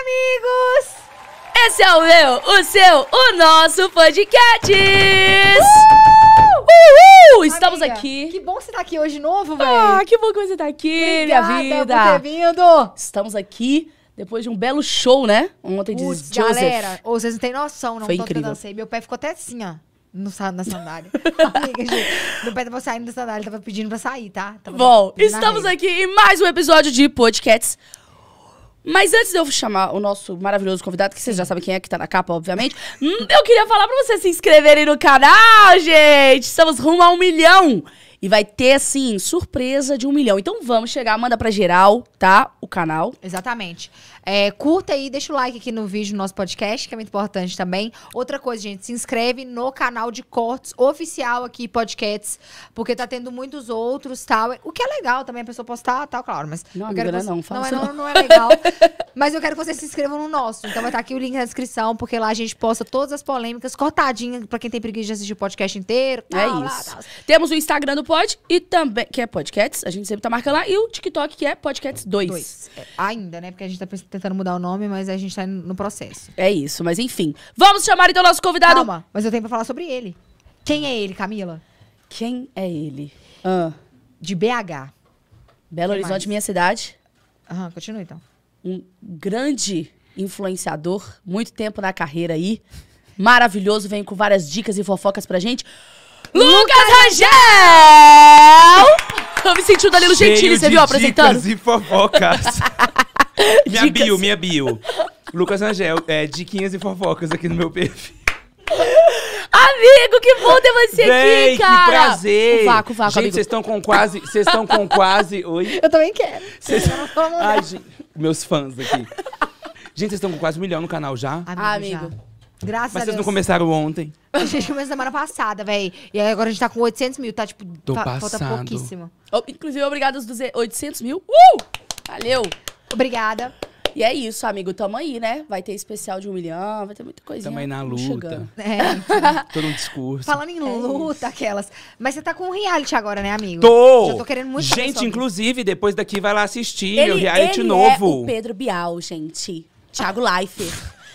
amigos! Esse é o meu, o seu, o nosso podcast! Uh! Uhul! Estamos Amiga, aqui. Que bom que você tá aqui hoje de novo, velho. Ah, que bom que você tá aqui, Obrigada minha vida. Por ter vindo. Estamos aqui depois de um belo show, né? Ontem de Joseph. Galera, ou vocês não têm noção, não Foi incrível. dancei. Meu pé ficou até assim, ó. No, na sandália. Amiga, gente, meu pé tava saindo da sandália, tava pedindo pra sair, tá? Tava bom, estamos aqui em mais um episódio de Podcasts mas antes de eu chamar o nosso maravilhoso convidado, que vocês já sabem quem é que tá na capa, obviamente, hum, eu queria falar pra vocês se inscreverem no canal, gente! Estamos rumo a um milhão! E vai ter, assim, surpresa de um milhão. Então vamos chegar, manda pra geral, tá? O canal. Exatamente. É, curta aí, deixa o like aqui no vídeo, do nosso podcast, que é muito importante também. Outra coisa, gente, se inscreve no canal de cortes oficial aqui, podcasts, porque tá tendo muitos outros, tal. O que é legal também, a pessoa postar, tal, claro, mas... Não, eu quero que você... não, não, é, não, não é legal. mas eu quero que vocês se inscrevam no nosso. Então vai estar tá aqui o link na descrição, porque lá a gente posta todas as polêmicas cortadinhas pra quem tem preguiça de assistir o podcast inteiro. É tal, é isso. Lá, tal. Temos o Instagram do Pod e também, que é Podcasts, a gente sempre tá marcando lá, e o TikTok, que é Podcasts 2. 2. É, ainda, né? Porque a gente tá pensando tentando mudar o nome, mas a gente tá no processo. É isso, mas enfim. Vamos chamar então o nosso convidado. Calma, mas eu tenho pra falar sobre ele. Quem é ele, Camila? Quem é ele? Ah. Ah. De BH. Belo Quem Horizonte, mais? minha cidade. Aham, continua então. Um grande influenciador, muito tempo na carreira aí. Maravilhoso, vem com várias dicas e fofocas pra gente. Lucas, Rangel! Eu me senti ali no gentil você viu apresentando? Dicas e fofocas. Minha dicas. bio, minha bio. Lucas Angel, é, diquinhas e fofocas aqui no meu perfil. Amigo, que bom ter você Vem, aqui, cara. Que prazer. O vácuo, o vácuo, gente, vocês estão com quase, vocês estão com quase, oi. Eu também quero. Cês... Ai, gente, meus fãs aqui. Gente, vocês estão com quase um milhão no canal já? amigo. Já. Graças Mas a Deus. Mas vocês não começaram ontem. A gente começou semana passada, velho. E agora a gente tá com 800 mil, tá? Tipo, Tô fa passado. falta pouquíssimo. Oh, inclusive, obrigado aos 800 mil. Uh! Valeu! Obrigada. E é isso, amigo. Tamo aí, né? Vai ter especial de William, vai ter muita coisinha. aí na luta. É, então. Todo um discurso. Falando em é luta, aquelas. Mas você tá com um reality agora, né, amigo? Tô! Já tô querendo muito Gente, inclusive, depois daqui vai lá assistir ele, o reality ele é novo. É o Pedro Bial, gente. Thiago Leifert.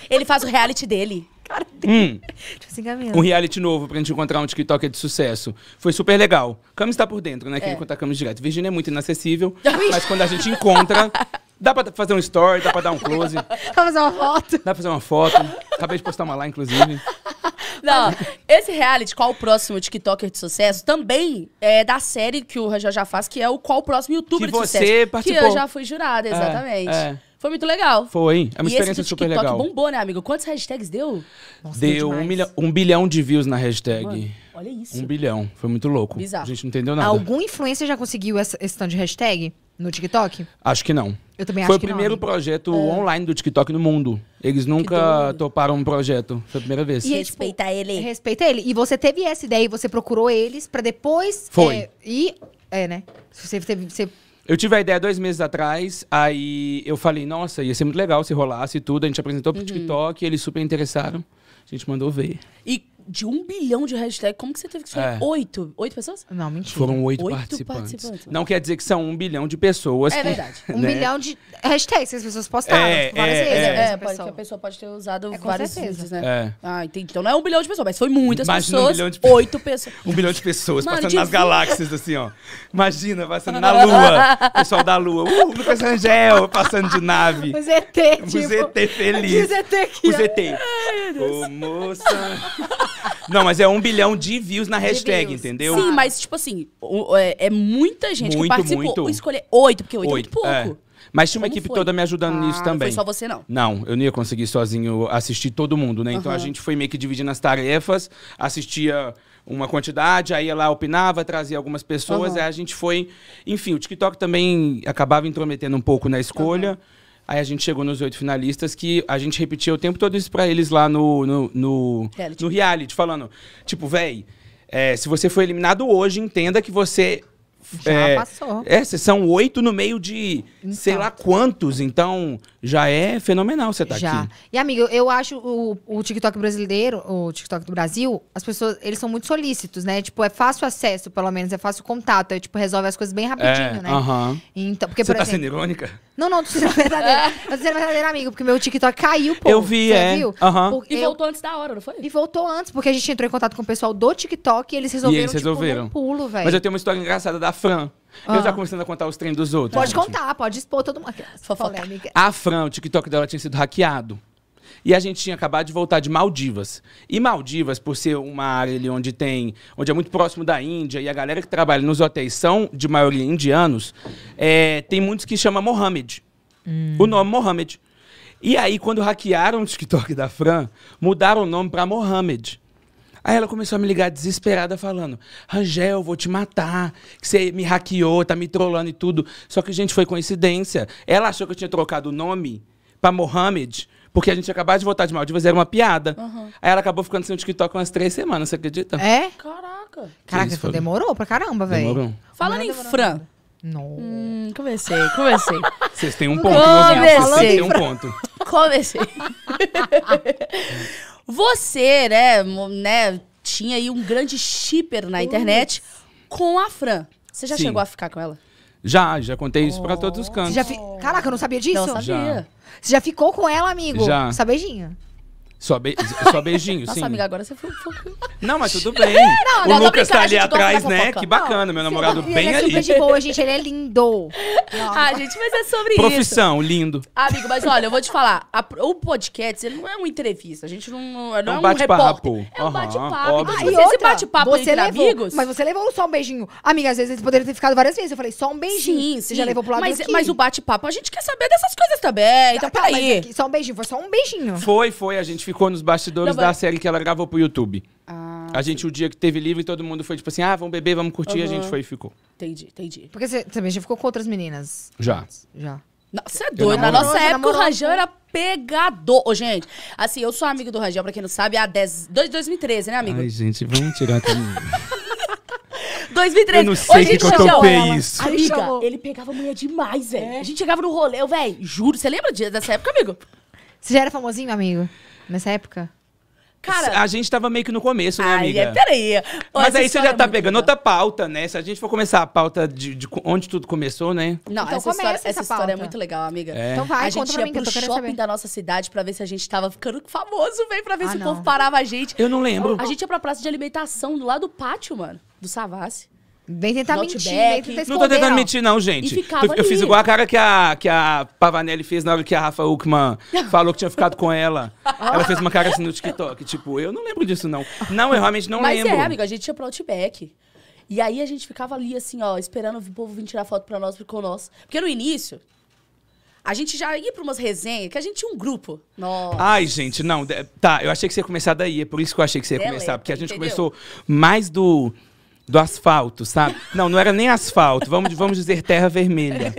ele faz o reality dele cara dele. Hum. Tipo assim, Camila. Um reality novo pra gente encontrar um TikToker de sucesso. Foi super legal. Camis tá por dentro, né? Quem é. contar Camis direto. Virginia é muito inacessível, mas quando a gente encontra. Dá pra fazer um story, dá pra dar um close. Dá pra fazer uma foto. Dá pra fazer uma foto. Acabei de postar uma lá, inclusive. Não, esse reality, qual o próximo TikToker de sucesso, também é da série que o Rangel já faz, que é o qual o próximo youtuber que de sucesso. Que você participou. Que eu já fui jurada, é, exatamente. É, é. Foi muito legal. Foi, é uma e experiência esse do super TikTok legal. bombou, né, amigo? Quantas hashtags deu? Nossa, deu um, um bilhão de views na hashtag. Mano, olha isso. Um bilhão. Foi muito louco. Bizarro. A gente não entendeu nada. Algum influencer já conseguiu esse, esse tanto de hashtag no TikTok? Acho que não. Eu também Foi acho que não. Foi o primeiro projeto é. online do TikTok no mundo. Eles nunca toparam um projeto. Foi a primeira vez. E é, tipo, respeita tipo, ele. Respeita ele. E você teve essa ideia e você procurou eles pra depois... Foi. É, e... É, né? Você, teve, você eu tive a ideia dois meses atrás, aí eu falei, nossa, ia ser muito legal se rolasse tudo. A gente apresentou pro uhum. TikTok, eles super interessaram. A gente mandou ver. E de um bilhão de hashtags, como que você teve que escolher? É. Oito? Oito pessoas? Não, mentira. Foram oito, oito participantes. participantes. Não quer dizer que são um bilhão de pessoas. É verdade. Um né? bilhão de hashtags que as pessoas postaram. É, tipo, várias é, vezes. É, né, é pode, que a pessoa pode ter usado é, várias certeza. vezes, né? É. Ah, entendi. Então não é um bilhão de pessoas, mas foi muitas Imagina pessoas. Um bilhão de... Oito pessoas. um bilhão de pessoas Mano, passando nas galáxias, assim, ó. Imagina, passando na Lua. pessoal da Lua. Uh, Lucas Angel passando de nave. Os ET, tipo. Os ET feliz. Os ET aqui. Os ET. Ô, moça. Não, mas é um bilhão de views na hashtag, views. entendeu? Sim, mas, tipo assim, é, é, muita gente muito, que participou. Muito. Escolher oito, porque oito, é muito é. pouco. É. Mas tinha uma Como equipe foi? toda me ajudando ah, nisso também. Não foi só você, não? Não, eu não ia conseguir sozinho assistir todo mundo, né? Então uhum. a gente foi meio que dividindo as tarefas, assistia uma quantidade, aí ela opinava, trazia algumas pessoas, uhum. aí a gente foi. Enfim, o TikTok também acabava intrometendo um pouco na escolha. Uhum. Aí a gente chegou nos oito finalistas que a gente repetia o tempo todo isso pra eles lá no, no, no, reality. no reality, falando, tipo, véi, é, se você foi eliminado hoje, entenda que você. Já é, passou. É, são oito no meio de então. sei lá quantos, então já é fenomenal você estar tá já. aqui. E, amigo, eu acho o, o, TikTok brasileiro, o TikTok do Brasil, as pessoas, eles são muito solícitos, né? Tipo, é fácil acesso, pelo menos, é fácil contato. É, tipo, resolve as coisas bem rapidinho, é, né? Uh -huh. então, porque, você tá sendo irônica? Não, não, tô sendo verdadeira. tô sendo verdadeira, amigo, porque meu TikTok caiu, pô. Eu vi, é. Viu? Uh -huh. E eu... voltou antes da hora, não foi? E voltou antes, porque a gente entrou em contato com o pessoal do TikTok e eles resolveram, e eles resolveram. Tipo, um pulo, velho. Mas eu tenho uma história engraçada da Fran. Ah. Eu já ah. começando a contar os treinos dos outros. Pode gente. contar, pode expor todo mundo. Fofoca. A Fran, o TikTok dela tinha sido hackeado. E a gente tinha acabado de voltar de Maldivas. E Maldivas, por ser uma área ali onde tem, onde é muito próximo da Índia, e a galera que trabalha nos hotéis são de maioria indianos, é, tem muitos que chama Mohammed. Hum. O nome Mohammed. E aí, quando hackearam o TikTok da Fran, mudaram o nome para Mohammed. Aí ela começou a me ligar desesperada, falando: Rangel, vou te matar, que você me hackeou, tá me trollando e tudo. Só que, gente, foi coincidência. Ela achou que eu tinha trocado o nome pra Mohamed, porque a gente acabava de voltar de Maldivas, era uma piada. Uhum. Aí ela acabou ficando sem o TikTok umas três semanas, você acredita? É? Caraca. Caraca, então foi... demorou pra caramba, velho. Falando em Fran. Não. Hum, comecei, comecei. Vocês têm um ponto, comecei. Vocês têm um ponto. Comecei. Você, né, né, tinha aí um grande shipper na internet com a Fran. Você já Sim. chegou a ficar com ela? Já, já contei isso pra todos os Você cantos. já fi... Caraca, eu não sabia disso? Não sabia. Já. Você já ficou com ela, amigo? Já. Só só, be só beijinho, Nossa, sim. Nossa, amiga, agora você foi. pouco... Não, mas tudo bem. não, o Lucas tá ali atrás, né? Que bacana, meu namorado não, bem é ali. Ele é super de boa, gente. Ele é lindo. ah, gente, mas é sobre Profissão, isso. Profissão, lindo. Amigo, mas olha, eu vou te falar. A, o podcast, ele não é uma entrevista. A gente não, não é, é um bate-papo. É um bate-papo. É um bate então, esse bate-papo entre levou, amigos... Mas você levou só um beijinho. Amiga, às vezes eles poderiam ter ficado várias vezes. Eu falei, só um beijinho. Sim, você sim. já levou pro lado mas, aqui. mas o bate-papo, a gente quer saber dessas coisas também. Então, ah, tá, peraí. Só um beijinho, foi só um beijinho. Foi, foi. A gente ficou nos bastidores Não, da mas... série que ela gravou pro YouTube. Ah, a gente, sim. o dia que teve livre, todo mundo foi tipo assim: ah, vamos beber, vamos curtir. Uhum. A gente foi e ficou. Entendi, entendi. Porque você também já ficou com outras meninas? Já. Já. Você é doido. Na nossa época, namorou. o Rajão era pegador. Ô, gente, assim, eu sou amigo do Rajão, pra quem não sabe, há 10... Desde 2013, né, amigo? Ai, gente, vamos tirar também. 2013. Eu não sei o que, que eu topei isso. Amiga, ele pegava mulher demais, velho. É. A gente chegava no rolê, velho. Juro, você lembra dessa época, amigo? Você já era famosinho, amigo? Nessa época? Cara, a gente tava meio que no começo, né, amiga? Ai, é, peraí. Pô, Mas aí você já é tá é pegando outra pauta, né? Se a gente for começar a pauta de, de onde tudo começou, né? Não, então, essa, história, essa, essa história é muito legal, amiga. É. Então vai, a gente ia mim, pro shopping saber. da nossa cidade pra ver se a gente tava ficando famoso, velho, pra ver ah, se não. o povo parava a gente. Eu não lembro. A gente ia pra praça de alimentação, do lado do pátio, mano, do Savassi. Vem tentar mentir, vem tentar esconder. Não tô tentando mentir, não, gente. Eu, eu, fiz igual a cara que a, que a Pavanelli fez na hora que a Rafa Uckman falou que tinha ficado com ela. ela fez uma cara assim no TikTok. Tipo, eu não lembro disso, não. Não, eu realmente não Mas é, lembro. Mas é, amigo, a gente ia pro Outback. E aí a gente ficava ali, assim, ó, esperando o povo vir tirar foto pra nós, porque nós. Porque no início, a gente já ia pra umas resenhas, que a gente tinha um grupo. Nossa. Ai, gente, não. Tá, eu achei que você ia começar daí. É por isso que eu achei que você ia Deleta, começar. Porque a gente entendeu? começou mais do do asfalto, sabe? Não, não era nem asfalto, vamos, vamos dizer terra vermelha.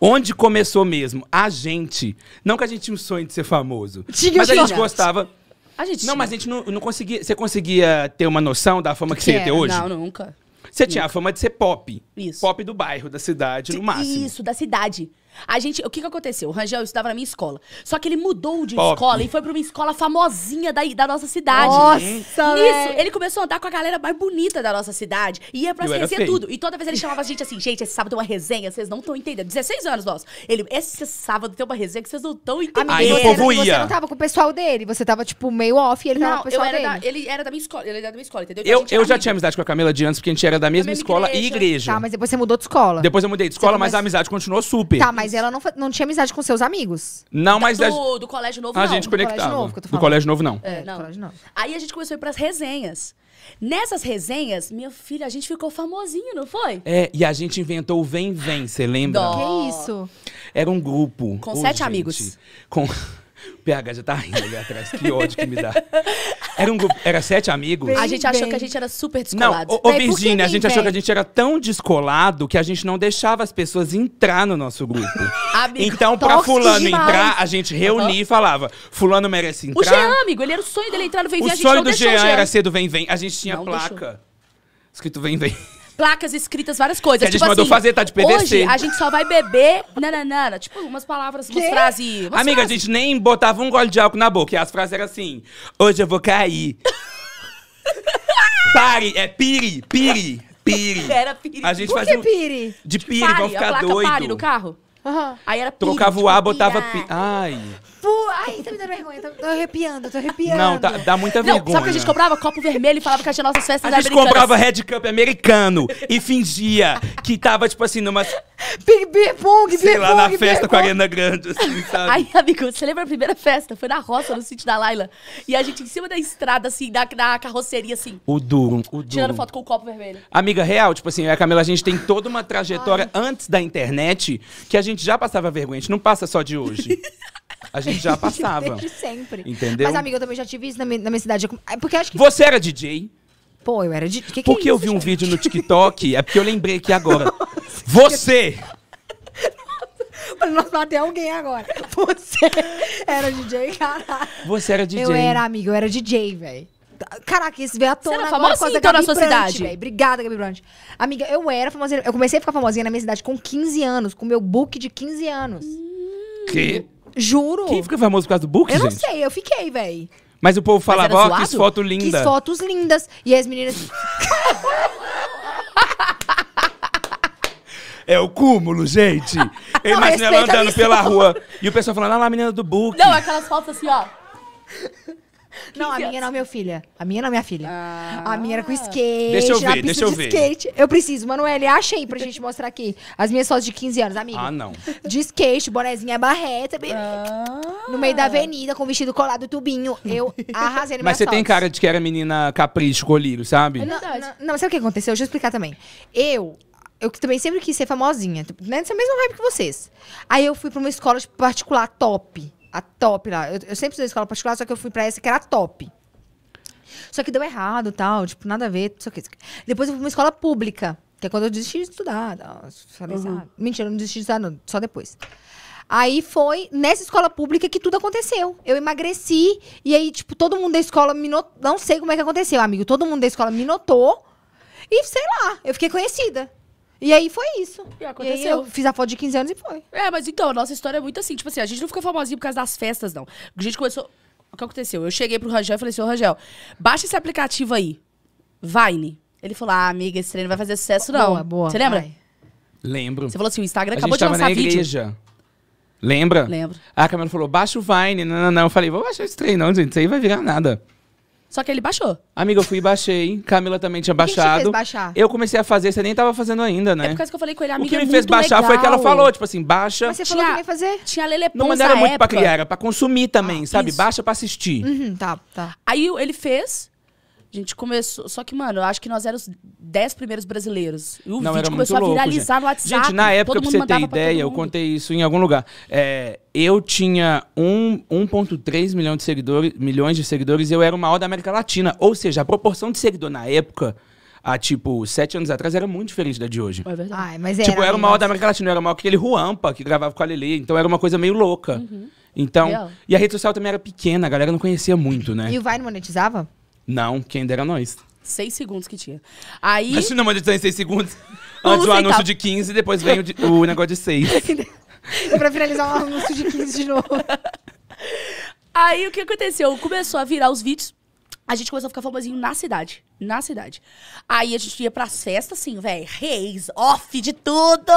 Onde começou mesmo? A gente. Não que a gente tinha um sonho de ser famoso. Tinha mas a gente gostava. A gente não, tinha. mas a gente não, não conseguia. Você conseguia ter uma noção da fama que, que você ia ter hoje? Não, nunca. Você nunca. tinha a fama de ser pop. Isso. Pop do bairro, da cidade, no máximo. Isso, da cidade. A gente, o que que aconteceu? O Rangel estudava na minha escola. Só que ele mudou de Pop. escola e foi pra uma escola famosinha da, da nossa cidade. Nossa, ele começou a andar com a galera mais bonita da nossa cidade. E ia pra esquecer tudo. E toda vez ele chamava a gente assim, gente, esse sábado tem uma resenha, vocês não estão entendendo. 16 anos nós. Ele, esse sábado tem uma resenha que vocês não estão entendendo. Aí o povo ia. Você não tava com o pessoal dele, você tava, tipo, meio off e ele não, tava com o pessoal dele. Da, ele era da minha escola, ele era da minha escola, entendeu? Então eu eu já amigo. tinha amizade com a Camila de antes, porque a gente era da mesma, mesma escola igreja. e igreja. Tá, mas depois você mudou de escola. Depois eu mudei de escola, mas a amizade continuou super. Tá, mas mas ela não, não tinha amizade com seus amigos. Não, mas. Do, do Colégio Novo, a ah, não. gente conectava. Do Colégio Novo, Do Colégio Novo, não. É, é não. Colégio Novo. Aí a gente começou a ir pras resenhas. Nessas resenhas, minha filha, a gente ficou famosinho, não foi? É, e a gente inventou o Vem Vem, você lembra? Dó. Que isso? Era um grupo. Com oh, sete gente, amigos. Com. PH já tá rindo ali atrás. Que ódio que me dá. Era, um era sete amigos. Bem, a gente achou bem. que a gente era super descolado. Não, ô, é, Virginia, a gente achou que a gente era tão descolado que a gente não deixava as pessoas entrar no nosso grupo. Amigo, então, pra fulano demais. entrar, a gente reunia uhum. e falava, fulano merece entrar. O Jean, amigo, ele era o sonho dele entrar no Vem Vem. O sonho do Jean, Jean era cedo, Vem Vem. A gente tinha não placa. Deixou. Escrito Vem Vem placas escritas, várias coisas. Que a tipo gente mandou assim, fazer, tá de PVC. Hoje a gente só vai beber nananana. Tipo, umas palavras, umas frases. Umas Amiga, frases. a gente nem botava um gole de álcool na boca. E as frases eram assim: hoje eu vou cair. Pare, é pire, pire, pire. Era pire. A gente Por fazia que De tipo, pire, tipo, vão ficar doido. Pare no carro? Uhum. Aí era piri. Trocava tipo, o ar, botava piri. Ah. Ai. Pô, Ai, tá me dando vergonha. Tô, tô arrepiando, tô arrepiando. Não, dá, dá muita não, vergonha. Sabe que a gente comprava copo vermelho e falava que as nossas festas A é gente comprava Red Cup americano e fingia que tava, tipo assim, numa... Big Beer Pong, Sei lá, na festa com a Arena Grande, assim, sabe? Aí, amigo, você lembra a primeira festa? Foi na roça, no sítio da Laila. E a gente em cima da estrada, assim, da, da carroceria, assim. O duro, o duro. Tirando foto com o copo vermelho. Amiga, real, tipo assim, a Camila, a gente tem toda uma trajetória Ai. antes da internet que a gente já passava vergonha. A gente não passa só de hoje. A gente já passava. Desde sempre. Entendeu? Mas, amiga, eu também já tive isso na minha, na minha cidade. É porque acho que. Você era DJ? Pô, eu era DJ. Que que é porque é isso, eu vi gente? um vídeo no TikTok, é porque eu lembrei aqui agora. Você! Nós bater alguém agora. Você era DJ, caralho. Você era DJ. Eu era, amigo, eu era DJ, velho. Caraca, isso veio à tona. Você era famosa agora, então na sua Brand, cidade? Véio. Obrigada, Gabi Brandt. Amiga, eu era famosinha. Eu comecei a ficar famosinha na minha cidade com 15 anos, com meu book de 15 anos. Que? Juro. Quem fica famoso por causa do book, Eu gente? não sei, eu fiquei, véi. Mas o povo falava, ó, que foto linda. Que fotos lindas. E as meninas. É o cúmulo, gente. Eu Não, imagino ela andando pela rua e o pessoal falando, olha ah, lá, a menina do book. Não, aquelas fotos assim, ó. Não, a minha não é minha filha. A minha não é minha filha. Ah. A minha era com ah. skate. Deixa eu ver, deixa eu ver. Skate. Eu preciso, Manoel, achei pra gente mostrar aqui. As minhas fotos de 15 anos, amiga. Ah, não. De skate, bonezinha barreta, bebê. Ah. No meio da avenida, com vestido colado, tubinho. Eu arrasei Mas você tem cara de que era menina capricho, colírio, sabe? É é não, não, não, mas sabe o que aconteceu? Deixa eu explicar também. Eu, eu também sempre quis ser famosinha, tipo, né? Nessa mesma vibe que vocês. Aí eu fui pra uma escola tipo, particular top. A top lá. Eu, eu sempre estudei escola particular, só que eu fui pra essa que era top. Só que deu errado tal, tipo, nada a ver. Só que... Depois eu fui pra uma escola pública, que é quando eu desisti de estudar. Falei, uhum. Mentira, eu não desisti de estudar, não, só depois. Aí foi nessa escola pública que tudo aconteceu. Eu emagreci e aí, tipo, todo mundo da escola me notou. Não sei como é que aconteceu, amigo. Todo mundo da escola me notou. E sei lá, eu fiquei conhecida. E aí foi isso. E aconteceu. E eu fiz a foto de 15 anos e foi. É, mas então, a nossa história é muito assim. Tipo assim, a gente não ficou famosinho por causa das festas, não. A gente começou. O que aconteceu? Eu cheguei pro Rangel e falei assim: Ô Rangel, baixa esse aplicativo aí. Vine. Ele falou: Ah, amiga, esse treino vai fazer sucesso, não. Boa, boa. Você lembra? Vai. Lembro. Você falou assim: o Instagram a acabou de lançar na vídeo. Igreja. Lembra? Lembro. A Camila falou: baixa o Vine. Não, não, não. Eu falei: vou baixar esse treino não, gente. Isso aí vai virar nada. Só que ele baixou. Amiga, eu fui e baixei. Camila também tinha baixado. fez baixar? Eu comecei a fazer, você nem tava fazendo ainda, né? É por causa que eu falei com ele, amiga, O que é me é fez baixar legal. foi que ela falou, tipo assim, baixa. Mas você falou que ia fazer? Tinha Lelepons Não, mas não era muito época. pra criar, era pra consumir também, ah, sabe? Isso. Baixa pra assistir. Uhum, tá, tá. Aí ele fez, a gente começou. Só que, mano, eu acho que nós éramos 10 primeiros brasileiros. E o Não, vídeo começou a viralizar no WhatsApp. Gente, na época, pra você ter ideia, eu contei isso em algum lugar. É, eu tinha 1,3 milhão de seguidores, milhões de seguidores e eu era o maior da América Latina. Ou seja, a proporção de seguidor na época há, tipo, sete anos atrás era muito diferente da de hoje. É verdade. Ai, mas é, tipo, era, era o né, maior da América Latina, era o maior que aquele Ruampa que gravava com a Lele. Então era uma coisa meio louca. Uhum. Então. Real. E a rede social também era pequena, a galera não conhecia muito, né? E o Vine monetizava? Não, quem dera nós. Seis segundos que tinha. Aí. Mas não, mas em seis segundos. Antes o anúncio de 15, depois vem o, de, o negócio de seis. pra finalizar o anúncio de 15 de novo. Aí o que aconteceu? Começou a virar os vídeos. A gente começou a ficar famosinho na cidade. Na cidade. Aí a gente ia pra festa, assim, velho, reis, off de tudo!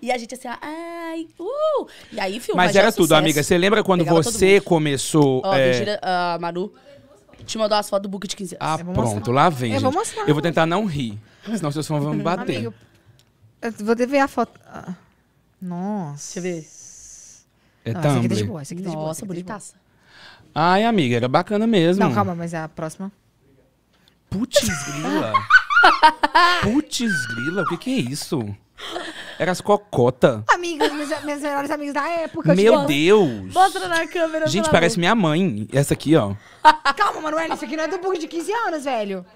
E a gente assim, ai, uh! E aí, filma. Mas era é tudo, amiga. Você lembra quando Pegava você começou. Ó, oh, é... Virgínia, uh, Manu. Te mandou as fotos do book de 15 anos. Ah, pronto, mostrar. lá vem. Eu gente. vou mostrar. Eu vou tentar não rir, senão seus fãs vão me bater. Amigo, eu vou ver a foto. Ah. Nossa. Deixa eu ver. É não, essa aqui tá deixa boa, essa aqui tá deixa boa. Nossa, tá bonitaça. Ai, amiga, era bacana mesmo. Não, calma, mas é a próxima. Putz grila. Putz grila, o que, que é isso? Era as cocota. Amigas, meus melhores amigos da época. Meu tipo, Deus. Mostra na câmera. Gente, parece minha mãe. Essa aqui, ó. Calma, Manuela, isso aqui não é do burro de 15 anos, velho.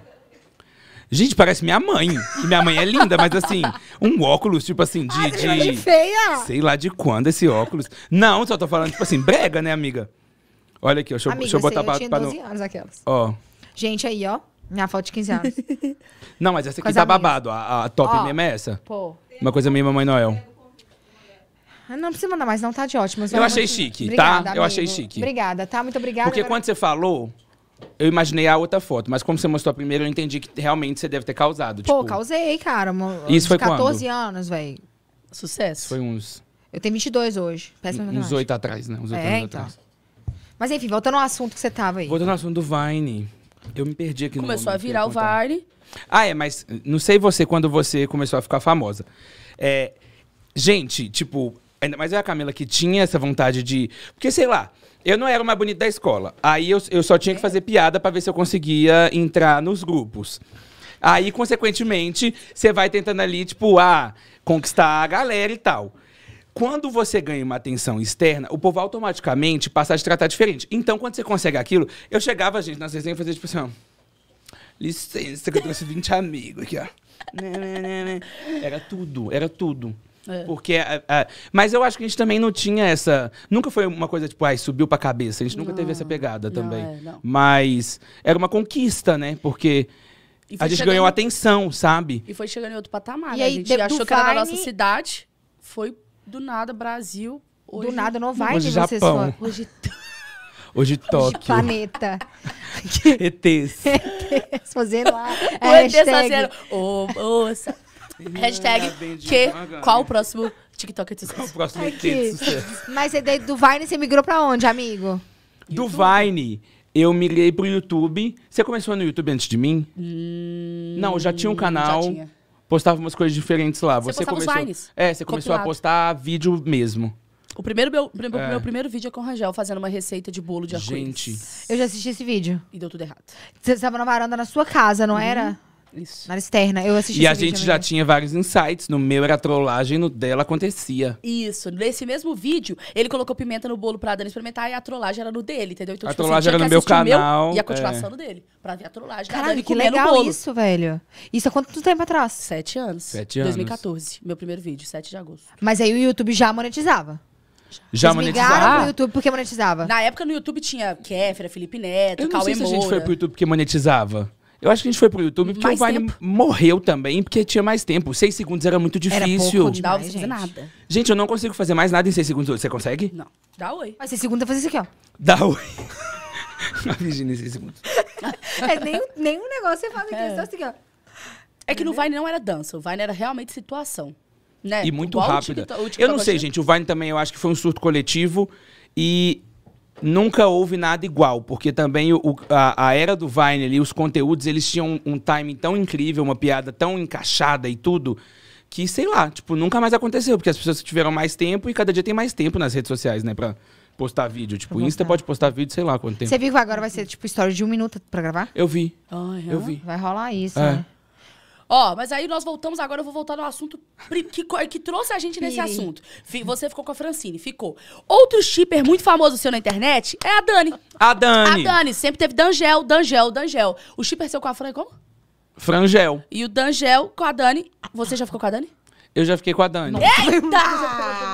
Gente, parece minha mãe. E minha mãe é linda, mas assim, um óculos, tipo assim, de. Ai, ah, de... Tá feia! Sei lá de quando esse óculos. Não, só tô falando, tipo assim, brega, né, amiga? Olha aqui, ó. Deixa, amiga, deixa eu botar pra. Eu tinha pra 12 no... anos aquelas. Ó. Gente, aí, ó. Minha foto de 15 anos. Não, mas essa aqui tá babado. A, a top ó, mesmo é essa. Pô. Uma coisa meio Mamãe Noel. Ah, não precisa mandar mais, não, tá de ótimo. Eu achei muito... chique, tá? obrigada, tá? Eu achei chique. Obrigada, tá? Muito obrigada. Porque agora... quando você falou, eu imaginei a outra foto, mas como você mostrou a primeira, eu entendi que realmente você deve ter causado. Pô, tipo... causei, cara. Isso foi 14 quando? anos, velho. Sucesso. Foi uns. Eu tenho 22 hoje. Péssima Uns oito atrás, né? Uns oito é, anos então. atrás. Mas enfim, voltando ao assunto que você tava aí. Voltando ao assunto do Vine. Eu me perdi aqui Começou no Começou a virar o Vine. Ah, é, mas não sei você quando você começou a ficar famosa. É, gente, tipo, ainda mais eu a Camila que tinha essa vontade de. Porque, sei lá, eu não era o mais bonito da escola. Aí eu, eu só tinha que fazer piada para ver se eu conseguia entrar nos grupos. Aí, consequentemente, você vai tentando ali, tipo, ah, conquistar a galera e tal. Quando você ganha uma atenção externa, o povo automaticamente passa a te tratar diferente. Então, quando você consegue aquilo, eu chegava, gente, nas resenhas e fazia tipo assim, ó. Licença, que eu trouxe 20 amigos aqui, ó. Era tudo, era tudo. É. Porque. A, a, mas eu acho que a gente também não tinha essa. Nunca foi uma coisa tipo, ai, subiu pra cabeça. A gente nunca não, teve essa pegada também. é, não. Mas era uma conquista, né? Porque. A gente chegando... ganhou atenção, sabe? E foi chegando em outro patamar. E né? aí, a gente achou que era da nossa cidade. Foi do nada, Brasil. Hoje... Do nada, não vai de Japão. Vocês... Hoje... Hoje Tóquio. De planeta. ETs. ETs, fazendo lá. É, o ETs fazendo. Ô, moça. Hashtag que, né? qual o próximo TikTok que você Qual o próximo ET Mas é do Vine você migrou pra onde, amigo? Do Vine, eu migrei pro YouTube. Você começou no YouTube antes de mim? Hum, Não, já tinha um canal. Já tinha. Postava umas coisas diferentes lá. Você, você começou, É, você começou a postar vídeo mesmo. O primeiro meu, meu, é. meu primeiro vídeo é com o Rangel fazendo uma receita de bolo de arroz. Gente. Eu já assisti esse vídeo. E deu tudo errado. Você estava na varanda na sua casa, não uhum. era? Isso. Na externa, eu assisti. E a gente né? já tinha vários insights. No meu era trollagem, no dela acontecia. Isso. Nesse mesmo vídeo, ele colocou pimenta no bolo pra Dani experimentar e a trollagem era no dele, entendeu? Então, a tipo, assim, trollagem era no meu canal. Meu, e a continuação é. no dele. Pra ver a trollagem. Caralho, que legal isso, velho. Isso há quanto tempo atrás? Sete anos. Sete anos. 2014, meu primeiro vídeo, 7 de agosto. Mas aí o YouTube já monetizava? Já Vocês monetizaram? Ah. Pro YouTube porque monetizava. Na época no YouTube tinha Kéfera, Felipe Neto, Eu não sei se a gente foi pro YouTube porque monetizava. Eu acho que a gente foi pro YouTube porque Mais o Vine tempo. morreu também, porque tinha mais tempo. Seis segundos era muito Era difícil. pouco, Não dava fazer gente. nada. Gente, eu não consigo fazer mais nada em seis segundos hoje. Você consegue? Não. Dá oi. Mas segundos é fazer isso aqui, ó. Dá oi. A Virginia, em seis segundos. É nenhum negócio você faz aqui, é. só isso é. assim, aqui, ó. É que no Vine não era dança, o Vine era realmente situação. Né? E muito Igual rápida. Tá- o TikTok, o eu tá não sei, gente. O Vine também eu acho que foi um surto coletivo. E nunca houve nada igual, porque também o, a, a, era do Vine ali, os conteúdos, eles tinham um, um timing tão incrível, uma piada tão encaixada e tudo, que, sei lá, tipo, nunca mais aconteceu, porque as pessoas tiveram mais tempo e cada dia tem mais tempo nas redes sociais, né, pra postar vídeo. Tipo, o Insta pode postar vídeo, sei lá quanto tempo. Você viu que agora vai ser, tipo, história de um minuto pra gravar? Eu vi. Uhum. Eu vi. Vai rolar isso, é. né? Ó, mas aí nós voltamos agora, eu vou voltar no assunto que, que trouxe a gente nesse assunto. Você ficou com a Francine, ficou. Outro shipper muito famoso seu na internet é a Dani. A Dani. A Dani, sempre teve Dangel, Dangel, Dangel. O shipper seu com a Fran é como? Frangel. E o Dangel com a Dani. Você já ficou com a Dani? Eu já fiquei com a Dani. Eita!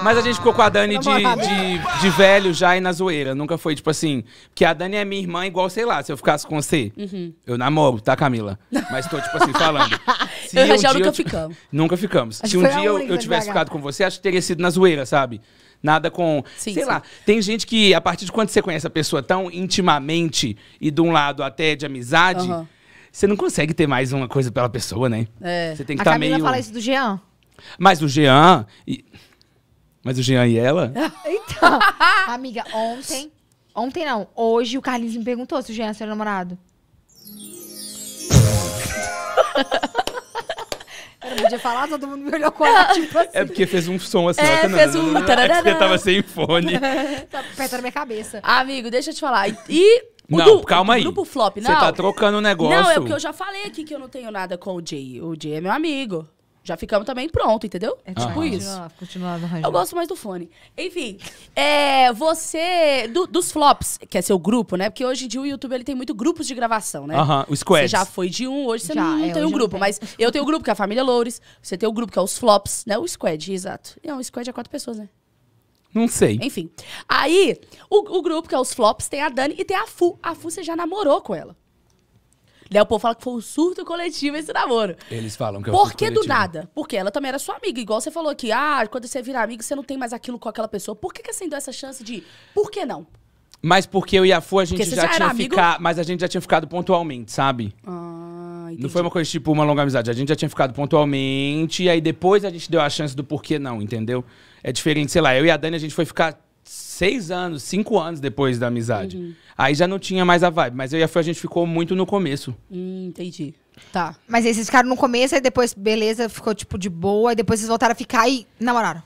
Mas a gente ficou com a Dani de, de, de velho já e na zoeira. Nunca foi, tipo assim, que a Dani é minha irmã igual, sei lá, se eu ficasse com você. Uhum. Eu namoro, tá, Camila? Mas tô, tipo assim, falando. Se eu um Rachel nunca eu, ficamos. Nunca ficamos. Acho se um dia eu, eu tivesse ficado com você, acho que teria sido na zoeira, sabe? Nada com. Sim, sei sim. lá. Tem gente que, a partir de quando você conhece a pessoa tão intimamente e de um lado até de amizade, uhum. você não consegue ter mais uma coisa pela pessoa, né? É. Você tem que estar tá meio. A Camila fala isso do Jean. Mas o Jean. E... Mas o Jean e ela? Então, amiga, ontem. Ontem não, hoje o Carlinhos me perguntou se o Jean é seu namorado. Eu não podia falar, todo mundo me olhou com ela, tipo assim. É porque fez um som assim. É, fez um... É porque tava sem fone. tá apertando minha cabeça. Amigo, deixa eu te falar. E... O não, do, calma aí. Grupo flop, não. Você tá trocando o negócio. Não, é porque eu já falei aqui que eu não tenho nada com o Jay. O Jay é meu amigo. Já ficamos também pronto, entendeu? É tipo uhum. isso. Continuava, continuava Eu gosto mais do fone. Enfim, é, você. Do, dos flops, que é seu grupo, né? Porque hoje em dia o YouTube ele tem muito grupos de gravação, né? Aham, uhum, o Squad. Você já foi de um, hoje você já, não, é, tem um grupo. Mas eu tenho o um grupo que é a Família Loures, você tem o um grupo que é os flops, né? O Squad, exato. é um Squad é quatro pessoas, né? Não sei. Enfim. Aí, o, o grupo que é os flops tem a Dani e tem a Fu. A Fu você já namorou com ela. Daí o povo fala que foi um surto coletivo esse namoro. Eles falam que é um Por que do nada? Porque ela também era sua amiga. Igual você falou aqui, ah, quando você vira amigo, você não tem mais aquilo com aquela pessoa. Por que, que assim deu essa chance de. Por que não? Mas porque eu e a Fu, a gente já, já tinha ficado. Mas a gente já tinha ficado pontualmente, sabe? Ah, entendi. Não foi uma coisa tipo uma longa amizade. A gente já tinha ficado pontualmente, e aí depois a gente deu a chance do por que não, entendeu? É diferente, sei lá, eu e a Dani, a gente foi ficar seis anos, cinco anos depois da amizade. Uhum. Aí já não tinha mais a vibe, mas eu e a Fê, a gente ficou muito no começo. Hum, entendi. Tá. Mas aí vocês ficaram no começo, aí depois, beleza, ficou tipo de boa, e depois vocês voltaram a ficar e namoraram.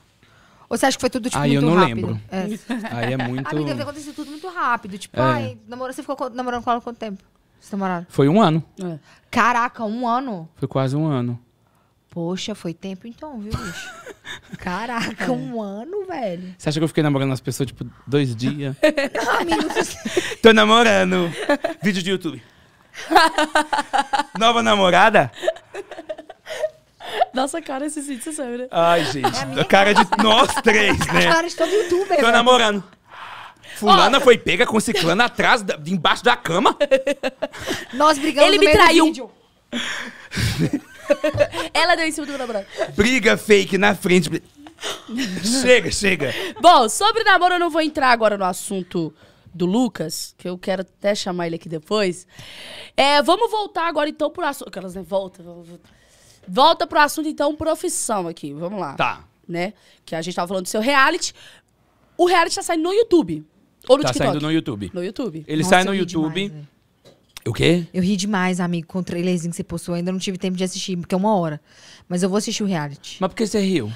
Ou você acha que foi tudo, tipo, aí muito rápido? Aí eu não lembro. É. Aí é muito... Amiga, deve tudo muito rápido. Tipo, é. ai, namorou, você ficou namorando com ela quanto tempo? Vocês namoraram? Foi um ano. É. Caraca, um ano? Foi quase um ano. Poxa, foi tempo então, viu, bicho? Caraca, é. um ano, velho. Você acha que eu fiquei namorando as pessoas, tipo, dois dias? Não, amigo. Tô namorando. Vídeo de YouTube. Nova namorada? Nossa cara, esses vídeos, você sabe, né? Ai, gente. É a cara de nós três, né? A cara de todo youtuber. Tô velho. namorando. Fulana oh. foi pega com ciclana atrás, da, embaixo da cama. Nós brigamos Ele me traiu. Ela deu em cima do meu namorado. Briga fake na frente. chega, chega. Bom, sobre namoro eu não vou entrar agora no assunto do Lucas, que eu quero até chamar ele aqui depois. É, vamos voltar agora então pro assunto. Aquelas, né? Volta, volta. Volta pro assunto, então, profissão aqui. Vamos lá. Tá. Né? Que a gente tava falando do seu reality. O reality tá saindo no YouTube. Ou no tá TikTok? saindo no YouTube. No YouTube. Ele Nossa, sai no YouTube. Demais, né? O quê? Eu ri demais, amigo, com o trailerzinho que você postou. Eu ainda não tive tempo de assistir, porque é uma hora. Mas eu vou assistir o reality. Mas por que você riu?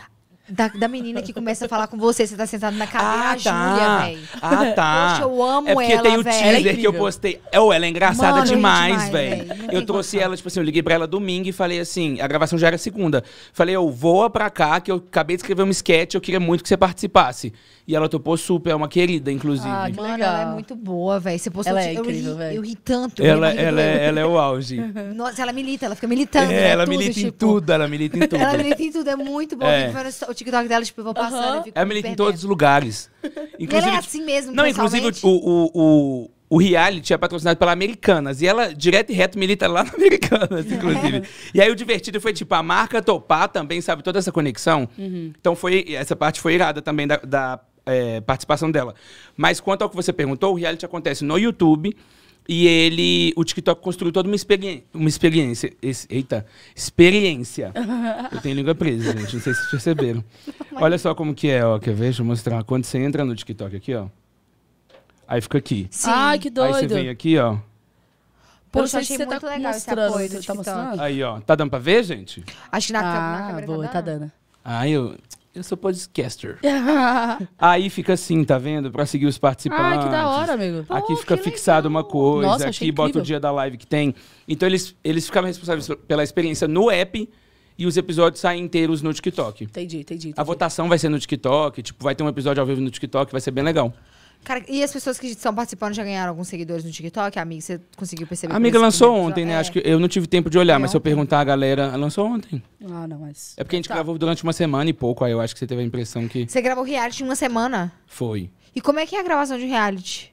Da, da menina que começa a falar com você, você tá sentado na cadeira, ah, a tá. Júlia, velho. Ah, tá. Poxa, eu amo é porque ela, tem o véi. é que eu postei. Oh, ela é engraçada Mano, demais, velho. Eu trouxe ela, tipo assim, eu liguei pra ela domingo e falei assim, a gravação já era segunda. Falei, eu voa pra cá, que eu acabei de escrever um sketch, eu queria muito que você participasse. E ela topou super, é uma querida, inclusive. Ah, que Mano, ela é muito boa, velho. Você postou... Ela é incrível, velho. Eu, ri tanto. Ela, ela, ela, é, ela é o auge. Nossa, ela milita, ela fica militando, é, Ela tudo, milita tipo... em tudo, ela milita em tudo. ela milita em tudo, é muito bom. É. O TikTok dela, tipo, eu vou passando, uh -huh. Ela milita em todos os lugares. Inclusive, ela é assim mesmo, Não, inclusive, o, o, o o reality é patrocinado pela Americanas. E ela, direto e reto, milita lá na Americanas, é. inclusive. É. E aí o divertido foi, tipo, a marca topar também, sabe? Toda essa conexão. Uhum. Então foi, essa parte foi irada também da, da é, participação dela. Mas quanto ao que você perguntou, o reality acontece no YouTube. E ele, o TikTok construiu toda uma experiência. Uma experiência. Esse, eita, experiência. Eu tenho língua presa, gente. Não sei se vocês perceberam. Olha só como que é, ó. Quer ver? Deixa eu mostrar. Quando você entra no TikTok aqui, ó. Aí fica aqui. Sim. Ai, que doido. Aí você vem aqui, ó. Poxa, achei muito tá legal esse apoio do tá TikTok. Tá mostrando? Aí, ó. Tá dando pra ver, gente? Acho que na, ah, na câmera boa, tá, tá dando. Tá dando. Ah, eu eu sou podcaster. aí fica assim, tá vendo? Pra seguir os participantes. Ai, que da hora, amigo. Pô, aqui oh, fica fixado legal. uma coisa, Nossa, aqui bota incrível. o dia da live que tem. Então eles, eles ficavam responsáveis pela experiência no app e os episódios saem inteiros no TikTok. Entendi, entendi, entendi. A votação vai ser no TikTok, tipo, vai ter um episódio ao vivo no TikTok, vai ser bem legal. Cara, e as pessoas que estão participando já ganharam alguns seguidores no TikTok? Amiga, você conseguiu perceber? A amiga lançou ontem, né? É. Acho que eu não tive tempo de olhar, mas ontem. se eu perguntar a galera, lançou ontem. Ah, não, mas. É porque a gente tá. gravou durante uma semana e pouco, aí eu acho que você teve a impressão que. Você gravou reality em uma semana? Foi. E como é que é a gravação de reality?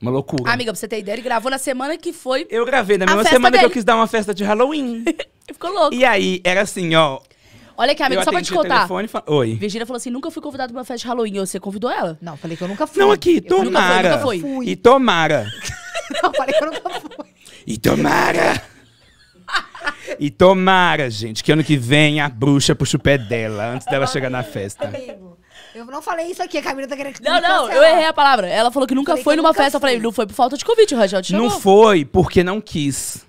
Uma loucura. Amiga, pra você ter ideia, ele gravou na semana que foi. Eu gravei, na mesma semana dele. que eu quis dar uma festa de Halloween. Ficou louco. E aí, era assim, ó. Olha aqui, amigo, só pra te contar. Telefone, Oi. Virgínia falou assim: nunca fui convidado pra uma festa de Halloween. Você convidou ela? Não, falei que eu nunca fui. Não, aqui, eu tomara. Nunca fui, nunca fui. E tomara. Não, falei que eu nunca fui. E tomara. E tomara, gente, que ano que vem a bruxa puxa o pé dela antes dela chegar na festa. Amigo, eu não falei isso aqui, a Camila tá querendo. Não, não, eu errei a palavra. Ela falou que nunca falei foi que numa nunca festa. Fui. Eu falei, não foi por falta de convite, Rangel. Te não foi porque não quis.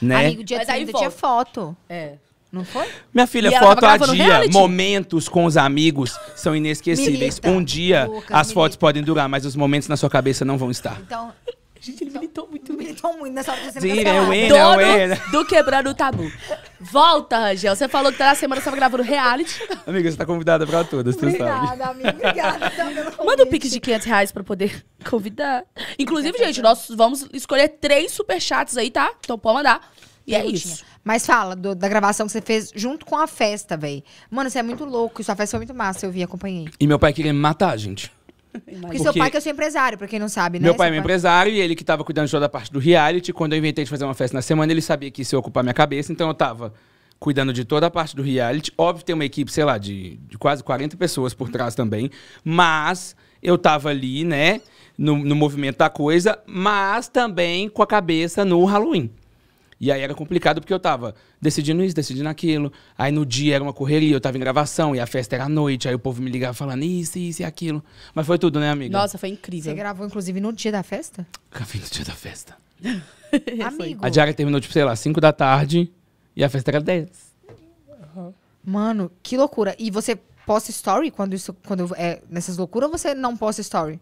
Né? Amigo, dia 30 tinha foto. É. Não foi? Minha filha, e foto a dia, momentos com os amigos são inesquecíveis. Milita. Um dia Lucas, as fotos podem durar, mas os momentos na sua cabeça não vão estar. Então, Gente, ele militou muito. Militou muito nessa hora você é Dono do Quebrando o Tabu. Volta, Rangel. Você falou que na semana você vai gravando reality. Amiga, você tá convidada pra todas, obrigada, sabe. Amiga, obrigada, tá Manda um pique de 500 reais pra poder convidar. Inclusive, gente, nós vamos escolher três superchats aí, tá? Então pode mandar. E é, é isso. Mas fala do, da gravação que você fez junto com a festa, velho. Mano, você é muito louco. Sua festa foi muito massa, eu vi, acompanhei. E meu pai queria me matar, gente. Porque, Porque seu pai que é seu empresário, pra quem não sabe, né? Meu pai é meu empresário e ele que tava cuidando de toda a parte do reality. Quando eu inventei de fazer uma festa na semana, ele sabia que isso ia ocupar minha cabeça, então eu tava cuidando de toda a parte do reality. Óbvio, tem uma equipe, sei lá, de, de quase 40 pessoas por trás também. Mas eu tava ali, né, no, no movimento da coisa, mas também com a cabeça no Halloween. E aí era complicado porque eu tava decidindo isso, decidindo aquilo. Aí no dia era uma correria, eu tava em gravação e a festa era à noite. Aí o povo me ligava falando isso, isso e aquilo. Mas foi tudo, né, amiga? Nossa, foi incrível. Você gravou, inclusive, no dia da festa? Gravei no dia da festa. Amigo. A diária terminou, tipo, sei lá, 5 da tarde e a festa era 10. Mano, que loucura. E você posta story quando isso, quando é nessas loucuras ou você não posta story?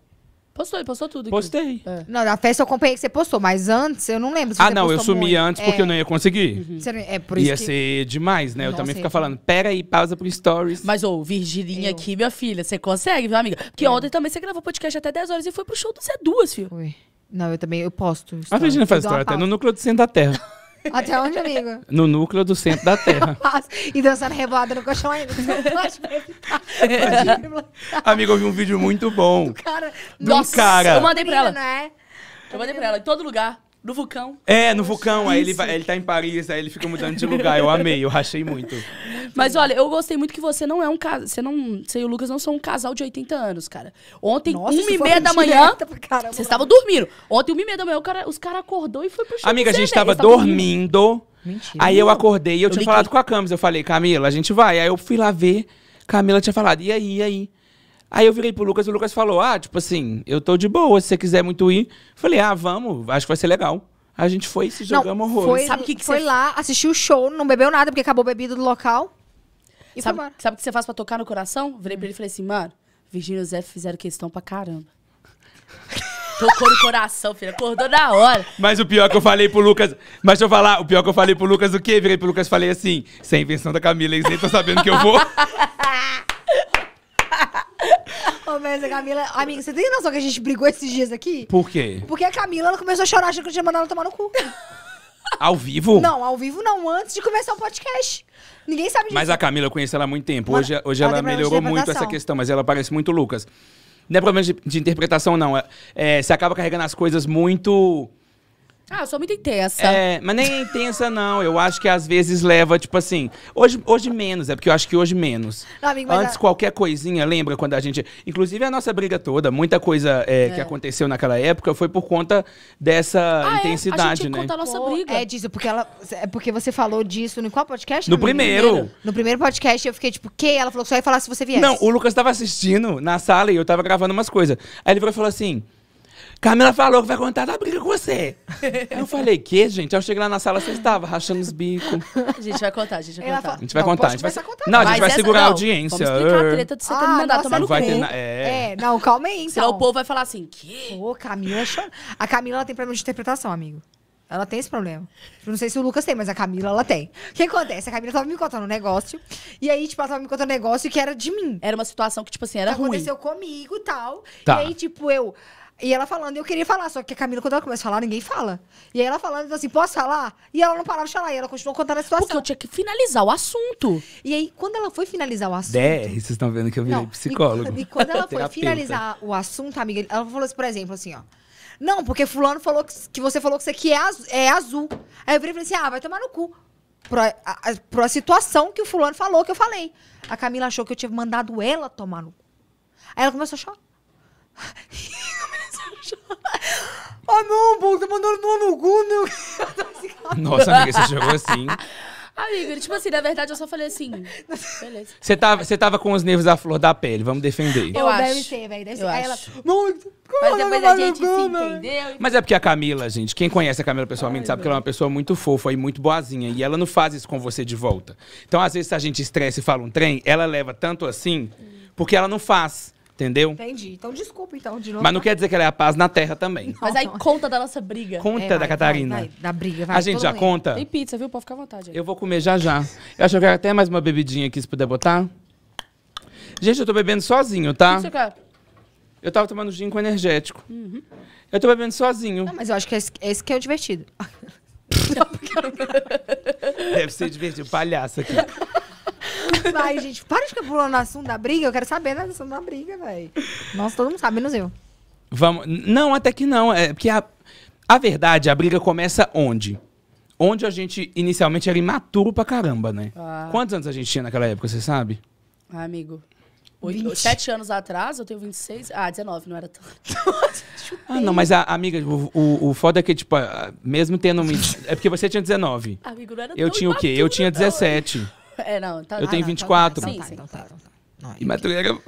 Postou, ele postou tudo. Aqui. Postei. É. Não, na festa eu acompanhei que você postou, mas antes eu não lembro se Ah, não, eu sumi muito. antes porque é. eu não ia conseguir. Uhum. é por isso ia que... ser demais, né? eu também sei. ficar falando, pera aí, pausa pro stories. Mas, ô, Virgilinha eu. aqui, minha filha, você consegue, viu, amiga? Porque é. ontem também você gravou podcast até 10 horas e foi pro show do C2, filho. Ui. Não, eu também, eu posto. A Virgínia faz história até no núcleo do centro da terra. Até onde, amigo? No núcleo do centro da Terra. e dançando rebolada no colchão ainda. Pode Amigo, eu vi um vídeo muito bom. Do cara. Do cara. eu mandei pra ela. né? Eu mandei pra ela, em todo lugar. No vulcão. É, no vulcão. Aí ele, vai, ele tá em Paris, aí ele fica mudando de lugar. Eu amei, eu rachei muito. Mas olha, eu gostei muito que você não é um casal. Você não. Você e o Lucas não são um casal de 80 anos, cara. Ontem, Nossa, uma e meia da manhã. Vocês estavam dormindo. Ontem, uma e meia da manhã, cara, os caras acordou e foi pro chão. Amiga, a gente tava dormindo. dormindo. Mentira. Aí eu acordei e eu, eu tinha liguei. falado com a Camis. Eu falei, Camila, a gente vai. Aí eu fui lá ver. Camila tinha falado, e aí, e aí? Aí eu virei pro Lucas e o Lucas falou: Ah, tipo assim, eu tô de boa, se você quiser muito ir. Falei: Ah, vamos, acho que vai ser legal. A gente foi se jogamos horror. Foi, Sabe o que, que foi você... lá, assistiu o show, não bebeu nada porque acabou a bebida do local. E sabe, sabe o que você faz pra tocar no coração? Virei pra ele e falei assim, mano, Virgínia e Zé fizeram questão pra caramba. Tocou no coração, filho. Acordou na hora. Mas o pior que eu falei pro Lucas. Mas deixa eu falar, o pior que eu falei pro Lucas o quê? Virei pro Lucas e falei assim: sem invenção da Camila, eles nem estão sabendo que eu vou. Ô, mas a Camila. Amiga, você tem noção que a gente brigou esses dias aqui? Por quê? Porque a Camila ela começou a chorar achando que eu tinha mandado ela tomar no cu. Ao vivo? Não, ao vivo não, antes de começar o podcast. Ninguém sabe disso. Mas a Camila, eu conheço ela há muito tempo. Hoje, Mano, hoje ela melhorou muito essa questão, mas ela parece muito Lucas. Não é problema de, de interpretação, não. É, é, você acaba carregando as coisas muito ah, eu sou muito intensa. É, mas nem é intensa, não. Eu acho que às vezes leva, tipo assim. Hoje, hoje menos, é porque eu acho que hoje menos. Não, amigo, Antes, a... qualquer coisinha, lembra quando a gente. Inclusive a nossa briga toda, muita coisa é, é. que aconteceu naquela época foi por conta dessa ah, intensidade, é? a gente né? Conta a né? nossa Pô, briga. É disso, porque ela. É porque você falou disso no qual podcast? No primeiro. No primeiro podcast eu fiquei, tipo, que? Ela falou que só ia falar se você viesse. Não, o Lucas tava assistindo na sala e eu tava gravando umas coisas. Aí ele falou assim. Camila falou que vai contar da briga com você. eu falei, que, gente? Aí eu cheguei lá na sala, você estava rachando os bicos. A gente vai contar, a gente vai contar. A gente vai Não, contar. A gente vai... a contar. Não, a gente Mas vai essa- segurar a não, audiência. Vamos explicar a é. treta de você ter me mandado tomar no cu. vai ter na- é. É. não, calma aí, Senão então. o povo vai falar assim, que? Ô, Camila A Camila ela tem problema de interpretação, amigo. Ela tem esse problema. Eu não sei se o Lucas tem, mas a Camila, ela tem. O que acontece? A Camila tava me contando um negócio. E aí, tipo, ela tava me contando um negócio que era de mim. Era uma situação que, tipo assim, era que ruim. aconteceu comigo e tal. Tá. E aí, tipo, eu. E ela falando, eu queria falar, só que a Camila, quando ela começa a falar, ninguém fala. E aí ela falando assim, posso falar? E ela não parava de falar, e ela continuou contando a situação. Porque eu tinha que finalizar o assunto. E aí, quando ela foi finalizar o assunto. DR, vocês estão vendo que eu virei não, psicólogo. E, e quando ela foi finalizar o assunto, amiga, ela falou assim, por exemplo, assim, ó. Não, porque fulano falou que, que você falou que isso aqui é, az, é azul. Aí eu virei e falei assim, ah, vai tomar no cu. Pra a, a, situação que o fulano falou que eu falei. A Camila achou que eu tinha mandado ela tomar no cu. Aí ela começou a chorar. Ah, não, pô, tá mandando tomar no cu, né? meu. Nossa, amiga, você chegou assim. Amiga, ah, tipo assim, na verdade eu só falei assim. Beleza. Você tava, você tava com os nervos à flor da pele, vamos defender. Eu, oh, acho. Deve ser, velho. Eu Aí acho. ela. Não, mas depois a gente se entendeu. Mas é porque a Camila, gente, quem conhece a Camila pessoalmente Ai, sabe meu. que ela é uma pessoa muito fofa e muito boazinha. E ela não faz isso com você de volta. Então, às vezes, se a gente estressa e fala um trem, ela leva tanto assim, porque ela não faz. Entendeu? Entendi. Então, desculpa, então, de novo. Mas não né? quer dizer que ela é a paz na terra também. Mas aí conta da nossa briga. Conta é, da Catarina. Vai, vai, da briga, vai. A gente já conta? Tem pizza, viu? Pode ficar à vontade. Aí. Eu vou comer já já. Eu acho que eu quero até mais uma bebidinha aqui, se puder botar. Gente, eu tô bebendo sozinho, tá? O que você quer? Eu tava tomando gin com energético. Uhum. Eu tô bebendo sozinho. Não, mas eu acho que esse, esse que é o divertido. Deve ser divertido. Palhaço aqui. Vai, gente, para de ficar pulando no assunto da briga. Eu quero saber da assunto da briga, velho. Nossa, todo mundo sabe, menos eu. Vamos. Não, até que não. É porque a, a verdade, a briga começa onde? Onde a gente inicialmente era imaturo pra caramba, né? Ah. Quantos anos a gente tinha naquela época, você sabe? Ah, amigo. Oito, sete anos atrás, eu tenho 26. Ah, 19, não era tanto. ah, não, mas a, amiga, o, o, o, foda é que, tipo, mesmo tendo. É porque você tinha 19. Amigo, não era Eu tinha o quê? Eu tinha 17. Não. É, não. Tá, eu ah, tenho não, 24. Tá então tá, sim, então sim. Então tá, então tá. Não, e Madureira...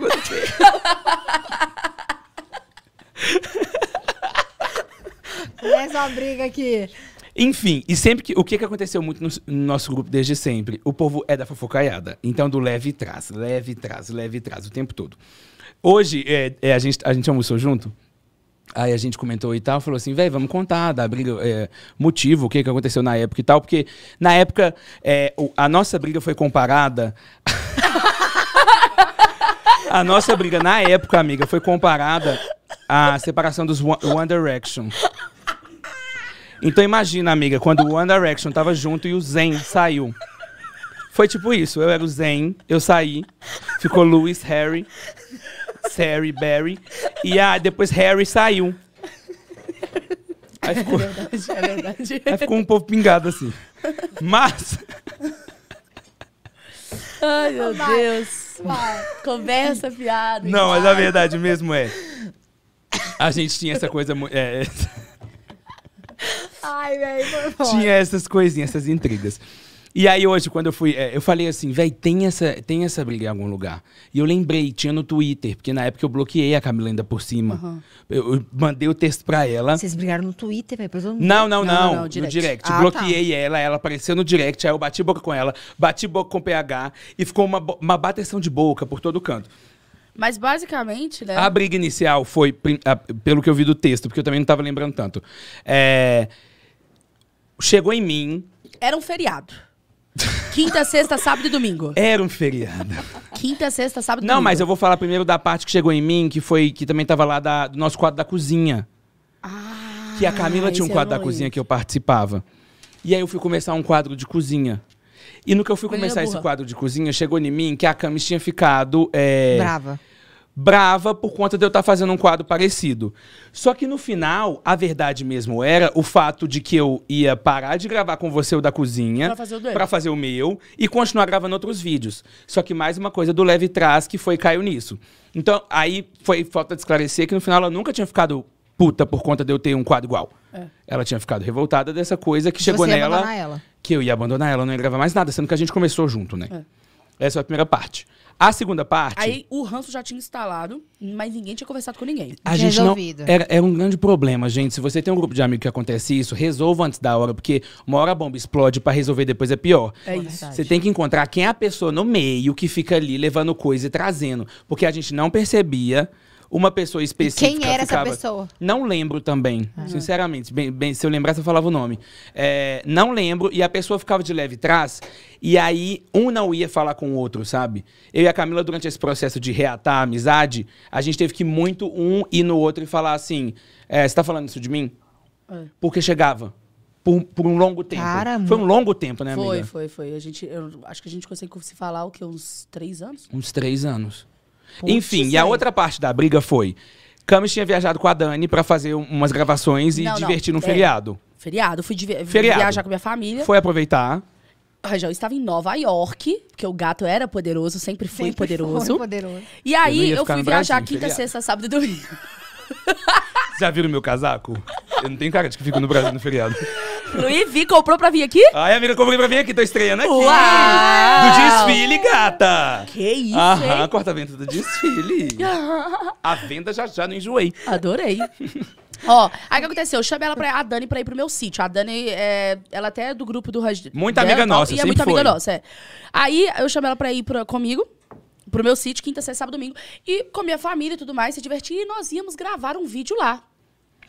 Mais uma briga aqui. Enfim, e sempre que. O que, que aconteceu muito no, no, nosso grupo desde sempre? O povo é da fofocaiada. Então, do leve e traz, leve e traz, leve e traz o tempo todo. Hoje, é, é, a, gente, a gente almoçou junto. Aí a gente comentou e tal, falou assim, velho, vamos contar, da briga, é, motivo, o que, que aconteceu na época e tal, porque na época é, o, a nossa briga foi comparada. a nossa briga na época, amiga, foi comparada à separação dos One Direction. Então imagina, amiga, quando o One Direction tava junto e o Zen saiu. Foi tipo isso, eu era o Zen, eu saí, ficou Lewis, Harry. Sari Barry. E a, depois Harry saiu. Aí ficou, é verdade, é verdade. Aí ficou um povo pingado assim. Mas. Ai, meu vai, Deus. Vai. Conversa, piada. Não, vai. mas a verdade mesmo é. A gente tinha essa coisa. É, é, Ai, velho, Tinha essas coisinhas, essas intrigas. E aí hoje, quando eu fui, é, eu falei assim, velho, tem essa, tem essa briga em algum lugar. E eu lembrei, tinha no Twitter, porque na época eu bloqueei a Camila ainda por cima. Uhum. Eu, eu, mandei o texto pra ela. Vocês brigaram no Twitter, velho? Não, não, não, não, não, não direct. no direct. Ah, tá. bloqueei tá. ela, ela apareceu no direct, aí eu bati boca com ela, bati boca com o PH e ficou uma, uma bateção de boca por todo canto. Mas basicamente, né? A briga inicial foi, pelo que eu vi do texto, porque eu também não estava lembrando tanto. É... Chegou em mim. Era um feriado. Quinta, sexta, sábado e domingo. Era um feriado. Quinta, sexta, sábado e domingo. Não, mas eu vou falar primeiro da parte que chegou em mim, que foi que também tava lá da, do nosso quadro da cozinha. Ah, que a Camila tinha um quadro da cozinha que eu participava. E aí eu fui começar um quadro de cozinha. E no que eu fui começar esse quadro de cozinha, chegou em mim que a Camis tinha ficado. É, Brava brava por conta de eu estar tá fazendo um quadro parecido. Só que no final, a verdade mesmo era o fato de que eu ia parar de gravar com você o da cozinha para fazer, fazer, o meu e continuar gravando outros vídeos. Só que mais uma coisa do leve trás que foi caiu nisso. Então, aí foi falta de esclarecer que no final ela nunca tinha ficado puta por conta de eu ter um quadro igual. É. Ela tinha ficado revoltada dessa coisa que chegou nela, Ela. que eu ia abandonar ela, não ia gravar mais nada, sendo que a gente começou junto, né? É. Essa é a primeira parte. A segunda parte. Aí o ranço já tinha instalado, mas ninguém tinha conversado com ninguém. A gente Resolvido. não. Era, era, um grande problema, gente. Se você tem um grupo de amigos que acontece isso, resolva antes da hora, porque uma hora a bomba explode para resolver depois é pior. É isso. Você tem que encontrar quem é a pessoa no meio que fica ali levando coisa e trazendo. Porque a gente não percebia uma pessoa específica. E quem era ficava... essa pessoa? Não lembro também, ah. sinceramente. Bem, bem, se eu lembrasse, eu falava o nome. É, não lembro, e a pessoa ficava de leve trás, e aí um não ia falar com o outro, sabe? Eu e a Camila, durante esse processo de reatar a amizade, a gente teve que muito um ir no outro e falar assim: é, você tá falando isso de mim? É. Porque chegava. Por, por, um longo tempo. Cara, foi um longo tempo, né, amiga? Foi, foi, foi. A gente, eu, acho que a gente conseguiu se falar o quê? Uns três anos? Uns três anos. Enfim, sei. e a outra parte da briga foi. Camis tinha viajado com a Dani para fazer umas gravações e não, divertir não, num é, feriado. Feriado, fui feriado. viajar com minha família. Foi aproveitar. A ah, estava em Nova York, porque o gato era poderoso, sempre foi sempre poderoso. Foi poderoso. E aí eu, eu fui viajar Brasil, quinta, feriado. sexta, sábado e domingo. Já viram meu casaco? Eu não tenho cara de que fico no Brasil no feriado. Luiz Vi comprou pra vir aqui? Ai, amiga, comprei pra vir aqui, tô estreando aqui. Uau! Do desfile, gata! Que isso, Aham, hein? corta do desfile. a venda já já, não enjoei. Adorei. Ó, aí o que aconteceu? Eu chamei ela pra, a Dani pra ir pro meu sítio. A Dani, é, ela até é do grupo do Raj. Muita amiga nossa, E é sempre amiga nossa, é. Aí eu chamei ela pra ir pra, comigo pro meu sítio, quinta, sexta, sábado, domingo. E com a minha família e tudo mais, se divertir. E nós íamos gravar um vídeo lá.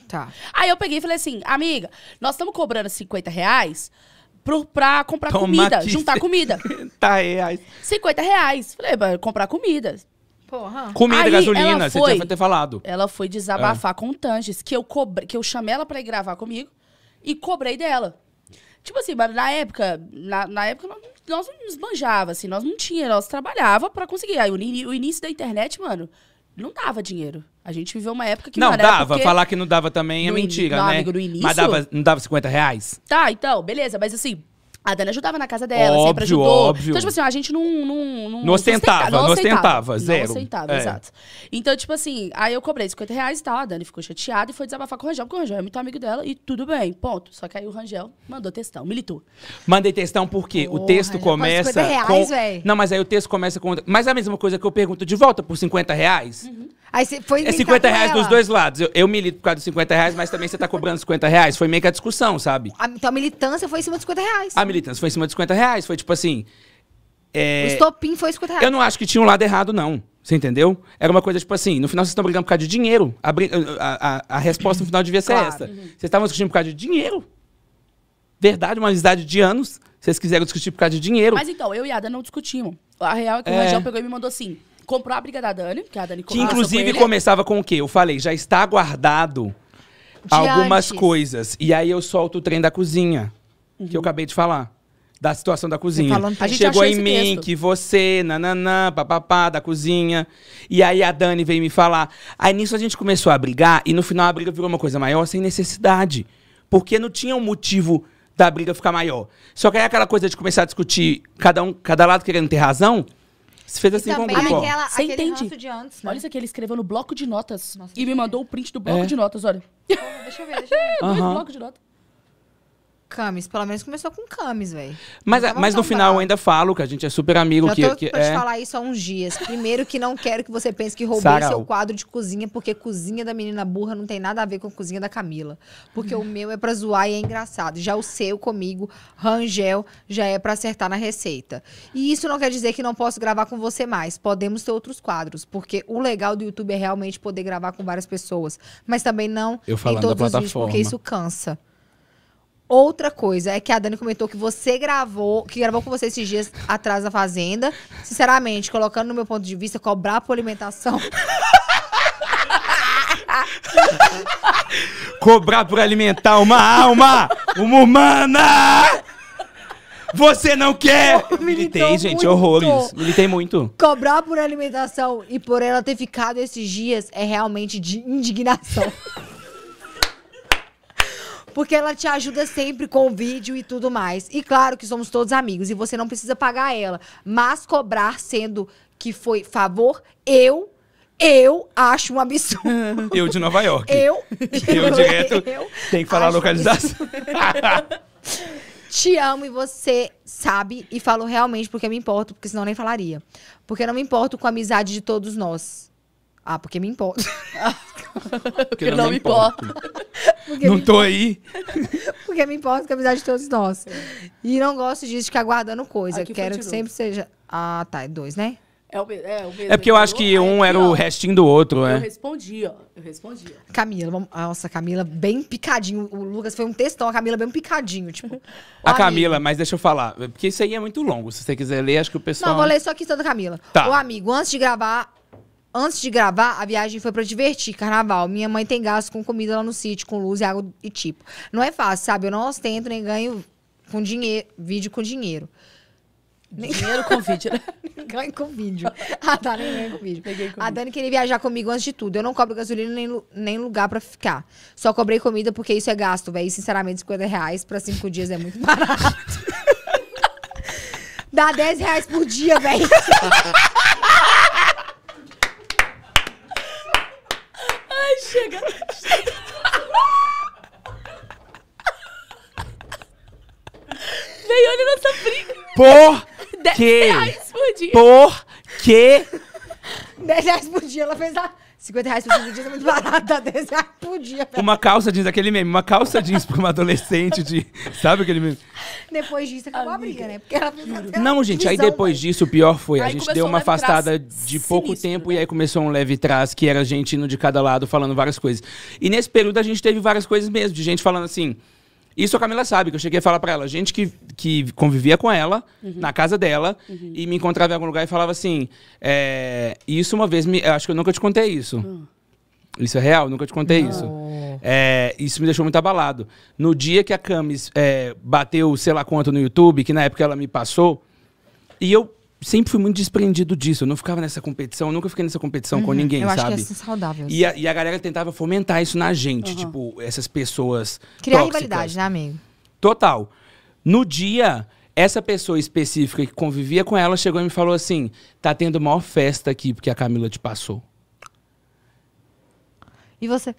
Tá. Aí eu peguei e falei assim, amiga, nós estamos cobrando 50 reais pro, pra comprar Toma comida, juntar comida. 50 reais. 50 reais. Falei, pra comprar comida. Porra. Comida, Aí gasolina, foi, você tinha ter falado. Ela foi desabafar é. com o Tanges, que eu, cobre, que eu chamei ela pra ir gravar comigo e cobrei dela. Tipo assim, mano na época, na, na época nós, nós não esbanjava, assim, nós não tinha, nós trabalhava para conseguir. Aí o, o início da internet, mano, não dava dinheiro. A gente viveu uma época que não, não dava. Porque... Falar que não dava também é mentira, in... não, né? Amigo, no início... Mas dava, não dava 50 reais? Tá, então, beleza. Mas assim, a Dani ajudava na casa dela, óbvio, sempre ajudou. Então, óbvio. Então, tipo assim, a gente não. Não, não, não ostentava, não ostentava, zero. Não ostentava, é. exato. Então, tipo assim, aí eu cobrei 50 reais e tal. A Dani ficou chateada e foi desabafar com o Rangel, porque o Rangel é muito amigo dela e tudo bem, ponto. Só que aí o Rangel mandou textão, militou. Mandei textão porque oh, o texto Rangel, começa. 50 reais, com... Não, mas aí o texto começa com. Mas a mesma coisa que eu pergunto de volta por 50 reais. Uhum. Aí você foi é 50 reais dos dois lados. Eu, eu milito por causa dos 50 reais, mas também você tá cobrando 50 reais. Foi meio que a discussão, sabe? A, então a militância foi em cima de 50 reais. A militância foi em cima de 50 reais. Foi tipo assim. É... O estopim foi 50 reais. Eu não acho que tinha um lado errado, não. Você entendeu? Era uma coisa tipo assim: no final vocês estão brigando por causa de dinheiro. A, a, a resposta no final devia ser claro. essa. Vocês estavam discutindo por causa de dinheiro. Verdade, uma amizade de anos. Vocês quiseram discutir por causa de dinheiro. Mas então, eu e a Ada não discutimos. A real é que o é. Rangel pegou e me mandou assim comprou a briga da Dani, que a Dani Que inclusive com começava com o quê? Eu falei, já está guardado algumas coisas. E aí eu solto o trem da cozinha, uhum. que eu uhum. acabei de falar. Da situação da cozinha. A gente Chegou em mim texto. que você, nananã, papapá, da cozinha. E aí a Dani veio me falar. Aí nisso a gente começou a brigar e no final a briga virou uma coisa maior sem necessidade. Porque não tinha um motivo da briga ficar maior. Só que aí aquela coisa de começar a discutir, cada um, cada lado querendo ter razão, se fez assim, vamos embora. Aquela, Você entende? De antes, né? Olha isso aqui, ele escreveu no bloco de notas. Nossa, e me mandou o print do bloco é. de notas, olha. Deixa eu ver, deixa eu ver. Uhum. Bloco de notas. Camis, pelo menos começou com Camis, velho. Mas, mas no final eu ainda falo que a gente é super amigo. Já que, tô é, que, pra é... te falar isso há uns dias. Primeiro que não quero que você pense que roubei Sarau. seu quadro de cozinha, porque cozinha da menina burra não tem nada a ver com cozinha da Camila. Porque o meu é pra zoar e é engraçado. Já o seu comigo, Rangel, já é pra acertar na receita. E isso não quer dizer que não posso gravar com você mais. Podemos ter outros quadros, porque o legal do YouTube é realmente poder gravar com várias pessoas. Mas também não eu em todos os vídeos, porque isso cansa. Outra coisa é que a Dani comentou que você gravou, que gravou com você esses dias atrás da fazenda. Sinceramente, colocando no meu ponto de vista, cobrar por alimentação. cobrar por alimentar uma alma, uma humana! Você não quer! Militei, gente, horror, horrores. Militei muito. Cobrar por alimentação e por ela ter ficado esses dias é realmente de indignação. Porque ela te ajuda sempre com o vídeo e tudo mais. E claro que somos todos amigos e você não precisa pagar ela. Mas cobrar sendo que foi favor, eu eu acho um absurdo. Eu de Nova York. Eu. Eu direto. Eu tem que falar a localização. Te amo e você sabe e falo realmente porque me importo, porque senão nem falaria. Porque eu não me importo com a amizade de todos nós. Ah, porque me importa. porque, porque não, me importa. não tô aí. porque me importa com a amizade de todos nós. E não gosto disso de ficar guardando coisa. Aqui Quero que sempre seja. Ah, tá. É dois, né? É, o, é, o é porque eu acho que um era o restinho do outro, né? Eu é. respondi, ó. Eu respondi. Ó. Camila, vamos... nossa, Camila bem picadinho. O Lucas foi um textão, a Camila bem picadinho, tipo. a Camila, mas deixa eu falar, porque isso aí é muito longo. Se você quiser ler, acho que o pessoal. Não, vou ler só aqui toda a Camila. Tá. O amigo, antes de gravar Antes de gravar, a viagem foi para divertir, carnaval. Minha mãe tem gasto com comida lá no sítio, com luz e água e tipo. Não é fácil, sabe? Eu não ostento nem ganho com dinheiro, vídeo com dinheiro. Dinheiro com vídeo, né? ganho com vídeo. tá, nem ganha com vídeo. Com a Dani vídeo. queria viajar comigo antes de tudo. Eu não cobro gasolina nem, nem lugar pra ficar. Só cobrei comida porque isso é gasto, velho. sinceramente, 50 reais pra cinco dias é muito barato. Dá 10 reais por dia, velho. Chega. Chega. Veio olha nossa briga. Por quê? Por quê? 10 reais por dia ela fez a. 50 reais por jeans é muito barato. Há 10 reais dia. Pera. Uma calça jeans, aquele meme. Uma calça jeans pra uma adolescente de... Sabe aquele meme? Depois disso, acabou Amiga. a briga, né? Porque ela Não, gente. Visão, aí depois né? disso, o pior foi. Aí a gente deu uma um afastada de pouco sinistro, né? tempo né? e aí começou um leve trás, que era gente indo de cada lado falando várias coisas. E nesse período a gente teve várias coisas mesmo. De gente falando assim... Isso a Camila sabe, que eu cheguei a falar para ela. Gente que, que convivia com ela, uhum. na casa dela, uhum. e me encontrava em algum lugar e falava assim: é, Isso uma vez, me, acho que eu nunca te contei isso. Uhum. Isso é real, nunca te contei isso. É, isso me deixou muito abalado. No dia que a Camis é, bateu sei lá quanto no YouTube, que na época ela me passou, e eu sempre fui muito desprendido disso. Eu não ficava nessa competição, nunca fiquei nessa competição uhum. com ninguém, eu sabe? acho que é saudável. E a, e a galera tentava fomentar isso na gente, uhum. tipo, essas pessoas. Criar tóxicas. rivalidade, né, amigo? Total. No dia, essa pessoa específica que convivia com ela chegou e me falou assim: tá tendo maior festa aqui porque a Camila te passou. E você?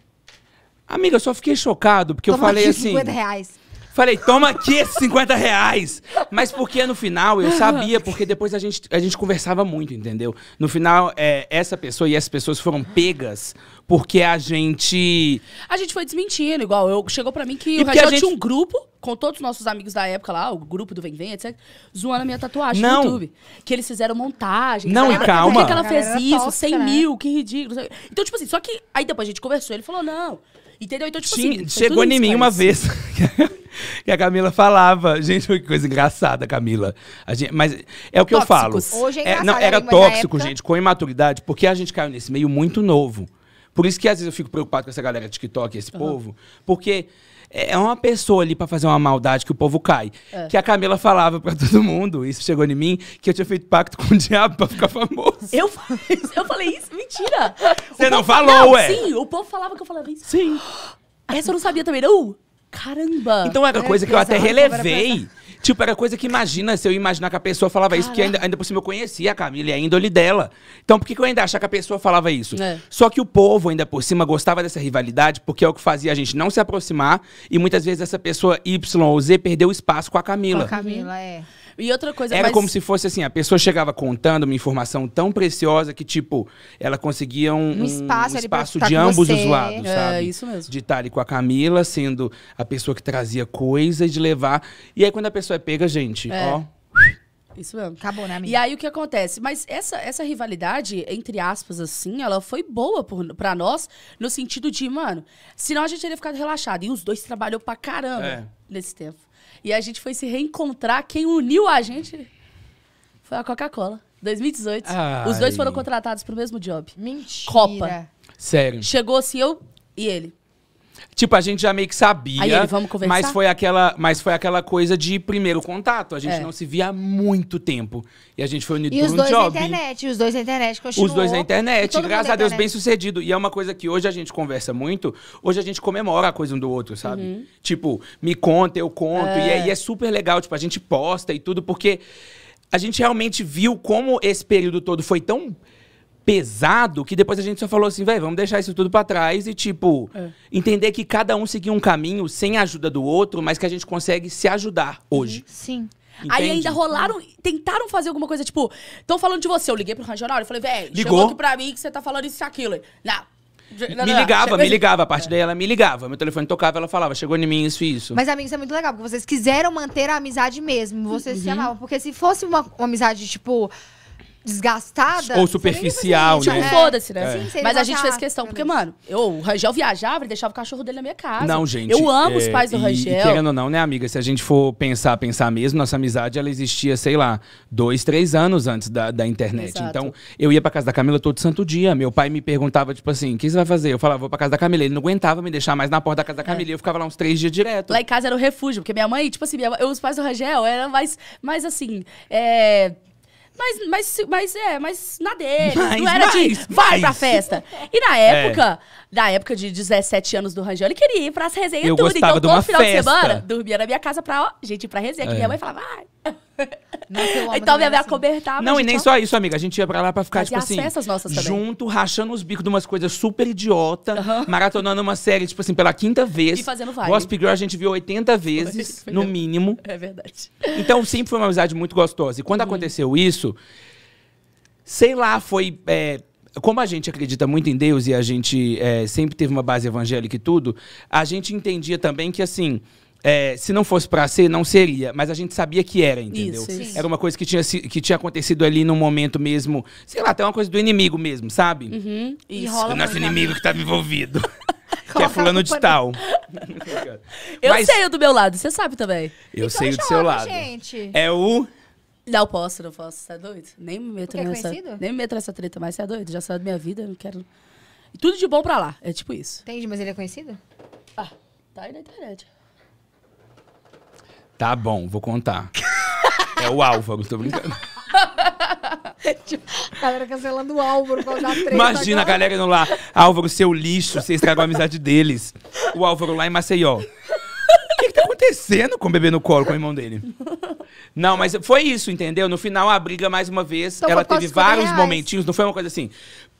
Amiga, eu só fiquei chocado porque Toma eu falei aqui assim. 50 reais. Falei, toma aqui esses 50 reais. Mas porque no final eu sabia, porque depois a gente, a gente conversava muito, entendeu? No final, é, essa pessoa e essas pessoas foram pegas porque a gente. A gente foi desmentindo, igual. Eu, chegou pra mim que o Rajão gente... tinha um grupo com todos os nossos amigos da época lá, o grupo do Vem Vem, etc. Zoando a minha tatuagem não. no YouTube. Que eles fizeram montagem. Não, e calma. Por que, que ela fez isso? Tosca, 100 né? mil, que ridículo. Então, tipo assim, só que aí depois a gente conversou, ele falou, não. Entendeu? Então, tipo Sim, assim, chegou em mim uma vez. que a Camila falava. Gente, que coisa engraçada, Camila. Gente, mas é o que Tóxicos. eu falo. Hoje é, é não, era tóxico, época... gente, com imaturidade, porque a gente caiu nesse meio muito novo. Por isso que às vezes eu fico preocupado com essa galera de TikTok, esse uhum. povo, porque é, é uma pessoa ali para fazer uma maldade que o povo cai. É. Que a Camila falava para todo mundo, isso chegou em mim, que eu tinha feito pacto com o diabo pra ficar famoso. Eu falei, eu falei isso? Mentira! Você não falou, falava, ué? Sim, o povo falava que eu falava isso. Sim. Essa eu não sabia também, não. Caramba! Então era, é, coisa que eu até relevei. Tipo, era coisa que imagina, se eu imaginar que a pessoa falava Caraca. isso, porque ainda, ainda por cima eu conhecia a Camila e a índole dela. Então, por que, que eu ainda achar que a pessoa falava isso? É. Só que o povo, ainda por cima, gostava dessa rivalidade, porque é o que fazia a gente não se aproximar e muitas vezes essa pessoa Y ou Z perdeu espaço com a Camila. Com a Camila, é. E outra coisa... Era mas... como se fosse assim, a pessoa chegava contando uma informação tão preciosa que, tipo, ela conseguia um, um espaço, um espaço tá de ambos você. os lados, é, sabe? É, isso mesmo. De estar tá ali com a Camila, sendo a pessoa que trazia coisa e de levar. E aí, quando a pessoa é pega, gente, é. ó... Isso mesmo. Acabou, né, amiga? E aí o que acontece? Mas essa, essa rivalidade, entre aspas, assim, ela foi boa para pra nós, no sentido de, mano, senão a gente teria ficado relaxado. E os dois trabalhou pra caramba é. nesse tempo. E a gente foi se reencontrar. Quem uniu a gente foi a Coca-Cola. 2018. Ai. Os dois foram contratados pro mesmo job. Mentira. Copa. Sério. Chegou assim, eu e ele. Tipo, a gente já meio que sabia. Aí ele, vamos conversar? Mas foi aquela, mas foi aquela coisa de primeiro contato. A gente é. não se via há muito tempo. E a gente foi unido e por os dois Na internet, os dois na internet, continuou. Os dois na internet, graças a Deus, bem sucedido. E é uma coisa que hoje a gente conversa muito. Hoje a gente comemora a coisa um do outro, sabe? Uhum. Tipo, me conta, eu conto. É. E aí é super legal. Tipo, a gente posta e tudo, porque a gente realmente viu como esse período todo foi tão pesado que depois a gente só falou assim, velho, vamos deixar isso tudo para trás e, tipo, é. entender que cada um seguir um caminho sem a ajuda do outro, mas que a gente consegue se ajudar uhum. hoje. Sim. Aí ainda rolaram, tentaram fazer alguma coisa, tipo, estão falando de você. Eu liguei pro Rangel e falei, velho, chegou aqui pra mim que você tá falando isso e aquilo. Não. Não, me ligava, me ligava. A partir é. daí ela me ligava. Meu telefone tocava, ela falava, chegou em mim isso e isso. Mas, amigos, é muito legal, porque vocês quiseram manter a amizade mesmo. Vocês uhum. se amavam. Porque se fosse uma, uma amizade, tipo, desgastada. Ou superficial, né? Tipo, foda-se, né? É. Sim, Mas a gente tá fez questão, porque, mano, eu, o Rangel viajava e deixava o cachorro dele na minha casa. Não, gente. Eu amo é, os pais do e, Rangel. E querendo ou não, né, amiga? Se a gente for pensar, pensar mesmo, nossa amizade, ela existia, sei lá, dois, três anos antes da, da internet. Exato. Então, eu ia pra casa da Camila todo santo dia. Meu pai me perguntava, tipo assim, o que você vai fazer? Eu falava, vou pra casa da Camila. Ele não aguentava me deixar mais na porta da casa da é. Camila. É. Eu ficava lá uns três dias direto. Lá em casa era o refúgio, porque minha mãe, tipo assim, minha, eu, os pais do Rangel eram mais, mais assim, é mas, mas, mas é, mas na dele. Mas, não era mas, de vai pra festa. E na época, é da época de 17 anos do Rangel, ele queria ir pras resenhas eu tudo. Gostava então, de uma final festa. de semana, dormia na minha casa pra, ó, gente, ir pra resenha, que é. minha mãe falava, ai. Nossa, então minha mãe assim. cobertava. Não, e nem ó, só isso, amiga. A gente ia pra lá pra ficar, tipo assim, junto, rachando os bicos de umas coisas super idiota, uhum. maratonando uma série, tipo assim, pela quinta vez. E fazendo várias. Gossip Girl a gente viu 80 vezes, no mínimo. É verdade. Então sempre foi uma amizade muito gostosa. E quando uhum. aconteceu isso, sei lá, foi. É, como a gente acredita muito em Deus e a gente é, sempre teve uma base evangélica e tudo, a gente entendia também que assim. É, se não fosse para ser, não seria. Mas a gente sabia que era, entendeu? Isso, isso. Era uma coisa que tinha, que tinha acontecido ali num momento mesmo. Sei lá, até uma coisa do inimigo mesmo, sabe? Uhum, isso. Do nosso inimigo que tava tá envolvido. que é fulano de tal. eu Mas, sei o do meu lado, você sabe também. Eu então sei o do seu lado. Gente. É o. Não posso, não posso, você é doido? Nem me meto é nessa. Conhecido? Nem me meto nessa treta, mas você é doido, já saiu da minha vida, não quero. E tudo de bom pra lá, é tipo isso. Entende, mas ele é conhecido? Ah, tá aí na internet. Tá bom, vou contar. é o Álvaro, tô brincando. tipo, a galera cancelando o Álvaro pra dar treta. Imagina a galera indo lá. Álvaro, seu lixo, você estragou a amizade deles. O Álvaro lá em Maceió que tá acontecendo com o bebê no colo com o irmão dele? Não, mas foi isso, entendeu? No final, a briga, mais uma vez, ela teve vários reais. momentinhos, não foi uma coisa assim,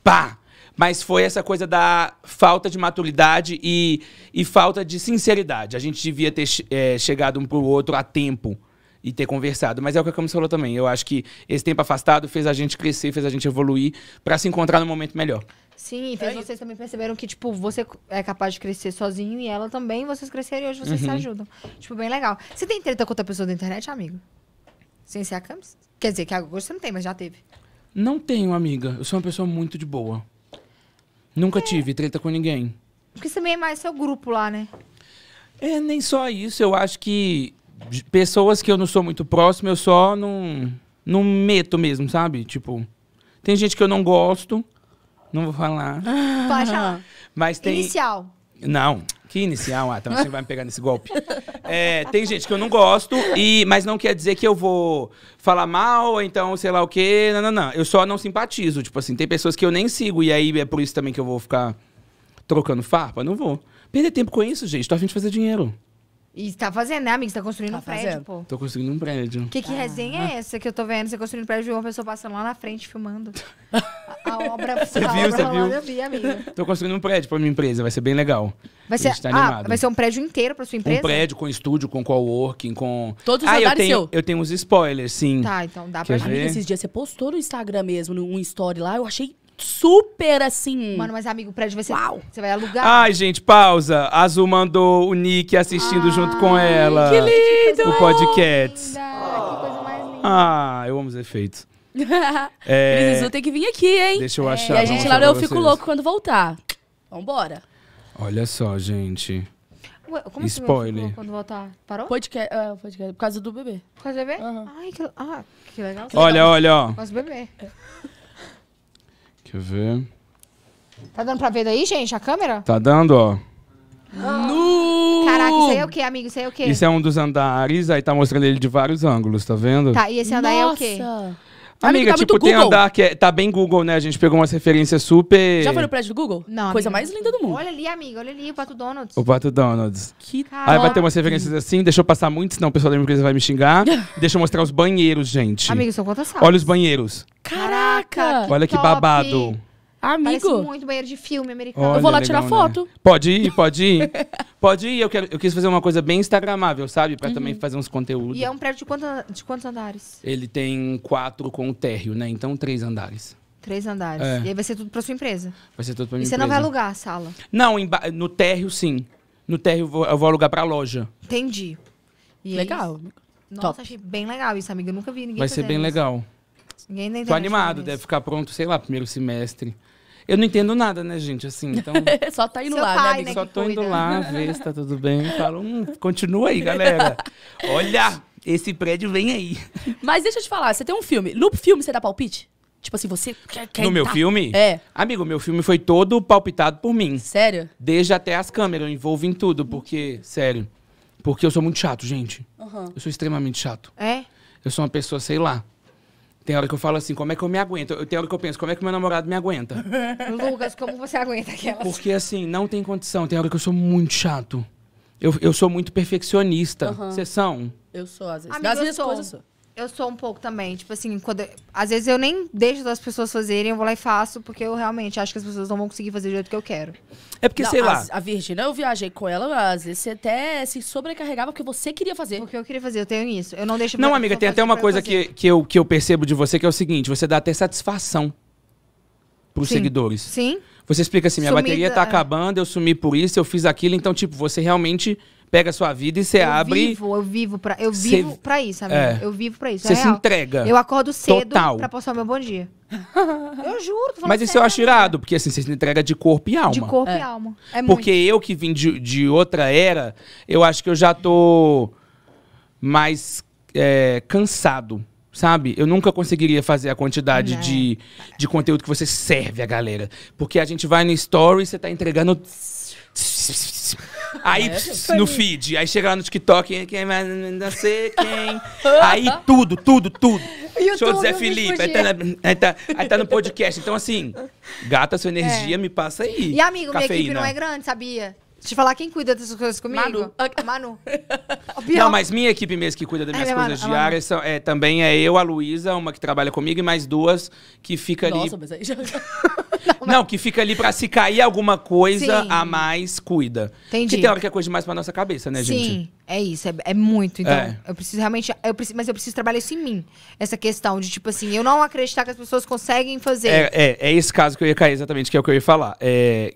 pá! Mas foi essa coisa da falta de maturidade e, e falta de sinceridade. A gente devia ter é, chegado um pro outro a tempo e ter conversado. Mas é o que a Camis falou também. Eu acho que esse tempo afastado fez a gente crescer, fez a gente evoluir para se encontrar num momento melhor. Sim, então é vocês isso. também perceberam que, tipo, você é capaz de crescer sozinho e ela também, vocês cresceram e hoje vocês uhum. se ajudam. Tipo, bem legal. Você tem treta com outra pessoa da internet, amigo? Sem ser a Camis? Quer dizer, que agora você não tem, mas já teve. Não tenho, amiga. Eu sou uma pessoa muito de boa. Nunca é. tive treta com ninguém. Porque você também é mais seu grupo lá, né? É, nem só isso. Eu acho que pessoas que eu não sou muito próximo, eu só não, não meto mesmo, sabe? Tipo, tem gente que eu não gosto, não vou falar. Pode falar. Mas tem... Inicial. Não. Que inicial, ah, então você vai me pegar nesse golpe. É, tem gente que eu não gosto, e, mas não quer dizer que eu vou falar mal, então sei lá o quê. Não, não, não. Eu só não simpatizo. Tipo assim, tem pessoas que eu nem sigo, e aí é por isso também que eu vou ficar trocando farpa? Não vou. Perder tempo com isso, gente. Tô a fim de fazer dinheiro. E está fazendo, né, amigo? Você tá construindo tá um fazendo. prédio, pô. Tô construindo um prédio. Que, que ah. resenha é essa que eu tô vendo? Você construindo um prédio e uma pessoa passando lá na frente filmando. A, a obra Você a viu, obra você viu? Eu vi, amiga. Tô construindo um prédio pra minha empresa, vai ser bem legal. Vai ser, tá ah, vai ser um prédio inteiro pra sua empresa? Um prédio com estúdio, com coworking, com. Todos os ah, eu tenho, seu. eu tenho uns spoilers, sim. Tá, então dá Quer pra gente. Amiga, esses dias você postou no Instagram mesmo, um story lá, eu achei super assim. Mano, mas amigo, prédio você. Uau. Você vai alugar. Ai, gente, pausa. A Azul mandou o Nick assistindo Ai, junto com ela. Que lindo! O podcast. Oh. Que coisa mais linda. Ah, eu amo os efeitos. é... Eles tem que vir aqui, hein? Deixa eu é. achar. É. E a gente lá eu vocês. fico louco quando voltar. Vambora. Olha só, gente. Ué, como assim Spoiler. Assim, quando voltar? Parou? Podcast, uh, é, podcast. Por causa do bebê. Por causa do bebê? Uhum. Ai, que, ah, que legal. Olha, olha, ó. Por causa do bebê. Quer ver? Tá dando pra ver daí, gente, a câmera? Tá dando, ó. No! Caraca, isso aí é o quê, amigo? Isso aí é o quê? Isso é um dos andares, aí tá mostrando ele de vários ângulos, tá vendo? Tá, e esse andar Nossa. é o quê? Amiga, Amiga tá tipo, tem Google. andar que é, tá bem Google, né? A gente pegou umas referências super. Já foi no prédio do Google? Não. Coisa amiga. mais linda do mundo. Olha ali, amiga, olha ali, o Pato Donuts. O Pato Donuts. Que Aí vai ter umas referências assim, deixa eu passar muito, senão o pessoal da minha empresa vai me xingar. deixa eu mostrar os banheiros, gente. Amiga, são quantas salas? Olha os banheiros. Caraca! Olha que, que babado. Amigo. Parece muito banheiro de filme americano. Olha, eu vou lá legal, tirar né? foto. Né? Pode ir, pode ir. pode ir. Eu, quero, eu quis fazer uma coisa bem instagramável, sabe? Pra uhum. também fazer uns conteúdos. E é um prédio de, quanto, de quantos andares? Ele tem quatro com o térreo, né? Então, três andares. Três andares. É. E aí vai ser tudo pra sua empresa. Vai ser tudo pra minha e empresa. E você não vai alugar a sala? Não, no térreo, sim. No térreo, eu vou, eu vou alugar pra loja. Entendi. E é legal. Nossa, Top. achei bem legal isso, amiga. Eu nunca vi ninguém Vai ser bem isso. legal. Ninguém nem Tô animado, deve ficar pronto, sei lá, primeiro semestre. Eu não entendo nada, né, gente? Assim, então. só tá indo Seu lá, né, pai, né, Só tô indo lá, ver se tá tudo bem. Falo, hum, continua aí, galera. Olha, esse prédio vem aí. Mas deixa eu te falar, você tem um filme. No filme você dá palpite? Tipo assim, você quer, quer No meu filme? É. Amigo, meu filme foi todo palpitado por mim. Sério? Desde até as câmeras, eu envolvo em tudo, porque, sério. Porque eu sou muito chato, gente. Uhum. Eu sou extremamente chato. É? Eu sou uma pessoa, sei lá. Tem hora que eu falo assim, como é que eu me aguento? tem hora que eu penso, como é que meu namorado me aguenta? Lucas, como você aguenta aquelas? Porque assim, não tem condição. Tem hora que eu sou muito chato. Eu, eu sou muito perfeccionista. Uhum. Vocês são? Eu sou, às vezes. Amigo, das minhas coisas, eu sou. Eu sou um pouco também. Tipo assim, quando eu, às vezes eu nem deixo as pessoas fazerem, eu vou lá e faço, porque eu realmente acho que as pessoas não vão conseguir fazer do jeito que eu quero. É porque, não, sei lá. A, a Virgínia, eu viajei com ela, às vezes você até se sobrecarregava porque você queria fazer. Porque eu queria fazer, eu tenho isso. Eu não deixo Não, amiga, tem até uma coisa que, que, eu, que eu percebo de você, que é o seguinte: você dá até satisfação pros Sim. seguidores. Sim. Você explica assim: minha Sumida, bateria tá é. acabando, eu sumi por isso, eu fiz aquilo, então, tipo, você realmente pega a sua vida e você eu abre. Vivo, eu vivo pra, eu vivo cê... pra isso, amigo. É. Eu vivo pra isso. Você é se entrega. Eu acordo cedo Total. pra postar o meu bom dia. eu juro, tô Mas isso eu acho irado, porque assim, você se entrega de corpo e alma. De corpo é. e alma. É, é porque muito. eu que vim de, de outra era, eu acho que eu já tô mais é, cansado sabe? Eu nunca conseguiria fazer a quantidade é. de, de conteúdo que você serve a galera. Porque a gente vai no story e você tá entregando. Aí é, pss, no feed, aí chega lá no TikTok, quem mais não sei quem. aí tudo, tudo, tudo. YouTube, Show Zé Felipe, aí tá, na, aí, tá, aí tá, no podcast. Então, assim, gata, sua é. energia é. me passa aí. E, amigo, cafeína. minha equipe não é grande, sabia? Deixa eu falar quem cuida dessas coisas comigo. Manu. A Manu. Não, mas minha equipe mesmo que cuida das minhas é, coisas Manu, diárias são, é, também é eu, a Luísa, uma que trabalha comigo, e mais duas que fica ali. Nossa, mas aí já. Não, que fica ali pra se cair alguma coisa Sim. a mais, cuida. Entendi. Que tem hora que é coisa demais pra nossa cabeça, né, gente? Sim, é isso, é, é muito. Então, é. eu preciso realmente. Eu preciso, mas eu preciso trabalhar isso em mim. Essa questão de, tipo assim, eu não acreditar que as pessoas conseguem fazer. É, é, é esse caso que eu ia cair, exatamente, que é o que eu ia falar. É,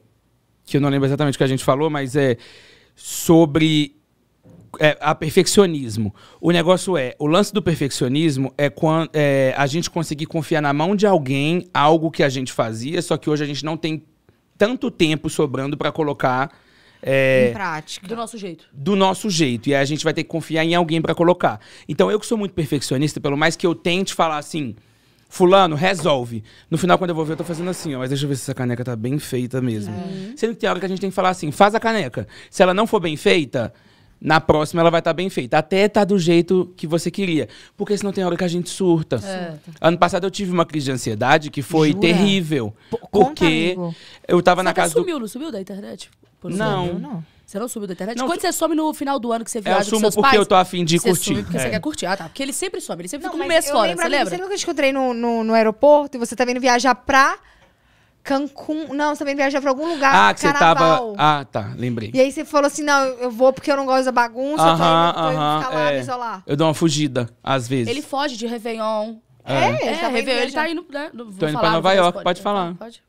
que eu não lembro exatamente o que a gente falou, mas é sobre é, a perfeccionismo. O negócio é, o lance do perfeccionismo é, quando, é a gente conseguir confiar na mão de alguém algo que a gente fazia, só que hoje a gente não tem tanto tempo sobrando para colocar é, em prática. Do nosso jeito. Do nosso jeito. E aí a gente vai ter que confiar em alguém para colocar. Então, eu que sou muito perfeccionista, pelo mais que eu tente falar assim, Fulano, resolve. No final, quando eu vou ver, eu tô fazendo assim, ó. Mas deixa eu ver se essa caneca tá bem feita mesmo. É. Uhum. Sendo que tem hora que a gente tem que falar assim, faz a caneca. Se ela não for bem feita, na próxima ela vai estar tá bem feita. Até tá do jeito que você queria. Porque senão tem hora que a gente surta. É. Ano passado eu tive uma crise de ansiedade que foi Jura? terrível. P porque Conta, eu tava você na casa. Sumiu, do... não sumiu da internet? Não. Não. não. Você não sumiu da internet? Não, Quando você some no final do ano que você viaja é, eu sumo com seus porque eu tô afim de você curtir. porque é. você quer curtir. Ah, tá. Porque ele sempre some. Ele sempre não, fica um mês fora, você lembra? Você nunca te encontrei no, no, no aeroporto e você tá vindo viajar pra... Cancún. Não, você também viajar pra algum lugar. Ah, que carnaval. você tava. Ah, tá, lembrei. E aí você falou assim: não, eu vou porque eu não gosto da bagunça, uh -huh, então eu vou ficar lá, é. me isolar. Eu dou uma fugida, às vezes. Ele foge de Réveillon. É, é, ele, tá Réveillon, ele tá indo, né? Tô indo falar, pra Nova York, pode, pode falar. Pode.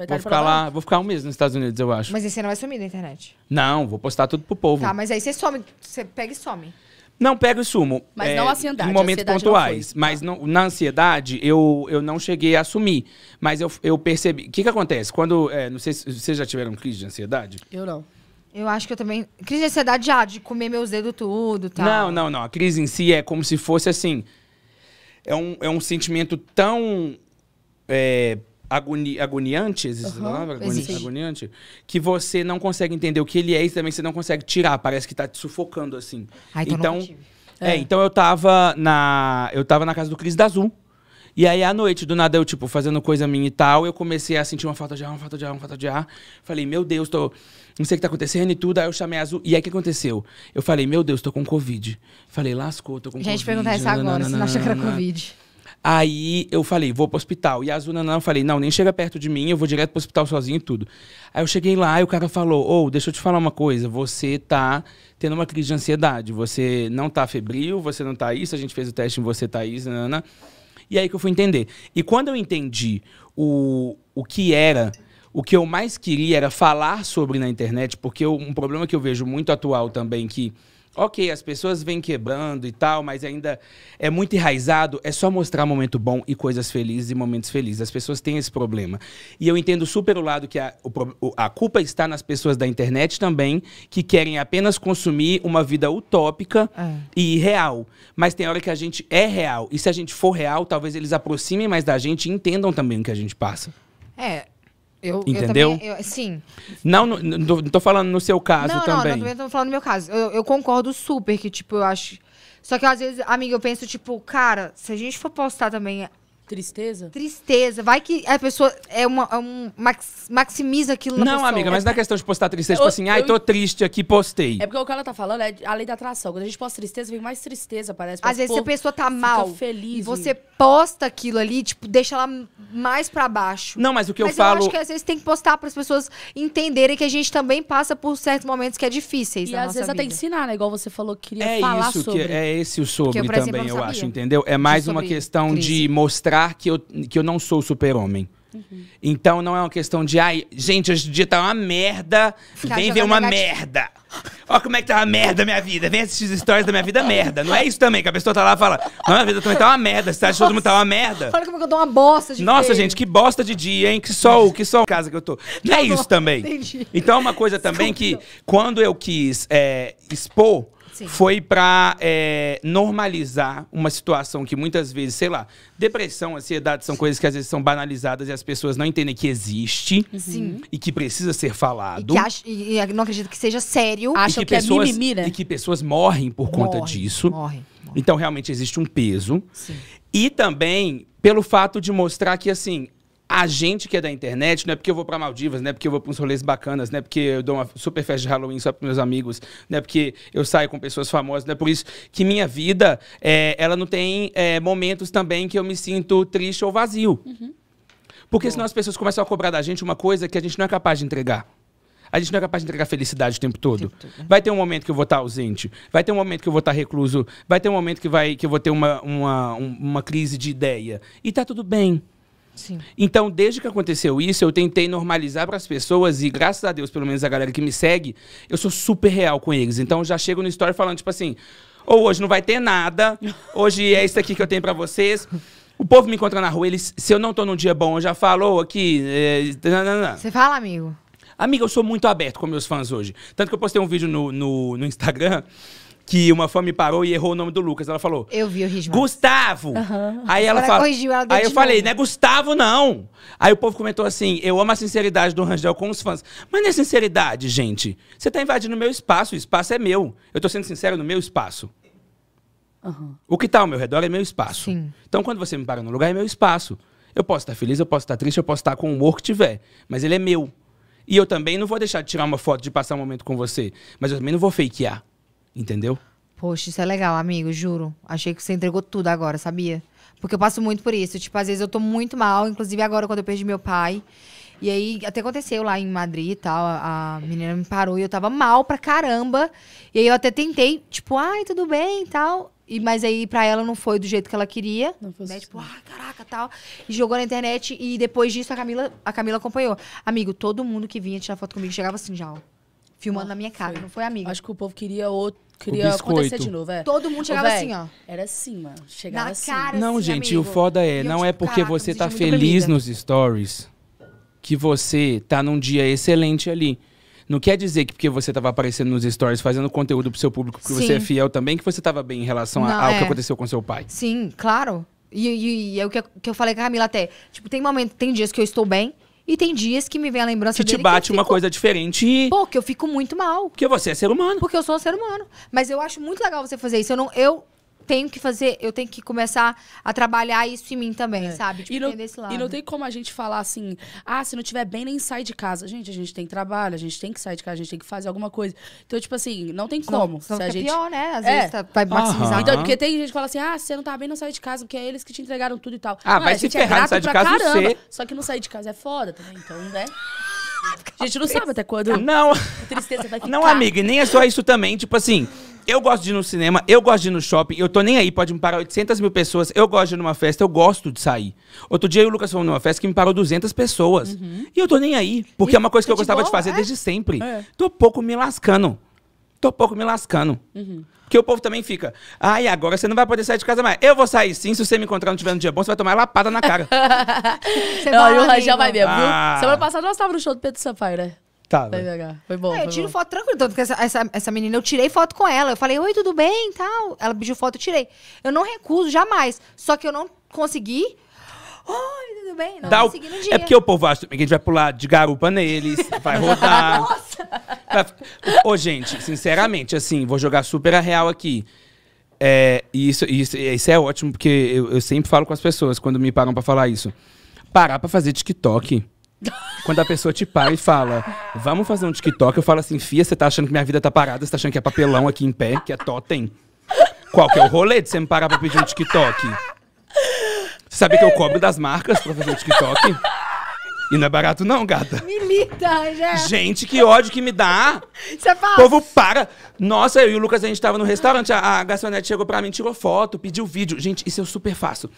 Vai vou tá ficar lá, vou ficar um mês nos Estados Unidos, eu acho. Mas aí você não vai sumir da internet. Não, vou postar tudo pro povo. Tá, mas aí você some, você pega e some. Não pego e sumo. Mas é, não a ansiedade. Em momentos ansiedade pontuais. Não mas tá. não, na ansiedade, eu, eu não cheguei a assumir. Mas eu, eu percebi. O que, que acontece? Quando. É, não sei se vocês já tiveram crise de ansiedade? Eu não. Eu acho que eu também. Crise de ansiedade já, de comer meus dedos tudo tal. Não, não, não. A crise em si é como se fosse assim. É um, é um sentimento tão. É, agoni, existe uhum, palavra? Agoni, agoniante, que você não consegue entender o que ele é e também você não consegue tirar, parece que tá te sufocando assim. Ai, então, então é, é, então eu tava na eu tava na casa do Cris da Azul. E aí, à noite, do nada, eu, tipo, fazendo coisa minha e tal, eu comecei a sentir uma falta de ar, uma falta de ar, uma falta de ar. Falei, meu Deus, tô. Não sei o que tá acontecendo e tudo. Aí eu chamei a Azul. E aí, o que aconteceu? Eu falei, meu Deus, tô com Covid. Falei, lascou, tô com Gente, Covid. Gente, perguntar isso agora, você não achou que era Covid. Aí eu falei, vou pro hospital. E a Azul não eu falei, não, nem chega perto de mim, eu vou direto pro hospital sozinho e tudo. Aí eu cheguei lá e o cara falou, oh, deixa eu te falar uma coisa, você tá tendo uma crise de ansiedade, você não tá febril, você não tá isso, a gente fez o teste em você tá isso, Nana E aí que eu fui entender. E quando eu entendi o, o que era o que eu mais queria era falar sobre na internet, porque eu, um problema que eu vejo muito atual também, que Ok, as pessoas vêm quebrando e tal, mas ainda é muito enraizado. É só mostrar momento bom e coisas felizes e momentos felizes. As pessoas têm esse problema. E eu entendo super o lado que a, o, a culpa está nas pessoas da internet também, que querem apenas consumir uma vida utópica é. e irreal. Mas tem hora que a gente é real. E se a gente for real, talvez eles aproximem mais da gente e entendam também o que a gente passa. É, eu, Entendeu? Eu também, eu, sim. Não, não, não tô falando no seu caso não, também. Não, não, tô falando no meu caso. Eu, eu, concordo super que, tipo, eu acho. Só que às vezes, amiga, eu penso, tipo, cara, se a gente for postar também Tristeza? Tristeza. Vai que a pessoa é uma, é um, max, maximiza aquilo na Não, pessoa. amiga, mas é não é questão de postar tristeza. Tipo eu, tipo assim, ai, eu... tô triste aqui, postei. É porque o que ela tá falando é a lei da atração. Quando a gente posta tristeza, vem mais tristeza, parece. Às vezes a pessoa tá mal. feliz. E você posta aquilo ali, tipo, deixa ela mais para baixo. Não, mas o que mas eu, eu falo... eu acho que às vezes tem que postar para as pessoas entenderem que a gente também passa por certos momentos que é difíceis E às vezes vida. até ensinar, né? Igual você falou que queria é falar isso, sobre. Que é esse o sobre eu, também, exemplo, eu acho, entendeu? É mais uma questão crise. de mostrar que eu, que eu não sou super-homem. Uhum. Então não é uma questão de, ai, gente, hoje o dia tá uma merda, Ficar vem ver uma negativo. merda. Ó como é que tá uma merda minha vida, vem assistir histórias da minha vida merda. Não é isso também, que a pessoa tá lá e fala, não, ah, minha vida também tá uma merda, você acha que todo mundo tá uma merda? Olha como é eu tô uma bosta de Nossa, ver. gente, que bosta de dia, hein, que sol, que sol casa que eu tô. Não é tá isso também. Entendi. Então é uma coisa também que, então. quando eu quis é, expor, foi para é, normalizar uma situação que muitas vezes, sei lá, depressão, ansiedade são coisas que às vezes são banalizadas e as pessoas não entendem que existe Sim. e que precisa ser falado. E, ach, e, não acredito que seja sério. acho que, que é pessoas, é mimimi, né? E que pessoas morrem por conta disso. Então realmente existe um peso. Sim. E também pelo fato de mostrar que assim, a gente que é da internet, não é porque eu vou para Maldivas, não é porque eu vou para uns rolês bacanas, não é porque eu dou uma super festa de Halloween só para meus amigos, não é porque eu saio com pessoas famosas, não é por isso que minha vida, é, ela não tem é, momentos também que eu me sinto triste ou vazio. Uhum. Porque Boa. senão as pessoas começam a cobrar da gente uma coisa que a gente não é capaz de entregar. A gente não é capaz de entregar felicidade o tempo todo. O tempo todo né? Vai ter um momento que eu vou estar tá ausente, vai ter um momento que eu vou estar tá recluso, vai ter um momento que, vai, que eu vou ter uma, uma, uma crise de ideia. E tá tudo bem. Sim. Então, desde que aconteceu isso, eu tentei normalizar para as pessoas e, graças a Deus, pelo menos a galera que me segue, eu sou super real com eles. Então, já chego no story falando, tipo assim, ou oh, hoje não vai ter nada, hoje é isso aqui que eu tenho para vocês. O povo me encontra na rua, eles, se eu não tô num dia bom, eu já falo oh, aqui. É... Você fala, amigo? Amiga, eu sou muito aberto com meus fãs hoje. Tanto que eu postei um vídeo no, no, no Instagram que uma fã me parou e errou o nome do Lucas. Ela falou. Eu vi o risco. Gustavo! Uhum. Aí ela, ela falou. Corrigiu, ela aí eu falei, não é Gustavo, não! Aí o povo comentou assim: eu amo a sinceridade do Rangel com os fãs. Mas não é sinceridade, gente. Você tá invadindo o meu espaço, o espaço é meu. Eu tô sendo sincero no meu espaço. Uhum. O que tá ao meu redor é meu espaço. Sim. Então, quando você me para no lugar, é meu espaço. Eu posso estar feliz, eu posso estar triste, eu posso estar com o humor que tiver, mas ele é meu. E eu também não vou deixar de tirar uma foto, de passar um momento com você, mas eu também não vou fakear. Entendeu? Poxa, isso é legal, amigo, juro. Achei que você entregou tudo agora, sabia? Porque eu passo muito por isso. Tipo, às vezes eu tô muito mal, inclusive agora quando eu perdi meu pai. E aí, até aconteceu lá em Madrid e tal, a, menina me parou e eu tava mal pra caramba. E aí eu até tentei, tipo, ai, tudo bem e tal. E, mas aí pra ela não foi do jeito que ela queria. Não foi né? Assim. Tipo, ai, ah, caraca, tal. E jogou na internet e depois disso a Camila, a Camila acompanhou. Amigo, todo mundo que vinha tirar foto comigo chegava assim já, ó filmando na minha cara, foi. não foi amiga. Acho que o povo queria outro. Queria acontecer de novo, é. Todo mundo chegava Ô, assim, ó. Era assim, mano. Chegava na assim. Cara, não, assim, gente, amigo. o foda é, e não tipo, é porque caraca, você tá feliz nos stories que você tá num dia excelente ali. Não quer dizer que porque você tava aparecendo nos stories, fazendo conteúdo pro seu público, porque Sim. você é fiel também, que você tava bem em relação não, ao é. que aconteceu com seu pai. Sim, claro. E, e, e é o que, que eu falei com a Camila até. Tipo, tem momento, tem dias que eu estou bem, e tem dias que me vem a lembrança que dele. Te bate que te bate uma coisa diferente e. Pô, que eu fico muito mal. Porque você é ser humano. Porque eu sou um ser humano. Mas eu acho muito legal você fazer isso. Eu não. Eu, tenho que fazer, eu tenho que começar a trabalhar isso em mim também, é. sabe? Tipo, e, não, e não tem como a gente falar assim, ah, se não tiver bem, nem sai de casa. Gente, a gente tem trabalho, a gente tem que sair de casa, a gente tem que fazer alguma coisa. Então, tipo assim, não tem como. Não, se a gente... pior, né? Às é. vezes tá, vai maximizar. Uhum. Então, porque tem gente que fala assim, ah, se você não tá bem, não sai de casa, porque é eles que te entregaram tudo e tal. Ah, não, vai se é ferrar, é sai de casa caramba. Você. Só que não sair de casa é foda também, então, né? A gente não sabe até quando. Não. A tristeza vai ficar. Não, amiga, e nem é só isso também. Tipo assim, eu gosto de ir no cinema, eu gosto de ir no shopping, eu tô nem aí, pode me parar 800 mil pessoas. Eu gosto de ir numa festa, eu gosto de sair. Outro dia eu e o Lucas fomos numa festa que me parou 200 pessoas. Uhum. E eu tô nem aí, porque e é uma coisa que é eu gostava de fazer é? desde sempre. É. Tô pouco me lascando. Tô pouco me lascando. Uhum. Porque o povo também fica. Ai, ah, agora você não vai poder sair de casa mais. Eu vou sair sim. Se você me encontrar não tiver um dia bom, você vai tomar lapada na cara. você não, vai, o Rajão vai mesmo, viu? Ah. Semana passada nós tava no show do Pedro Sampaio, né? Tava. Tá, foi Foi bom. Ah, eu tiro bom. foto tranquilo. Tanto que essa, essa, essa, menina, eu tirei foto com ela. Eu falei, oi, tudo bem? tal. Ela pediu foto, eu tirei. Eu não recuso jamais. Só que eu não consegui. Oi, tudo bem? Não Dá consegui no dia. É porque o povo acha que a gente vai pular de garupa neles, vai rodar. Nossa! Ô, gente, sinceramente, assim, vou jogar super a real aqui. É, isso, isso, isso é ótimo, porque eu, eu sempre falo com as pessoas quando me param para falar isso. Parar pra fazer TikTok quando a pessoa te para e fala, vamos fazer um TikTok, eu falo assim, Fia, você tá achando que minha vida tá parada, você tá achando que é papelão aqui em pé, que é totem? Qual que é o rolê de você me parar pra pedir um TikTok? Você sabe que eu cobro das marcas pra fazer um TikTok? E não é barato não, gata. Milita, já. Gente, que ódio que me dá. Isso é O povo para. Nossa, eu e o Lucas, a gente tava no restaurante, a, a garçonete chegou pra mim, tirou foto, pediu vídeo. Gente, isso eu super faço.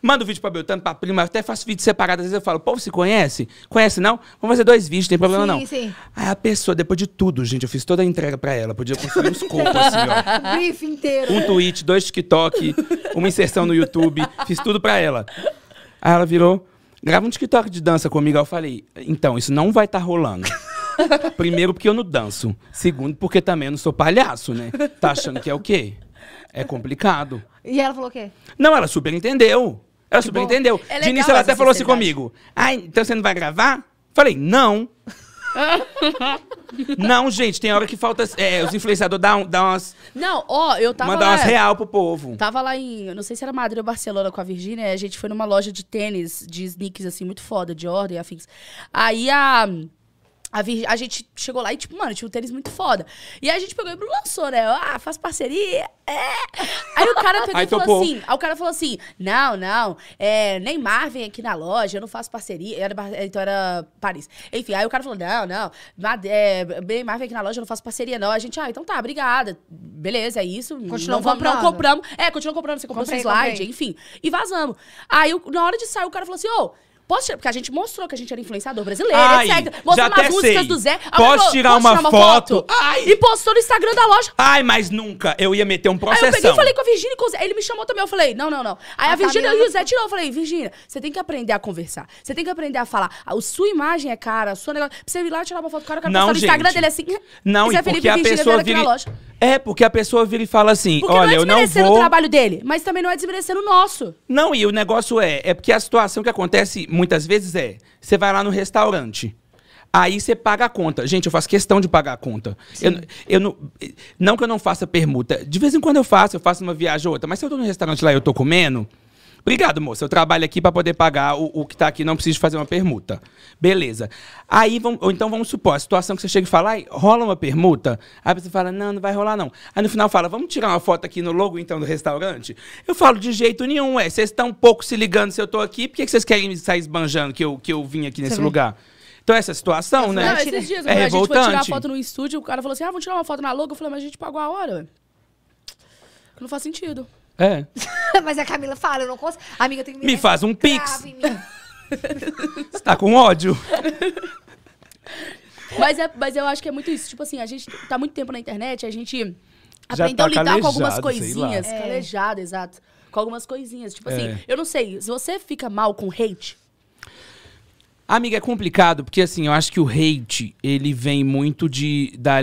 Manda o um vídeo pra Beltano, pra prima, até faço vídeo separado. Às vezes eu falo, povo, se conhece? Conhece não? Vamos fazer dois vídeos, tem problema sim, não. Sim. Aí a pessoa, depois de tudo, gente, eu fiz toda a entrega pra ela. Podia construir uns copos assim, ó. Brief inteiro. Um tweet, dois TikTok, uma inserção no YouTube. Fiz tudo pra ela. Aí ela virou, grava um TikTok de dança comigo. Aí eu falei, então, isso não vai estar tá rolando. Primeiro, porque eu não danço. Segundo, porque também eu não sou palhaço, né? Tá achando que é o quê? É complicado. E ela falou o quê? Não, ela super entendeu. É é ela superentendeu. É de início ela até falou assim comigo. Ah, então você não vai gravar? Falei, não. não, gente, tem hora que falta. É, os influenciadores dão, dão umas. Não, ó, eu tava. Mandar umas real pro povo. Tava lá em. Eu não sei se era Madrid ou Barcelona com a Virgínia. A gente foi numa loja de tênis, de sneakers, assim, muito foda, de ordem afins. Aí a. A, a, gente chegou lá e, tipo, mano, tinha um tênis muito foda. E a gente pegou e lançou, né? Ah, faz parceria. É. Aí o cara pegou aí, e falou topou. assim. Aí o cara falou assim: não, não, é, Neymar vem aqui na loja, eu não faço parceria. Era, então era Paris. Enfim, aí o cara falou: não, não, é, Neymar vem aqui na loja, eu não faço parceria, não. A gente, ah, então tá, obrigada. Beleza, é isso. Continuamos não compramos, compramos. É, continuamos comprando, você comprou comprei, seu slide, comprei. enfim. E vazamos. Aí, na hora de sair, o cara falou assim: ô. Oh, Posso tirar? Porque a gente mostrou que a gente era influenciador brasileiro, Ai, etc. Mostrou umas músicas sei. do Zé. Posso falou, tirar, uma, tirar uma foto? foto? Ai. E postou no Instagram da loja. Ai, mas nunca. Eu ia meter um processo. Aí eu peguei e falei com a Virgínia com o Zé. Ele me chamou também. Eu falei, não, não, não. Aí a, a tá Virgínia e o Zé tirou. Eu falei, Virgínia, você tem que aprender a conversar. Você tem que aprender a falar. A sua imagem é cara, o seu negócio. Pra você ir lá tirar uma foto cara, o cara não, postar no Instagram dele assim. Não, e, e porque que a Virgínia pessoa vira... É, porque a pessoa vira e fala assim, porque olha, não é eu não vou... o trabalho dele, mas também não é desmerecendo o nosso. Não, e o negócio é, é porque a situação que acontece muitas vezes é, você vai lá no restaurante, Aí você paga a conta. Gente, eu faço questão de pagar a conta. Eu, eu, não, não que eu não faça permuta. De vez em quando eu faço, eu faço uma viagem ou outra. Mas se eu tô no restaurante lá e eu tô comendo, Obrigado, moça. Eu trabalho aqui para poder pagar o, o que está aqui, não preciso fazer uma permuta. Beleza. Aí, vamos, ou então vamos supor, a situação que você chega e fala, Ai, rola uma permuta? Aí você fala, não, não vai rolar não. Aí no final fala, vamos tirar uma foto aqui no logo então do restaurante? Eu falo, de jeito nenhum, é. Vocês estão um pouco se ligando se eu estou aqui, por que vocês querem me sair esbanjando que eu, que eu vim aqui nesse lugar? Então, essa situação, né? Não, esses dias, é a gente foi tirar foto no estúdio, o cara falou assim: ah, vamos tirar uma foto na logo. Eu falei, mas a gente pagou a hora. Não faz sentido. É. Mas a Camila fala, eu não consigo. Amiga, eu tenho que Me faz um pix. Você tá com ódio? Mas, é, mas eu acho que é muito isso. Tipo assim, a gente tá muito tempo na internet, a gente Já aprendeu tá a lidar com algumas coisinhas. É. Calejado, exato. Com algumas coisinhas. Tipo assim, é. assim, eu não sei, se você fica mal com hate. Amiga, é complicado, porque assim, eu acho que o hate, ele vem muito de. Da,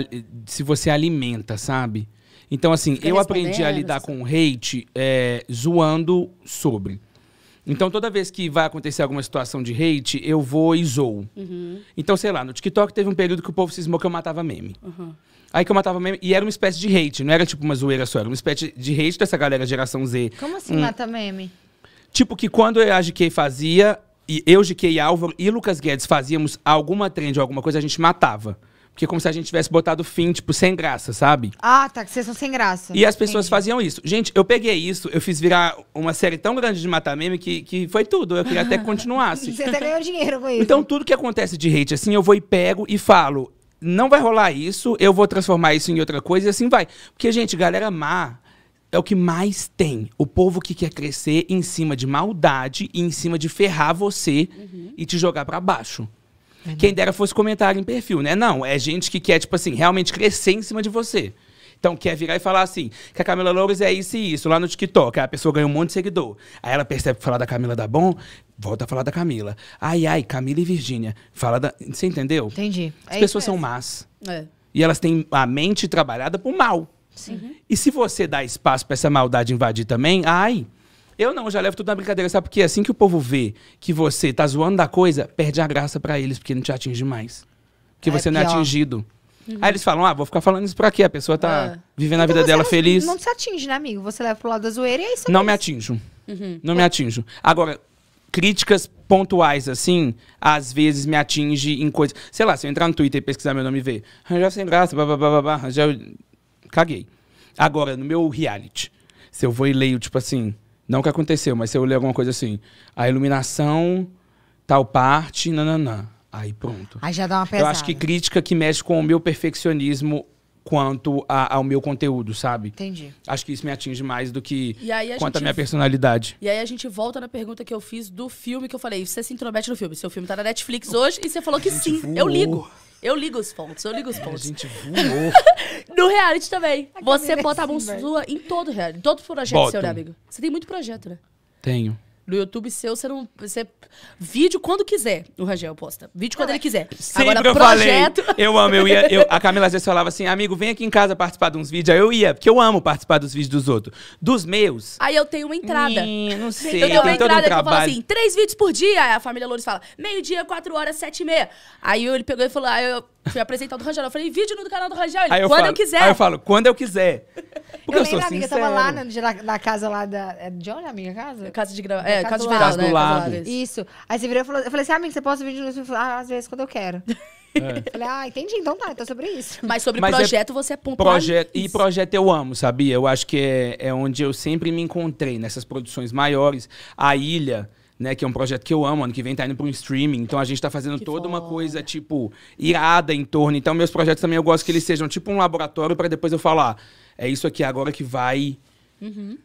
se você alimenta, sabe? Então, assim, Fica eu aprendi a lidar assim. com hate é, zoando sobre. Então, toda vez que vai acontecer alguma situação de hate, eu vou e zoo. Uhum. Então, sei lá, no TikTok teve um período que o povo cismou que eu matava meme. Uhum. Aí que eu matava meme. E era uma espécie de hate, não era tipo uma zoeira só, era uma espécie de hate dessa galera geração Z. Como assim hum. mata meme? Tipo que quando a GK fazia, e eu, GK, Álvaro e Lucas Guedes fazíamos alguma trend ou alguma coisa, a gente matava. Porque é como se a gente tivesse botado fim, tipo, sem graça, sabe? Ah, tá, que vocês são sem graça. E as pessoas Entendi. faziam isso. Gente, eu peguei isso, eu fiz virar uma série tão grande de matar meme que, que foi tudo. Eu queria até que continuasse. Você até ganhou dinheiro com isso. Então, tudo que acontece de hate, assim, eu vou e pego e falo, não vai rolar isso, eu vou transformar isso em outra coisa e assim vai. Porque, gente, galera má é o que mais tem. O povo que quer crescer em cima de maldade e em cima de ferrar você uhum. e te jogar para baixo. Uhum. Quem dera fosse comentário em perfil, né? Não, é gente que quer, tipo assim, realmente crescer em cima de você. Então quer virar e falar assim, que a Camila Loures é isso e isso, lá no TikTok. Aí a pessoa ganha um monte de seguidor. Aí ela percebe que falar da Camila dá bom, volta a falar da Camila. Ai, ai, Camila e Virgínia. Fala da. Você entendeu? Entendi. As é pessoas são más. É. E elas têm a mente trabalhada pro mal. Sim. Uhum. E se você dá espaço para essa maldade invadir também, ai, eu não, eu já levo tudo na brincadeira, sabe? Porque assim que o povo vê que você tá zoando da coisa, perde a graça para eles, porque não te atinge mais. Porque é você pior. não é atingido. Uhum. Aí eles falam, ah, vou ficar falando isso pra quê? A pessoa tá é. vivendo a então vida dela não, feliz. Não se atinge, né, amigo? Você leva pro lado da zoeira e é isso Não mesmo. me atinjo. Uhum. Não é. me atinjo. Agora, críticas pontuais, assim, às vezes me atinge em coisas... Sei lá, se eu entrar no Twitter e pesquisar meu nome e ver, já sem graça, blá, blá, blá, blá, já... Caguei. Agora, no meu reality, se eu vou e leio, tipo assim não que aconteceu, mas se eu ler alguma coisa assim, a iluminação, tal parte, nananã. Aí pronto. Aí já dá uma pesada. Eu acho que crítica que mexe com o meu perfeccionismo quanto a, ao meu conteúdo, sabe? Entendi. Acho que isso me atinge mais do que quanto à minha personalidade. E aí a gente volta na pergunta que eu fiz do filme que eu falei, você se intromete no filme. Seu filme tá na Netflix hoje e você falou que sim, voou. eu ligo. Eu ligo os pontos, eu ligo os é, pontos. A gente voou. no reality também. você bota a mão sua em todo reality, em todo projeto Botam. seu, né, amigo? Você tem muito projeto, né? Tenho. No YouTube seu, você não. Você... Vídeo quando quiser, o Rangel posta. Vídeo quando ele quiser. Sempre Agora, eu projeto... falei. Eu amo, eu ia. Eu, a Camila às vezes falava assim, amigo, vem aqui em casa participar de uns vídeos. Aí eu ia, porque eu amo participar dos vídeos dos outros. Dos meus. Aí eu tenho uma entrada. não sei. Eu tenho uma entrada um que eu falo assim: três vídeos por dia. Aí a família Lourdes fala, meio-dia, quatro horas, sete e meia. Aí ele pegou e falou, ah, eu Fui o do Rangel. Eu falei, vídeo no canal do Rangel. Ele, eu quando falo, eu quiser. Aí eu falo, quando eu quiser. Porque eu, eu sou sincero. amiga, tava lá na, na, casa lá da... É de onde a minha é é, casa? Casa de gravação. É, né, casa, de verão, casa né? Do lado. Isso. Aí você virou e falou... Eu falei assim, ah, amiga, você posta vídeo no YouTube? Ah, às vezes, quando eu quero. É. Falei, ah, entendi, então tá, então é sobre isso. Mas sobre Mas projeto, é, você é pontual. Projeto, e projeto eu amo, sabia? Eu acho que é, é onde eu sempre me encontrei, nessas produções maiores. A Ilha, né? Que é um projeto que eu amo. Ano que vem tá indo para um streaming. Então a gente tá fazendo que toda foda. uma coisa, tipo, irada em torno. Então, meus projetos também eu gosto que eles sejam tipo um laboratório para depois eu falar. É isso aqui agora que vai uhum.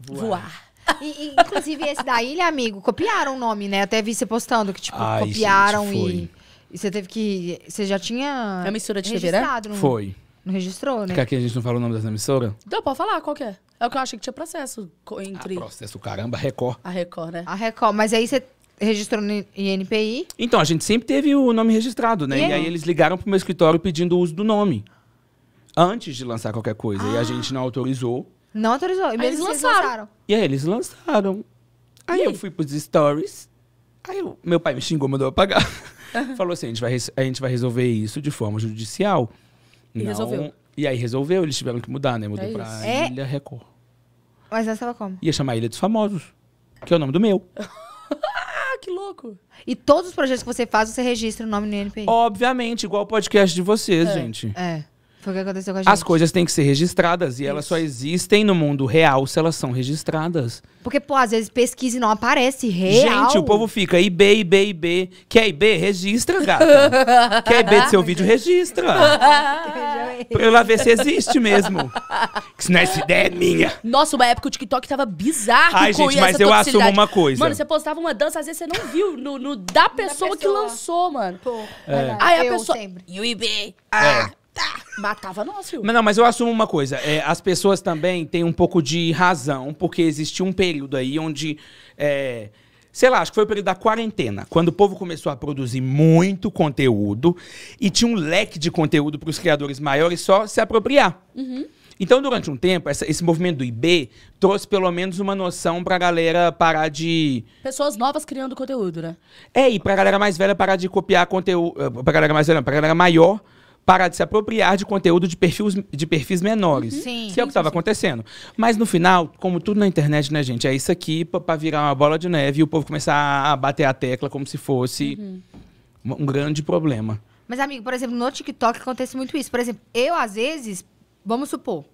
voar. voar. E, e, inclusive, esse da ilha, amigo, copiaram o nome, né? Até vi você postando que, tipo, Ai, ah, copiaram gente, e, e. você teve que. Você já tinha. É a mistura de registrado, né Foi. Não registrou, né? Fica aqui a gente não fala o nome dessa emissora? então pode falar, qual que é? É o que eu achei que tinha processo ah, entre. Ah, processo, caramba, a Record. A Record, né? A Record. Mas aí você registrou no INPI? Então, a gente sempre teve o nome registrado, né? E, e aí eles ligaram pro meu escritório pedindo o uso do nome. Antes de lançar qualquer coisa. Ah. E a ah. gente não autorizou. Não autorizou. E aí eles lançaram. lançaram. E aí eles lançaram. Aí, eu fui pros stories. Aí eu, meu pai me xingou, mandou apagar. Falou assim: a gente, vai, a gente vai resolver isso de forma judicial. E não... resolveu. E aí resolveu, eles tiveram que mudar, né? Mudou é pra Ilha Record. Mas ela estava como? Ia chamar Ilha dos Famosos, que é o nome do meu. ah, que louco! E todos os projetos que você faz, você registra o nome no INPI? Obviamente, igual o podcast de vocês, é. gente. É. Foi o que aconteceu com a gente. As coisas têm que ser registradas e Isso. elas só existem no mundo real se elas são registradas. Porque, pô, às vezes pesquisa e não aparece real. Gente, o povo fica IB, IB, IB. Quer IB? Registra, gata. Quer IB do seu vídeo? Registra. pra eu lá ver se existe mesmo. Que se essa ideia é minha. Nossa, uma época o TikTok tava bizarro. Ai, gente, mas eu assumo uma coisa. Mano, você postava uma dança, às vezes você não viu no, no da, pessoa da pessoa que lançou, mano. Pô, é. Aí a eu pessoa. Sempre. E o IB? É. Ah, é. Matava nós, filho. Mas não, mas eu assumo uma coisa. É, as pessoas também têm um pouco de razão, porque existiu um período aí onde. É, sei lá, acho que foi o período da quarentena, quando o povo começou a produzir muito conteúdo e tinha um leque de conteúdo para os criadores maiores só se apropriar. Uhum. Então, durante um tempo, essa, esse movimento do IB trouxe pelo menos uma noção pra galera parar de. Pessoas novas criando conteúdo, né? É, e pra galera mais velha parar de copiar conteúdo. Eh, pra galera mais velha, pra galera maior parar de se apropriar de conteúdo de perfis, de perfis menores. Uhum. Sim, que é o que estava acontecendo. Mas no final, como tudo na internet, né, gente? É isso aqui para virar uma bola de neve e o povo começar a bater a tecla como se fosse uhum. um grande problema. Mas, amigo, por exemplo, no TikTok acontece muito isso. Por exemplo, eu, às vezes, vamos supor,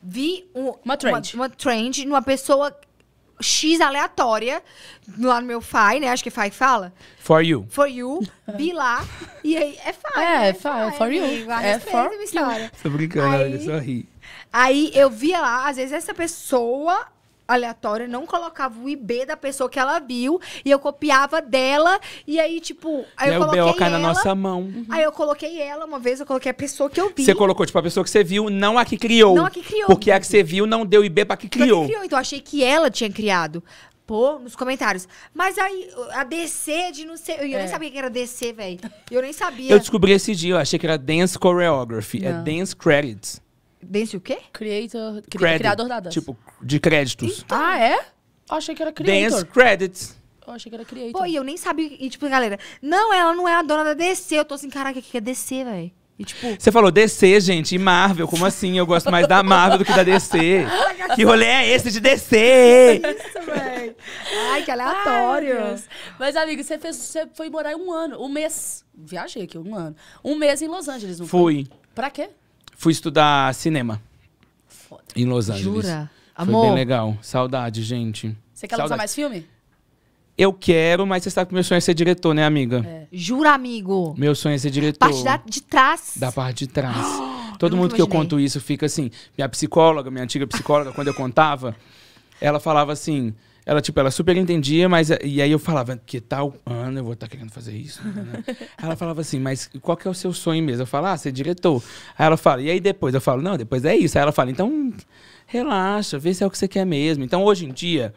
vi um, uma, trend. Uma, uma trend numa pessoa X aleatória lá no meu Fi, né? Acho que é que fala. For you. For you, vi lá. E aí é Fi. É, é Fi, é for you. É for you. Tô brincando, aí, olha, só ri. Aí eu via lá, às vezes essa pessoa aleatória, não colocava o IB da pessoa que ela viu e eu copiava dela e aí tipo, aí é eu coloquei o BO cai ela, na nossa mão. Uhum. Aí eu coloquei ela uma vez, eu coloquei a pessoa que eu vi. Você colocou tipo a pessoa que você viu, não a que criou. Não a que criou. Porque a que você viu não deu IB para que criou. Que criou, então eu achei que ela tinha criado. Pô, nos comentários. Mas aí, a DC de não sei. Eu, eu é. nem sabia que era DC, velho. Eu nem sabia. Eu descobri esse dia, eu achei que era Dance Choreography. É não. É Dance Credits. Dance o quê? Creator, Credit, criador da dança. Tipo, de créditos. Então, ah, é? achei que era creator. Dance credits. Eu achei que era creator. Pô, e eu nem sabia. E tipo, galera, não, ela não é a dona da DC. Eu tô assim, caraca, o que é DC, velho? E, tipo... Você falou DC, gente, e Marvel. Como assim? Eu gosto mais da Marvel do que da DC. que rolê é esse de DC? Isso, velho. Ai, que aleatório. Ai, Mas, amigo, você, fez, você foi morar um ano, um mês. Viajei aqui um ano. Um mês em Los Angeles, não Fui. foi? Fui. Pra quê? fui estudar cinema. Foda. Em Los Angeles. Jura? Amor. Foi bem legal. Saudade, gente. Você quer Saudade. lançar mais filme? Eu quero, mas você sabe que meu sonho é ser diretor, né, amiga? É. Jura, amigo? Meu sonho é ser diretor. Parte da, de trás. Da parte de trás. Todo mundo que eu conto isso fica assim. Minha psicóloga, minha antiga psicóloga, quando eu contava, ela falava assim: ela, tipo, ela super entendia, mas. E aí eu falava, que tal ano eu vou estar tá querendo fazer isso? ela falava assim, mas qual que é o seu sonho mesmo? Eu falo, ah, ser diretor. Aí ela fala, e aí depois? Eu falo, não, depois é isso. Aí ela fala, então relaxa, vê se é o que você quer mesmo. Então hoje em dia.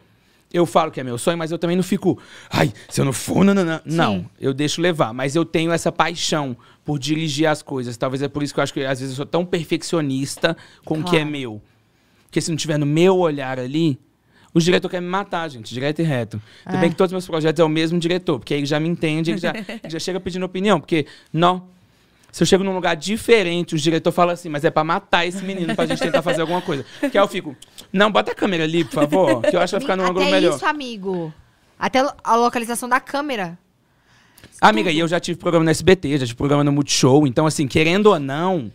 Eu falo que é meu sonho, mas eu também não fico. Ai, se eu não for. Não, não, não. não eu deixo levar. Mas eu tenho essa paixão por dirigir as coisas. Talvez é por isso que eu acho que às vezes eu sou tão perfeccionista com o claro. que é meu. Porque se não tiver no meu olhar ali, o diretor quer me matar, gente, direto e reto. Ah. Também é. que todos os meus projetos é o mesmo diretor, porque aí já me entende, ele já, já chega pedindo opinião, porque não. Se eu chego num lugar diferente, o diretor fala assim, mas é pra matar esse menino, pra gente tentar fazer alguma coisa. Que aí eu fico, não, bota a câmera ali, por favor, que eu acho que vai ficar num ângulo melhor. Até isso, amigo. Até a localização da câmera. Amiga, Tudo. e eu já tive programa no SBT, já tive programa no Multishow, então assim, querendo ou não,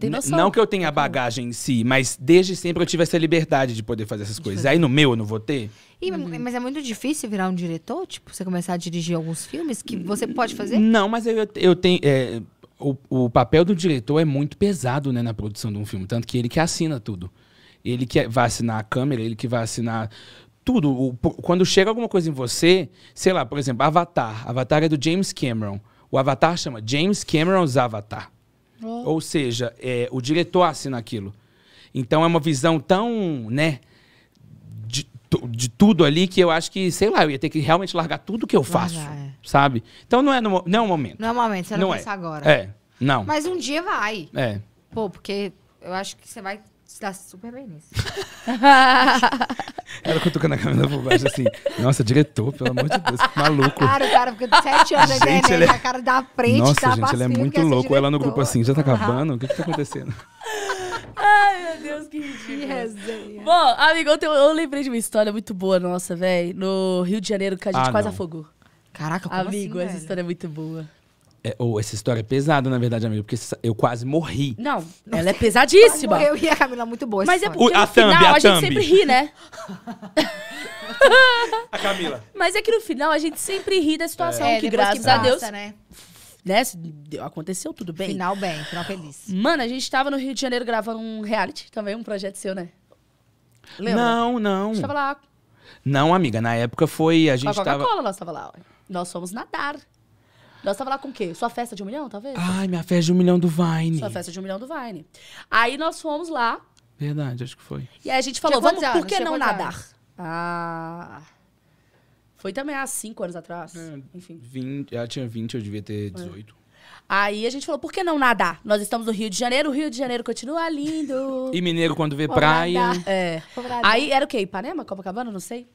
você tem noção. não que eu tenha tá bagagem em si, mas desde sempre eu tive essa liberdade de poder fazer essas coisas. Aí no meu eu não vou ter. E, uhum. Mas é muito difícil virar um diretor? Tipo, você começar a dirigir alguns filmes que você pode fazer? Não, mas eu, eu tenho. É, o, o papel do diretor é muito pesado né, na produção de um filme, tanto que ele que assina tudo. Ele que é, vai assinar a câmera, ele que vai assinar tudo. O, quando chega alguma coisa em você, sei lá, por exemplo, Avatar. Avatar é do James Cameron. O Avatar chama James Cameron's Avatar. Oh. Ou seja, é, o diretor assina aquilo. Então é uma visão tão, né, de, de, tudo ali que eu acho que, sei lá, eu ia ter que realmente largar tudo que eu faço, ah, é. sabe? Então não é, no, não é o momento. Não é o momento, você não, não é. pensa é. agora. É, não. Mas um dia vai. É. Pô, porque eu acho que você vai está super bem nisso. Ela cutucando a câmera por baixo assim. Nossa, diretor, pelo amor de Deus, maluco. Cara, o cara fica sete anos na internet, é- a cara da frente, Nossa, tá gente, ele é muito louco. Ela no grupo assim, já tá acabando? Uhum. O que que tá acontecendo? Ai, meu Deus, que ridículo. Que resenha. Bom, amigo, eu, tenho, eu lembrei de uma história muito boa nossa, velho. No Rio de Janeiro, que a gente ah, quase não. afogou. Caraca, como Amigo, assim, essa velho? história é muito boa. É, ou essa história é pesada, na verdade, amiga, porque eu quase morri. Não, ela é pesadíssima. Eu e a Camila é muito boa. Mas é porque o, a no thumb, final a, a gente sempre ri, né? a Camila. Mas é que no final a gente sempre ri da situação, é, que é, graças que a Deus. Né? né? Aconteceu tudo bem. Final bem, final feliz. Mano, a gente tava no Rio de Janeiro gravando um reality também, um projeto seu, né? Lembra? Não, não. A gente tava lá. Não, amiga, na época foi. A gente Com a Coca-Cola, nós tava lá. Nós fomos nadar. Nós tava lá com o quê? Sua festa de um milhão, talvez? Ai, minha festa de um milhão do Vine. Sua festa de um milhão do Vine. Aí nós fomos lá. Verdade, acho que foi. E aí a gente falou, vamos, por que não nadar? Ah. Foi também há cinco anos atrás. É, Enfim. 20, ela tinha 20, eu devia ter 18. É. Aí a gente falou, por que não nadar? Nós estamos no Rio de Janeiro, o Rio de Janeiro continua lindo. e mineiro quando vê Vou praia. É. Nadar. É. Aí era o quê? Ipanema, Copacabana, não sei.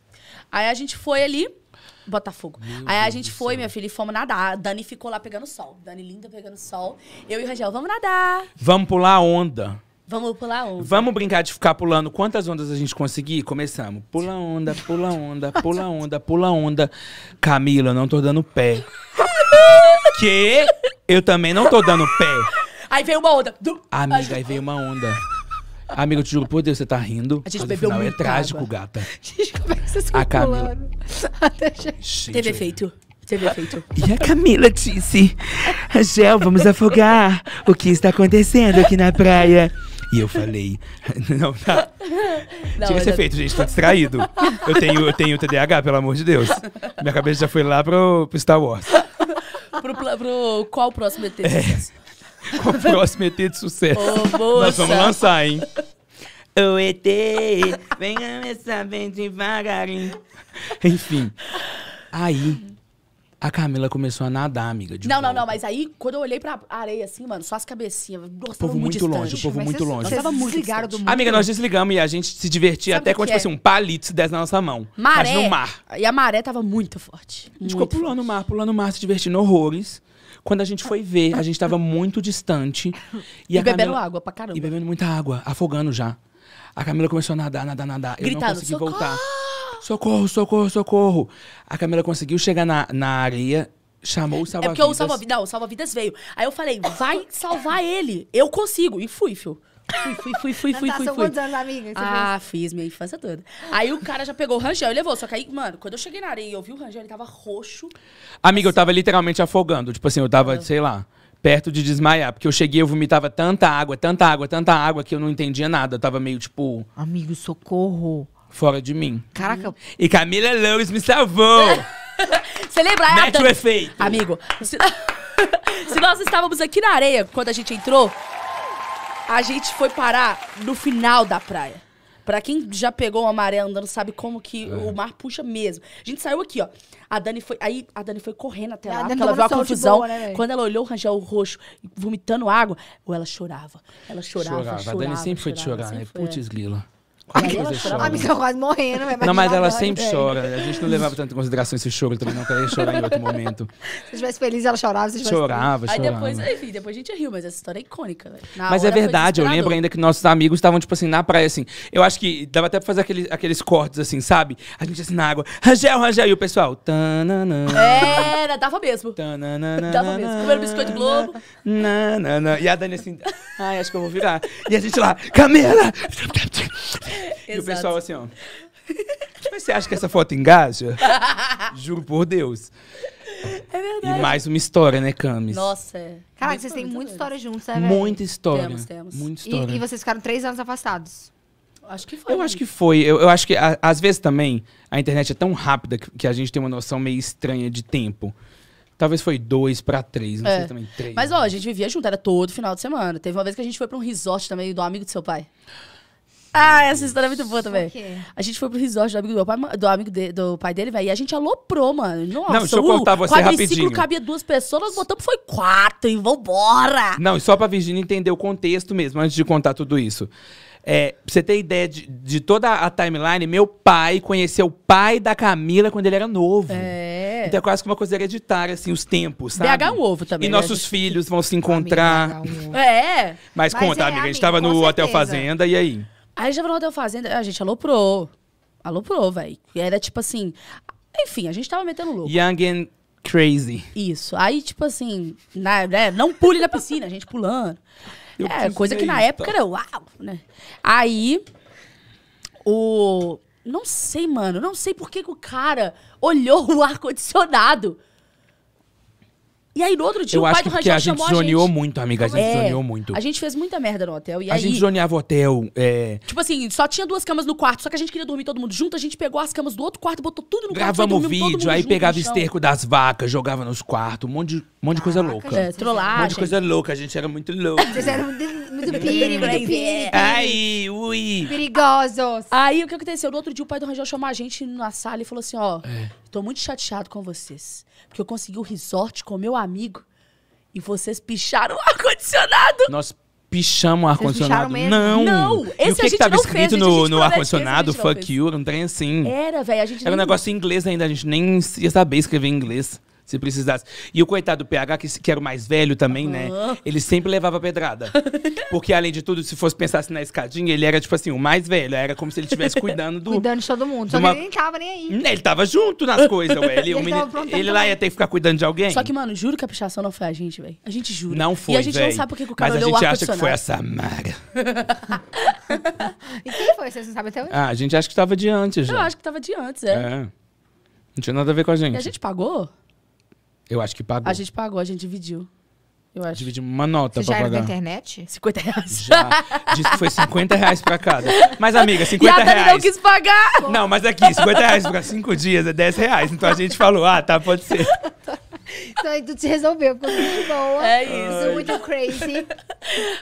Aí a gente foi ali. Botafogo. Meu aí a gente foi, minha filha, e fomos nadar. A Dani ficou lá pegando sol. Dani linda pegando sol. Eu e o Rangel, vamos nadar. Vamos pular onda. Vamos pular onda. Vamos brincar de ficar pulando quantas ondas a gente conseguir? Começamos. Pula onda, pula onda, pula onda, pula onda. Camila, não tô dando pé. que eu também não tô dando pé. Aí veio uma onda. Amiga, aí veio uma onda. Amigo eu te juro por Deus, você tá rindo. A gente bebeu final, muito. É trágico, água. gata. Gente, como é que vocês Até Gente, Teve é. efeito. Teve efeito. E a Camila disse: Angel, vamos afogar. O que está acontecendo aqui na praia? E eu falei, não, tá. Não, Tinha esse já... É- efeito, gente, tô distraído. Eu tenho, eu tenho TDAH, pelo amor de Deus. Minha cabeça já foi lá pro, pro Star Wars. pro, pro, qual o próximo ET? É. Qual o próximo ET de sucesso? Nós vamos lançar, hein? O ET, vem começar bem devagarinho. Enfim. Aí, a Camila começou a nadar, amiga. não, volta. não, não, mas aí, quando eu olhei pra areia assim, mano, só as cabecinhas. Nossa, povo muito, longe, o povo mas muito vocês, longe. Nós tava muito desligaram do mundo. Amiga, nós desligamos e a gente se divertia Sabe até quando, tipo é? assim, um palito se desse na nossa mão. Maré. Mas no mar. E a maré tava muito forte. A gente muito ficou pulando o mar, pulando o mar, se divertindo horrores. Quando a gente foi ver, a gente tava muito distante. E, e bebendo água pra caramba. E bebendo muita água, afogando já. A Camila começou a nadar, nadar, nadar. Gritando, eu não consegui socorro! voltar. Socorro, socorro, socorro. A Camila conseguiu chegar na, na areia, chamou o salva-vidas. É porque o salva-vidas, o salva-vidas veio. Aí eu falei, vai salvar ele. Eu consigo. E fui, fio. Fui, fui, fui, fui, fui, tá, fui. fui. anos, amiga? Ah, fiz minha infância toda. Aí o cara já pegou o Rangel e levou. Só que aí, mano, quando eu cheguei na areia e eu vi o Rangel, ele tava roxo. Amiga, eu tava literalmente afogando. Tipo assim, eu tava, sei lá, perto de desmaiar. Porque eu cheguei, eu vomitava tanta água, tanta água, tanta água, que eu não entendia nada. Eu tava meio, tipo, Amigo, socorro. fora de mim. Caraca, E Camila Lewis me salvou! Você lembra? Mete o efeito! Amigo, se... se nós estávamos aqui na areia, quando a gente entrou, a gente foi parar no final da praia. Pra quem já pegou uma maré andando, sabe como que é. o mar puxa mesmo. A gente saiu aqui, ó. A Dani foi. Aí a Dani foi correndo até ah, lá, porque ela viu a confusão. Boa, né, Quando ela olhou o Rangel roxo, vomitando água, ou ela chorava. Ela chorava. chorava. chorava a Dani sempre chorava, foi de chorar, né? Putz, Grila. É. A ela chorava. A menina quase morrendo, vai Não, mas ela sempre chora. A gente não levava tanto em consideração esse choro também, não. Queria chorar em outro momento. Se estivesse feliz, ela chorava. chorava, feliz. chorava. Aí depois, enfim, depois a gente riu, mas essa história é icônica, velho. Né? Mas é verdade, eu lembro ainda que nossos amigos estavam, tipo assim, na praia, assim. Eu acho que dava até pra fazer aquele, aqueles cortes, assim, sabe? A gente assim na água, Rangel, Rangel, e o pessoal. É, Era, dava mesmo. Tananã. Dava mesmo. Comendo biscoito de Globo. Nananã. E a Dani assim, ai, acho que eu vou virar. E a gente lá, Camila! e o pessoal assim, ó. Mas você acha que essa foto engaja? Juro por Deus. É verdade. E mais uma história, né, Camis? Nossa. É. Caraca, vocês têm muita né? história juntos, né, velho? Muita história. Temos, temos. Muita história. E, e vocês ficaram três anos afastados? Acho que foi. Eu acho que foi. Eu, eu acho que, a, às vezes também, a internet é tão rápida que, que, a gente tem uma noção meio estranha de tempo. Talvez foi dois pra três, não é. sei também, três. Mas, ó, a gente vivia junto, era todo final de semana. Teve uma vez que a gente foi pra um resort também do amigo do seu pai. Ah, essa história é muito boa também. A gente foi pro resort do amigo do meu pai, do amigo de, do pai dele, velho, e a gente aloprou, mano. Nossa, não, deixa eu contar uh, você rapidinho. cabia duas pessoas, O botamos foi quatro e vambora. Não, e só pra Virginia entender o contexto mesmo, antes de contar tudo isso. É, pra você ter ideia de, de, toda a timeline, meu pai conheceu o pai da Camila quando ele era novo. É. Então é quase que uma coisa hereditária, assim, os tempos, sabe? BH é um ovo também. E né, nossos filhos vão se encontrar. Amiga, é. Mas, Mas conta, é, amiga, a gente tava no certeza. Hotel Fazenda, e aí? Aí já deu fazenda, a ah, gente aloprou. Aloprou, velho. Era tipo assim. Enfim, a gente tava metendo louco. Young and crazy. Isso. Aí, tipo assim, na, né, não pule na piscina, a gente pulando. Eu é, coisa que na isso, tá? época tá. era uau, né? Aí, o. Não sei, mano. Não sei por que, que o cara olhou o ar-condicionado. E aí, no outro dia, eu o pai acho do que a gente zoneou a gente. muito, amiga. A gente é, zoneou muito. A gente fez muita merda no hotel. E a aí, gente zoneava hotel. É... Tipo assim, só tinha duas camas no quarto, só que a gente queria dormir todo mundo junto. A gente pegou as camas do outro quarto, botou tudo no Gravamos quarto. Gravamos vídeo, aí pegava esterco das vacas, jogava nos quartos, um monte de, um monte de coisa louca. É, trollagem. Um monte de coisa louca, a gente era muito louco. Vocês eram muito, muito perigo, ui. Perigosos. Aí, o que aconteceu? No outro dia, o pai do Rangel chamou a gente na sala e falou assim: ó. É Tô muito chateado com vocês. Porque eu consegui o um resort com meu amigo e vocês picharam o ar-condicionado. Nós pichamos o ar-condicionado. Não! Não! Esse e o que, a gente que tava escrito fez, no, no ar-condicionado? Fuck fez. you, não trem assim. Era, velho. Era um negócio em inglês ainda, a gente nem ia saber escrever em inglês se precisasse. E o coitado do PH, que, que era o mais velho também, uhum. né? Ele sempre levava pedrada. Porque, além de tudo, se fosse pensar assim na escadinha, ele era, tipo assim, o mais velho. Era como se ele estivesse cuidando do. Cuidando de todo mundo. Só uma... que ele nem tava nem aí. Né, ele tava junto nas coisas, ué. Ele, ele, menino, ele lá ia ter que ficar cuidando de alguém. Só que, mano, juro que a pichação não foi a gente, velho. A gente jura. Não foi. E a gente véio. não sabe por que o cara Mas a gente acha que foi a Samara. e quem foi? Vocês não sabem até hoje? Ah, a gente acha que tava de antes, já. Eu acho que tava de antes, é. é. Não tinha nada a ver com a gente. E a gente pagou? Eu acho que pagou. A gente pagou, a gente dividiu. Eu acho. Dividimos uma nota Você pra já pagar. Era da internet? 50 reais. Já. Diz que foi 50 reais pra cada. Mas, amiga, 50 e a reais. não quis pagar. Não, mas aqui, 50 reais pra cinco dias é 10 reais. Então a gente falou, ah, tá, pode ser. Tá. Então aí tudo se resolveu, ficou muito boa. É isso. muito crazy.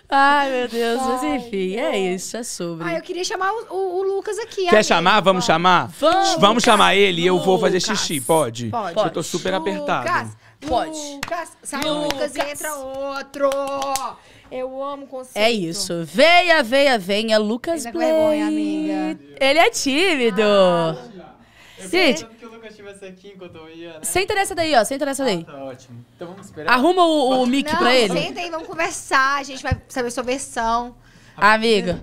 Ai, meu Deus, mas enfim, é isso, é sobre. Ah, eu queria chamar o, o, o Lucas aqui. Quer chamar? Vamos chamar? Vamos! Vamos chamar ele e eu vou fazer xixi, pode? Pode. Eu tô super Lucas. apertado. Pode. Lucas, sai Lucas, Lucas e entra outro. Eu amo conceito. É isso. Veia, veia, venha, Lucas Ele Play. Vergonha, amiga. Ele é tímido. Ah, Gente, eu estivesse assim aqui enquanto eu ia, né? Senta nessa daí, ó. Senta nessa ah, daí. tá ótimo. Então vamos esperar. Arruma o, o mic pra ele. Senta aí, vamos conversar. A gente vai saber sua versão. Amiga.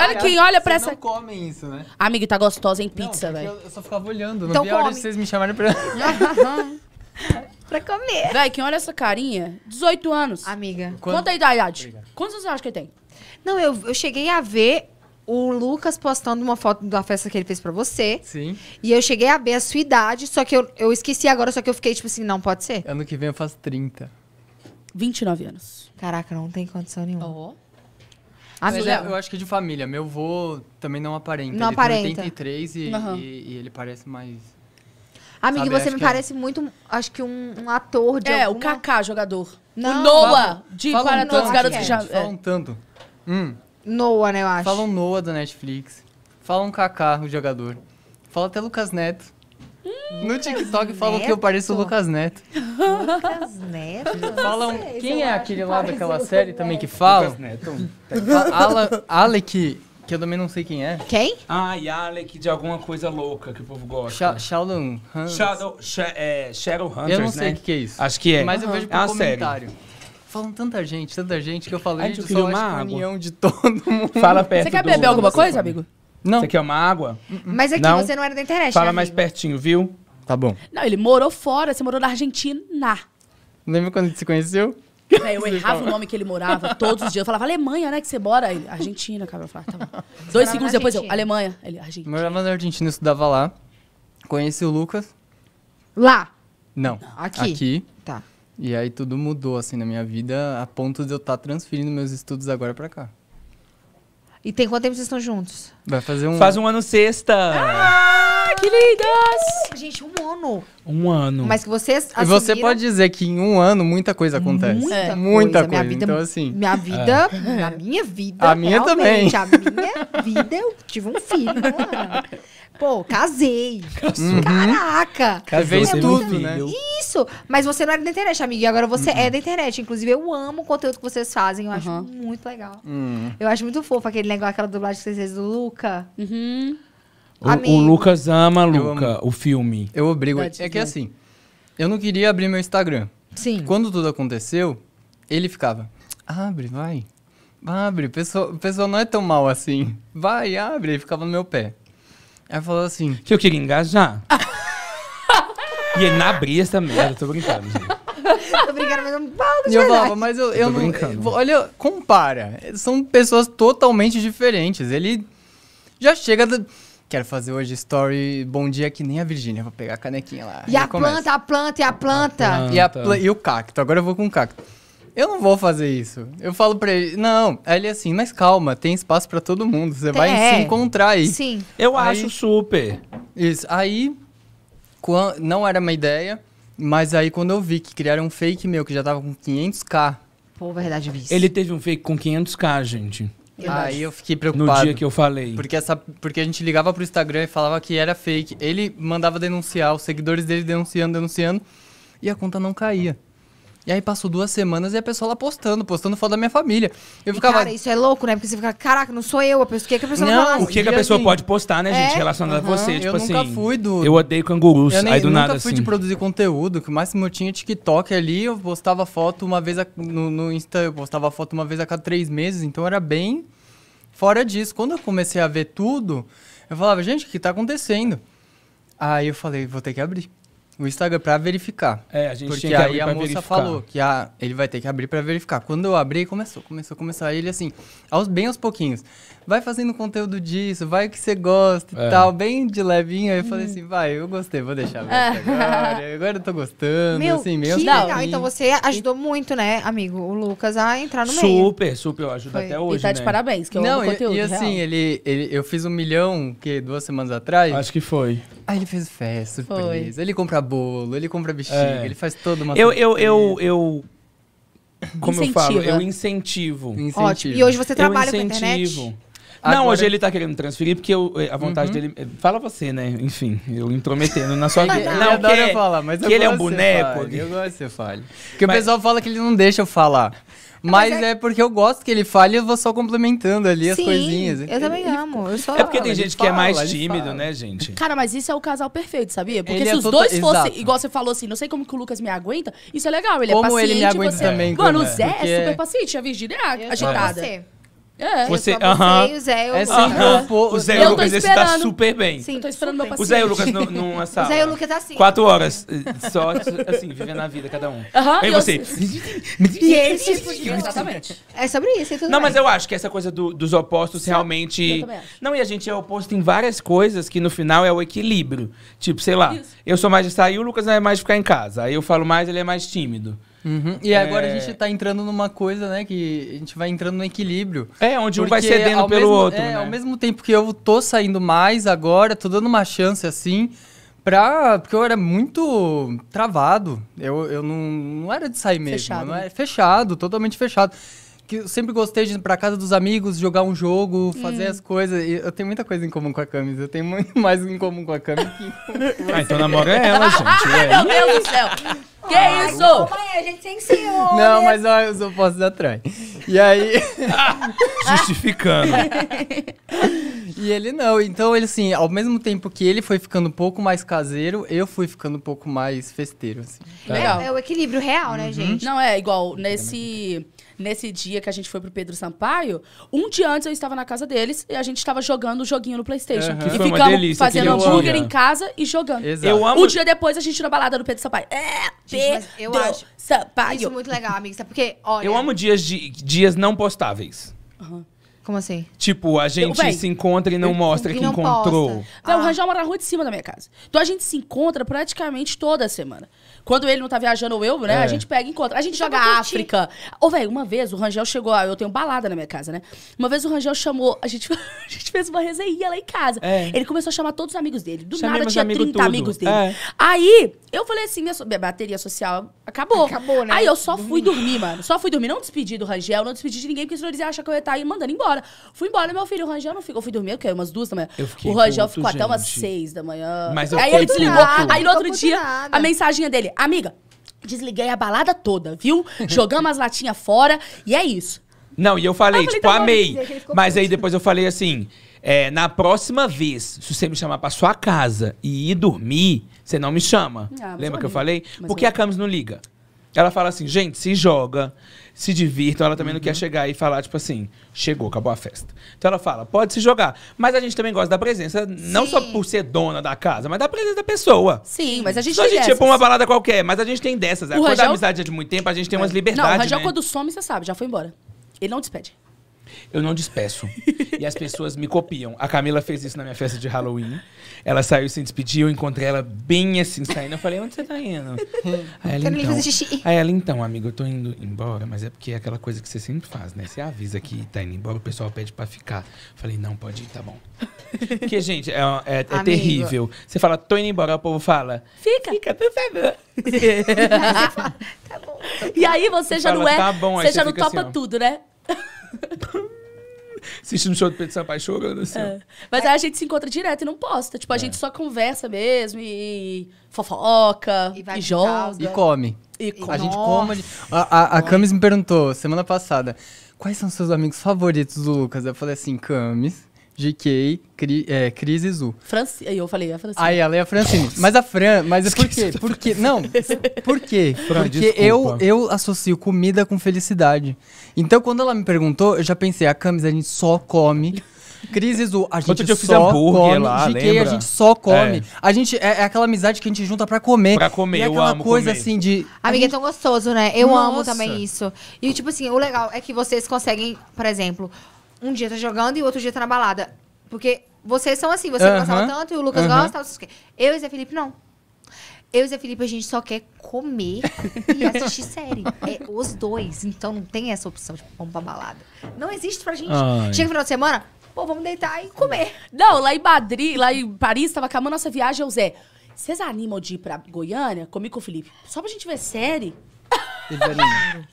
Olha quem olha pra essa. Vocês não comem isso, né? Amiga, tá gostosa em pizza, é velho. Eu, só ficava olhando. Não então vi a hora de vocês me chamarem pra. pra comer. Véi, quem olha essa carinha, 18 anos. Amiga. Quanto, aí a idade? Obrigado. Quantos anos você acha que ele tem? Não, eu, eu cheguei a ver o Lucas postando uma foto da festa que ele fez para você. Sim. E eu cheguei a ver a sua idade, só que eu, eu esqueci agora, só que eu fiquei tipo assim, não pode ser. Ano que vem eu faço 30. 29 anos. Caraca, não tem condição nenhuma. Oh. Ah, Amiga, é, eu acho que é de família. Meu avô também não aparenta. Não ele aparenta. tem 83 e, uhum. e, e ele parece mais... Amigo, você me é- parece é... muito, acho que um, um ator de É, alguma... o Kaká, jogador. Não, o Noah, fala, de fala Para um Todos os Garotos que Já... Fala um é. tanto. Hum. Noah, né, eu acho. Falam Noah da Netflix. Falam Kaká, o jogador. Fala até Lucas Neto. Hum, no TikTok falam que eu pareço o Lucas Neto. Lucas Neto? Falam. Sei, quem é aquele lá daquela série Neto. também que fala? Lucas Neto. Alec, que eu também não sei quem é. Quem? Ah, Alec de alguma coisa louca que o povo gosta. Shadow Hunters. Shadow, sh é, Shadow Hunters, Eu não sei né? o né? que, que, é isso. Acho que é. Mas eu vejo uhum. por é comentário. Série falam tanta gente, tanta gente, que eu falei, a gente, gente eu só uma união de todo mundo. Fala perto Você quer do... beber alguma coisa, amigo? Não. Você quer uma água? Mas é que não. você não era da internet, Fala né, mais pertinho, viu? Tá bom. Não, ele morou fora, você morou na Argentina. Lembra quando a gente se conheceu? É, eu errava o nome que ele morava todos os dias. Eu falava, Alemanha, né? Que você mora. Ele, Argentina, cara. Eu falava, tá bom. Dois segundos depois eu, Alemanha. Ele, Argentina. Morava na Argentina, estudava lá. Conheci o Lucas. Lá? Não. Aqui. Aqui. Tá. E aí tudo mudou, assim, na minha vida, a ponto de eu estar tá transferindo meus estudos agora para cá. E tem quanto tempo vocês estão juntos? Vai fazer um... Faz um ano sexta! Ah! que lindas! Gente, um ano. Um ano. Mas que vocês E você pode dizer que em um ano muita coisa acontece. Muita é. coisa. Muita coisa. Minha vida- então, assim. Minha é. vida, A minha vida. A minha também. A minha vida, eu tive um filho. ano. Pô, casei. Caraca! Uhum. Casei é tudo, né? Isso! Mas você não era é da internet, amiga, e agora você é uhum. da internet. Inclusive, eu amo o conteúdo que vocês fazem, eu acho Uhum. muito legal. Hum. Eu acho muito fofo aquele negócio, aquela dublagem que vocês fez do Luca. Uhum. O, o Lucas ama, Luca, o filme. Eu obrigo. Tá é que assim, eu não queria abrir meu Instagram. Sim. Quando tudo aconteceu, ele ficava, abre, vai. Abre, o pessoal, pessoal não é tão mal assim. Vai, abre. Ele ficava no meu pé. Aí falou assim... Que eu queria engajar. e ele não abria essa merda. Tô brincando, gente. tô brincando, mas é um de eu mas eu, eu, não... Brincando. Olha, compara. São pessoas totalmente diferentes. Ele já chega... Do, Quero fazer hoje story Bom Dia que nem a Virgínia. Vou pegar a canequinha lá. E, e a planta, a planta, e a planta. A planta. E, a e o cacto. Agora eu vou com o cacto. Eu não vou fazer isso. Eu falo pra ele, não. ele é assim, mas calma, tem espaço para todo mundo. Você vai é. se encontrar aí. Sim. Eu aí, acho super. Isso. Aí, não era uma ideia, mas aí quando eu vi que criaram um fake meu que já tava com 500k. Pô, verdade, vi. Ele teve um fake com 500k, gente. Aí eu fiquei preocupado. No dia que eu falei. Porque, essa, porque a gente ligava pro Instagram e falava que era fake. Ele mandava denunciar, os seguidores dele denunciando, denunciando. E a conta não caía. E aí passou duas semanas e a pessoa lá postando, postando foto da minha família. Eu e ficava. cara, isso é louco, né? Porque você fica, caraca, não sou eu, a pessoa, o que, é que a pessoa não, vai O que, que a pessoa assim, pode postar, né, gente? É? Relacionada uhum. a você. Tipo eu assim. Eu nunca fui do. Eu odeio cangurus. Eu nem, aí do nunca nada. fui assim. de produzir conteúdo. Que o máximo eu tinha é TikTok ali, eu postava foto uma vez a... no, no Insta, eu postava foto uma vez a cada três meses, então era bem fora disso. Quando eu comecei a ver tudo, eu falava, gente, o que tá acontecendo? Aí eu falei, vou ter que abrir o Instagram para verificar. É, a gente Porque tinha que aí a moça verificar. falou que a, ele vai ter que abrir para verificar. Quando eu abri, começou, começou, começou. Aí ele assim, aos bem aos pouquinhos vai fazendo conteúdo disso, vai o que você gosta e é. tal, bem de levinho. Aí eu falei hum. assim, vai, eu gostei, vou deixar agora. Agora eu tô gostando, Meu, assim, meio que legal. Assim. Então você ajudou muito, né, amigo, o Lucas a entrar no super, meio. Super, super, eu ajudo Foi. até hoje, E tá né? de parabéns, que eu Não, amo e, conteúdo, e, assim, real. ele, ele, eu fiz um milhão, que duas semanas atrás. Acho que foi. Aí ele fez festa, surpresa. Foi. Ele compra bolo, ele compra bexiga, é. ele faz toda uma eu, eu, eu, eu, como Incentiva. eu falo, eu né? incentivo. incentivo. Ótimo. E hoje você trabalha eu incentivo. com a internet? Agora... Não, hoje ele tá querendo transferir, porque eu, eh, a vontade uhum. dele. Eh, fala você, né? Enfim, eu intrometendo na sua vida. não, ele eu adora falar, mas que ele é um boneco. Fale, eu gosto que você fale. Porque mas... o pessoal fala que ele não deixa eu falar. Mas, mas é... é... porque eu gosto que ele fale e eu vou só complementando ali Sim, as coisinhas. Eu também ele, amo. Eu é porque tem gente fala, que é mais tímido, né, gente? Cara, mas isso é o casal perfeito, sabia? Porque ele se é os total... dois fossem, igual você falou assim, não sei como que o Lucas me aguenta, isso é legal. Ele como é paciente. Como ele me aguenta você... também. Mano, o é. Zé é super paciente, a Virgínia é agitada. É, você, eu é, uh -huh. É o Zé e o Lucas. É sempre uh -huh. o Zé e o Lucas, esse tá super bem. Sim, tô esperando meu paciente. O Zé e o Lucas numa sala. O Zé e o Lucas tá assim. Quatro horas, eh, só assim, vivendo a vida, cada um. Uh -huh, Aí você... E esse tipo de... Exatamente. É sobre isso, é tudo Não, bem. mas eu acho que essa coisa do, dos opostos Sim, realmente... Não, e a gente é oposto em várias coisas que no final é o equilíbrio. Tipo, sei lá, isso. eu sou mais de sair, o Lucas é mais de ficar em casa. Aí eu falo mais, ele é mais tímido. Uhum. E é... agora a é. gente tá entrando numa coisa, né? Que a gente vai entrando no equilíbrio. É, onde um vai cedendo pelo mesmo, outro. É, né? ao mesmo tempo que eu tô saindo mais agora, tô dando uma chance assim. Pra, porque eu era muito travado. Eu, eu não, não era de sair mesmo. Fechado. Era, né? é? fechado, totalmente fechado. Que eu sempre gostei de ir pra casa dos amigos, jogar um jogo, fazer hum. as coisas. E eu tenho muita coisa em comum com a Camis. Eu tenho muito mais em comum com a Camis que. ah, então namora é ela, gente. É. Meu Deus do céu! Que Ai, isso? Não, mas não, eu sou posse da trans. E aí. Justificando. e ele não. Então, ele assim, ao mesmo tempo que ele foi ficando um pouco mais caseiro, eu fui ficando um pouco mais festeiro. Assim. É, é, o equilíbrio real, né, uhum. gente? Não, é igual nesse nesse dia que a gente foi pro Pedro Sampaio, um dia antes eu estava na casa deles e a gente estava jogando o joguinho no Playstation. Uhum. E ficamos delícia, fazendo hambúrguer em casa e jogando. Exato. Eu amo... Um dia depois a gente na balada do Pedro Sampaio. É, gente, Pedro eu acho Sampaio. Isso muito legal, amiga. Porque, olha... Eu amo dias, de, dias não postáveis. Uhum. Como assim? Tipo, a gente eu, se encontra e não mostra que não encontrou. Posta. ah. O Rangel mora na rua de cima da minha casa. Então a gente se encontra praticamente toda semana. Quando ele não tá viajando ou eu, né? É. A gente pega e encontra. A gente joga África. Ô, velho, uma vez o Rangel chegou. Eu tenho balada na minha casa, né? Uma vez o Rangel chamou. A gente, a gente fez uma resenha lá em casa. É. Ele começou a chamar todos os amigos dele. Do Chamei nada tinha amigo 30 tudo. amigos dele. É. Aí, eu falei assim: minha, minha bateria social Acabou. Acabou, né? Aí eu só fui dormir, mano. Só fui dormir. Não despedi do Rangel, não despedi de ninguém, porque senão eles iam achar ah, que eu ia estar tá aí mandando embora. Fui embora, meu filho. O Rangel não ficou. Eu fui dormir, o quê? Umas duas da manhã. Eu fiquei o Rangel puto, ficou gente. até umas seis da manhã. Mas eu aí ele desligou. Aí no outro dia, a mensagem dele: Amiga, desliguei a balada toda, viu? Jogamos as latinhas fora e é isso. Não, e eu falei, eu falei tipo, tá amei. Mas puto. aí depois eu falei assim: é, na próxima vez, se você me chamar pra sua casa e ir dormir você não me chama. Ah, Lembra que eu falei? Porque eu... a Camis não liga. Ela fala assim, gente, se joga, se divirtam. Ela também uhum. não quer uhum. chegar e falar, tipo assim, chegou, acabou a festa. Então ela fala, pode se jogar. Mas a gente também gosta da presença, não só por ser dona da casa, mas da presença da pessoa. Sim, mas a gente só tem a gente tipo, dessas. ia pra uma balada qualquer, mas a gente tem dessas. O é quando Rajão... a amizade é de muito tempo, a gente tem umas liberdades, Não, o Rajão né? quando some, você sabe, já foi embora. Ele não despede eu não despeço. e as pessoas me copiam. A Camila fez isso na minha festa de Halloween. Ela saiu sem despedir, eu encontrei ela bem assim saindo. Eu falei, onde você tá indo? Aí ela, então, aí ela, então, amigo, eu tô indo embora, mas é porque é aquela coisa que você sempre faz, né? Você avisa que tá indo embora, o pessoal pede pra ficar. Eu falei, não, pode ir, tá bom. Porque, gente, é, é, é terrível. Você fala, tô indo embora, o povo fala, fica, fica, por favor. tá bom. E aí você já fala, não é. Tá bom, você já não assim, topa assim, tudo, né? Assistindo show do Pedro Sampaio chorando, assim. É. Mas aí a gente se encontra direto e não posta. Tipo, a é. gente só conversa mesmo e fofoca, e, e joga. E come. E come. A gente come. A, a, a, a Camis me perguntou semana passada quais são seus amigos favoritos do Lucas? Eu falei assim, Camis. GK, Cri, é, Cris e Zu. Franci eu falei é a Francine. Aí ela é a Francine. Mas a Fran, mas é por quê? Por quê? Não, por quê? Fran, Porque eu, eu associo comida com felicidade. Então quando ela me perguntou, eu já pensei, a camisa a gente só come. Cris e Zu, a gente só come. Lá, GK, lembra? a gente só come. É. A gente, é, é, aquela amizade que a gente junta pra comer. Pra comer, é amo. é aquela coisa comer. assim de. Amiga, gente... é tão gostoso, né? Eu Nossa. amo também isso. E tipo assim, o legal é que vocês conseguem, por exemplo, um dia tá jogando e outro dia tá na balada. Porque vocês são assim, você uhum. gostava tanto e o Lucas uhum. gosta, Eu e Zé Felipe, não. Eu e Zé Felipe, a gente só quer comer e assistir série. É os dois. Então não tem essa opção de tipo, vamos pra balada. Não existe pra gente. Ai. Chega no final de semana, pô, vamos deitar e comer. Não, lá em Madrid, lá em Paris, tava acabando a nossa viagem, o Zé. Vocês animam de ir pra Goiânia? Comer com o Felipe. Só pra gente ver série? de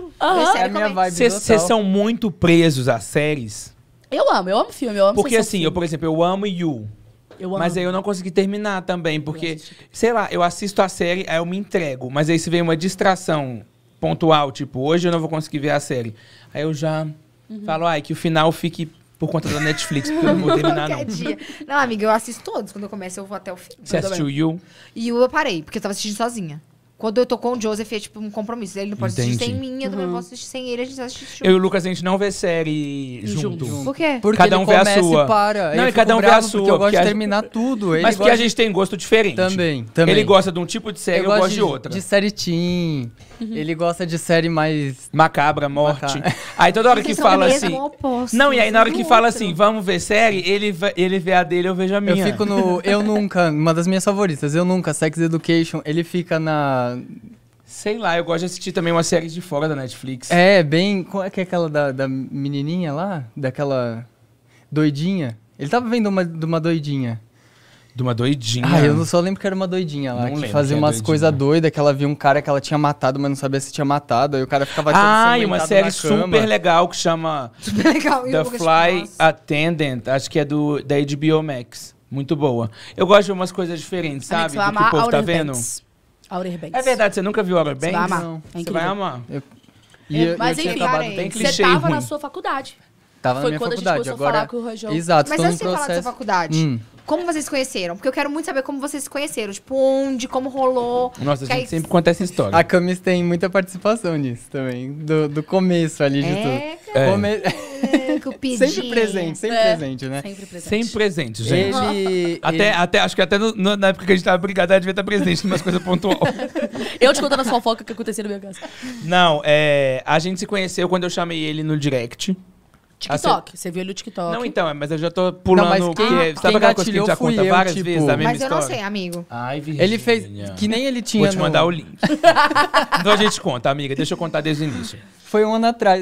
Uhum. É a minha vibe Vocês são muito presos a séries? Eu amo, eu amo filme, eu amo Porque assim, filme. eu, por exemplo, eu amo You. Eu amo. Mas aí eu não consegui terminar também, porque, sei lá, eu assisto a série, aí eu me entrego. Mas aí se vem uma distração pontual, tipo, hoje eu não vou conseguir ver a série. Aí eu já uhum. falo, ai, que o final fique por conta da Netflix, porque eu não vou terminar, não. Não, amiga, eu assisto todos. Quando eu começo, eu vou até o fim. Você assistiu You? You eu parei, porque eu tava assistindo sozinha. Quando eu tô com o Joseph, é tipo um compromisso. Ele não pode Entendi. assistir sem mim, eu também não uhum. posso assistir sem ele, a gente assiste junto. Eu e o Lucas, a gente não vê série junto. junto. Por quê? Porque cada um vê a sua. E para. Não, e cada um vê a sua. Porque eu gosto de terminar tudo. Ele mas que a gente tem gosto diferente. Também, também. Ele gosta de um tipo de série, eu, eu gosto de, de, outra. De série teen. Uhum. Ele gosta de série mais... Macabra, morte. Macabra. Aí toda hora que fala assim... não, e aí na hora que fala assim, vamos ver série, ele, ele vê a dele, eu vejo a minha. Eu fico no... Eu Nunca, uma das minhas favoritas. Eu Nunca, Sex Education. Ele fica na sei lá, eu gosto de assistir também uma série de fora da Netflix. É, bem. Qual é que é aquela da, da menininha lá? Daquela. Doidinha? Ele tava vendo uma, de uma doidinha. De uma doidinha. Ah, eu só lembro que era uma doidinha lá. Não que fazia umas coisas doidas, que ela via um cara que ela tinha matado, mas não sabia se tinha matado. Aí o cara ficava Ah, e uma série super legal que chama super legal. The Fly Attendant. Acho que é do, da HBO Max. Muito boa. Eu gosto de umas coisas diferentes, sabe? Do que o povo tá vendo. Outer Banks. É verdade, você nunca viu Outer Banks? Você vai amar. É você vai amar. Eu... mas eu enfim, você tava ruim. na sua faculdade. Tava Foi na minha quando faculdade. a gente começou Agora... a falar com o Rojão. Exato, Mas antes de processo... falar da sua faculdade, hum. como vocês se conheceram? Porque eu quero muito saber como vocês se conheceram. Tipo, onde, como rolou. Nossa, a gente aí... sempre conta essa história. A Camis tem muita participação nisso também. Do, do começo ali de é, tudo. É. Come... que eu pedi. Sempre presente, sempre é. presente, né? Sempre presente. Sempre presente, gente. Ele, até, ele... até, acho que até no, no, na época que a gente tava brigada, ela devia estar presente em umas coisas pontual. eu te contando a fofoca que aconteceu no meu caso. Não, é, a gente se conheceu quando eu chamei ele no direct. TikTok. Assim, você viu ele no TikTok. Não, então, é, mas eu já tô pulando. Não, mas quem, porque, é. sabe aquela coisa que a gente já conta eu, várias tipo, vezes da mesma Mas eu história? não sei, amigo. Ai, Virginia. Ele fez. Que nem ele tinha. Vou te no... mandar o link. então a gente conta, amiga. Deixa eu contar desde o início. Foi um ano atrás,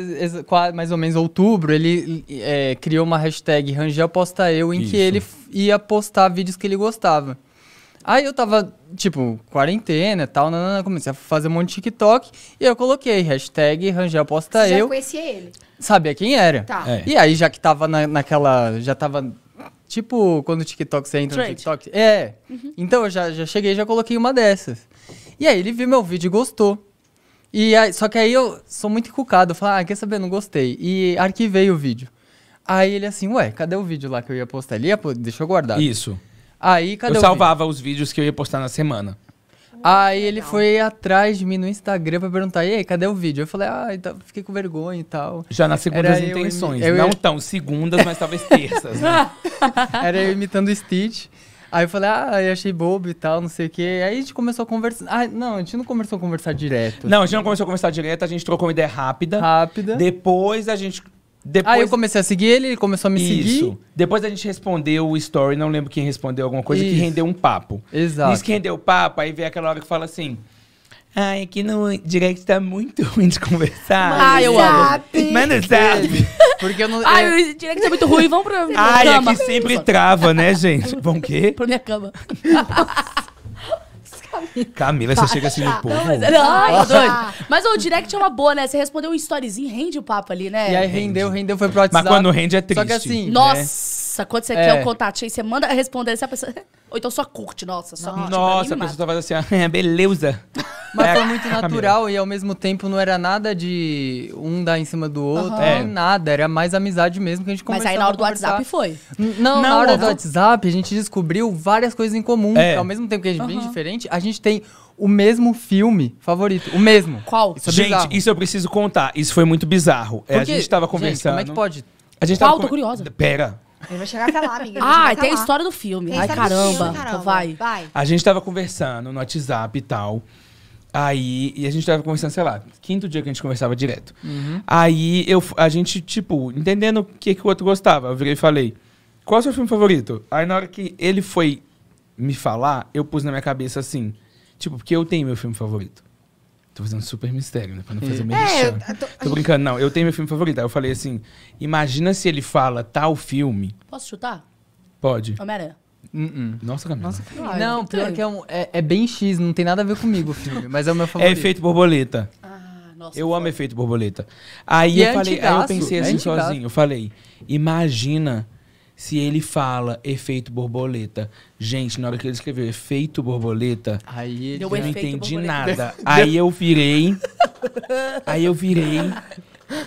mais ou menos outubro, ele é, criou uma hashtag Rangel Posta Eu, em Isso. que ele ia postar vídeos que ele gostava. Aí eu tava, tipo, quarentena e tal, nanana, comecei a fazer um monte de TikTok e eu coloquei hashtag Rangel posta eu. Já conhecia ele. Sabia quem era. Tá. É. E aí, já que tava na, naquela. Já tava. Tipo, quando o TikTok você entra no TikTok. É. Uhum. Então eu já, já cheguei já coloquei uma dessas. E aí ele viu meu vídeo e gostou. E aí, só que aí eu sou muito encucado, eu falo, ah, quer saber? Não gostei. E arquivei o vídeo. Aí ele assim, ué, cadê o vídeo lá que eu ia postar? Ele ia, pô, deixa eu guardar. Isso. Aí, cadê Eu o salvava vídeo? os vídeos que eu ia postar na semana. Hum, aí ele foi atrás de mim no Instagram pra perguntar, e aí, cadê o vídeo? Eu falei, ah, então fiquei com vergonha e tal. Já nas segundas Era intenções. Eu, não tão segundas, mas talvez terças, né? Era eu imitando o Stitch. Aí eu falei, ah, eu achei bobo e tal, não sei o quê. Aí a gente começou a conversar. Ah, não, a gente não começou a conversar direto. Não, a gente não começou a conversar direto, a gente trocou uma ideia rápida. Rápida. Depois a gente depois... Aí eu comecei a seguir ele, ele começou a me Isso. seguir. Depois a gente respondeu o story, não lembro quem respondeu alguma coisa, Isso. que rendeu um papo. Exato. Diz que rendeu o papo, aí vem aquela hora que fala assim... Ai, aqui é no direct tá muito ruim de conversar. Ai, ah, eu amo. Mano, zap. É. Porque eu não... Ai, eu... É. o direct é muito ruim, vamos pra Ai, cama. Ai, é que sempre trava, né, gente? Vão o quê? Pra minha cama. Camila, você chega assim no povo. Não, mas, é Mas o direct é uma boa, né? Você respondeu um storyzinho, rende o papo ali, né? E aí rendeu, rendeu, foi pro WhatsApp. Mas quando rende é triste. Só que assim. Nossa! Né? Nossa, quando você é. quer o um contatinho, você manda responder essa pessoa. Ou então só curte, nossa, só curte. Nossa, a pessoa faz assim, ah, beleza. Mas é, foi muito natural e ao mesmo tempo não era nada de um dar em cima do outro, uhum. é. nada, era mais amizade mesmo que a gente começou Mas aí na hora do WhatsApp foi. não, não, na hora não. do WhatsApp a gente descobriu várias coisas em comum, é. ao mesmo tempo que a gente é bem diferente, a gente tem o mesmo filme favorito. O mesmo. Qual? Isso é gente, bizarro. isso eu preciso contar. Isso foi muito bizarro. Porque, é, a gente tava conversando. Gente, como é que pode? A gente Qual? Tava... Tô curiosa. Pera. Ele vai chegar até lá, amiga. Ah, tem a história do filme. Ai, caramba. Filme, então caramba. Vai. vai. A gente tava conversando no WhatsApp e tal. Aí, e a gente tava conversando, sei lá, quinto dia que a gente conversava direto. Uhum. Aí eu, a gente, tipo, entendendo o que, que o outro gostava, eu virei e falei: Qual é o seu filme favorito? Aí na hora que ele foi me falar, eu pus na minha cabeça assim, tipo, porque eu tenho meu filme favorito. Tô fazendo super mistério, né? Pra não fazer uma é, é tô, tô, brincando, não. Eu tenho meu filme favorito. Aí eu falei assim: imagina se ele fala tal filme. Posso chutar? Pode. Homem-Aranha. Uh -uh. Nossa, Camila. Nossa, Camila. Não, pior que é, um, é, é, bem X, não tem nada a ver comigo o filme, mas é o meu é favorito. É efeito borboleta. Ah, nossa. Eu amo efeito borboleta. Aí e eu é falei, aí eu pensei assim sozinho, eu falei, imagina se ele fala efeito borboleta. Gente, na hora que ele escreveu efeito borboleta, aí eu não entendi borboleta. nada. Aí eu virei. aí eu virei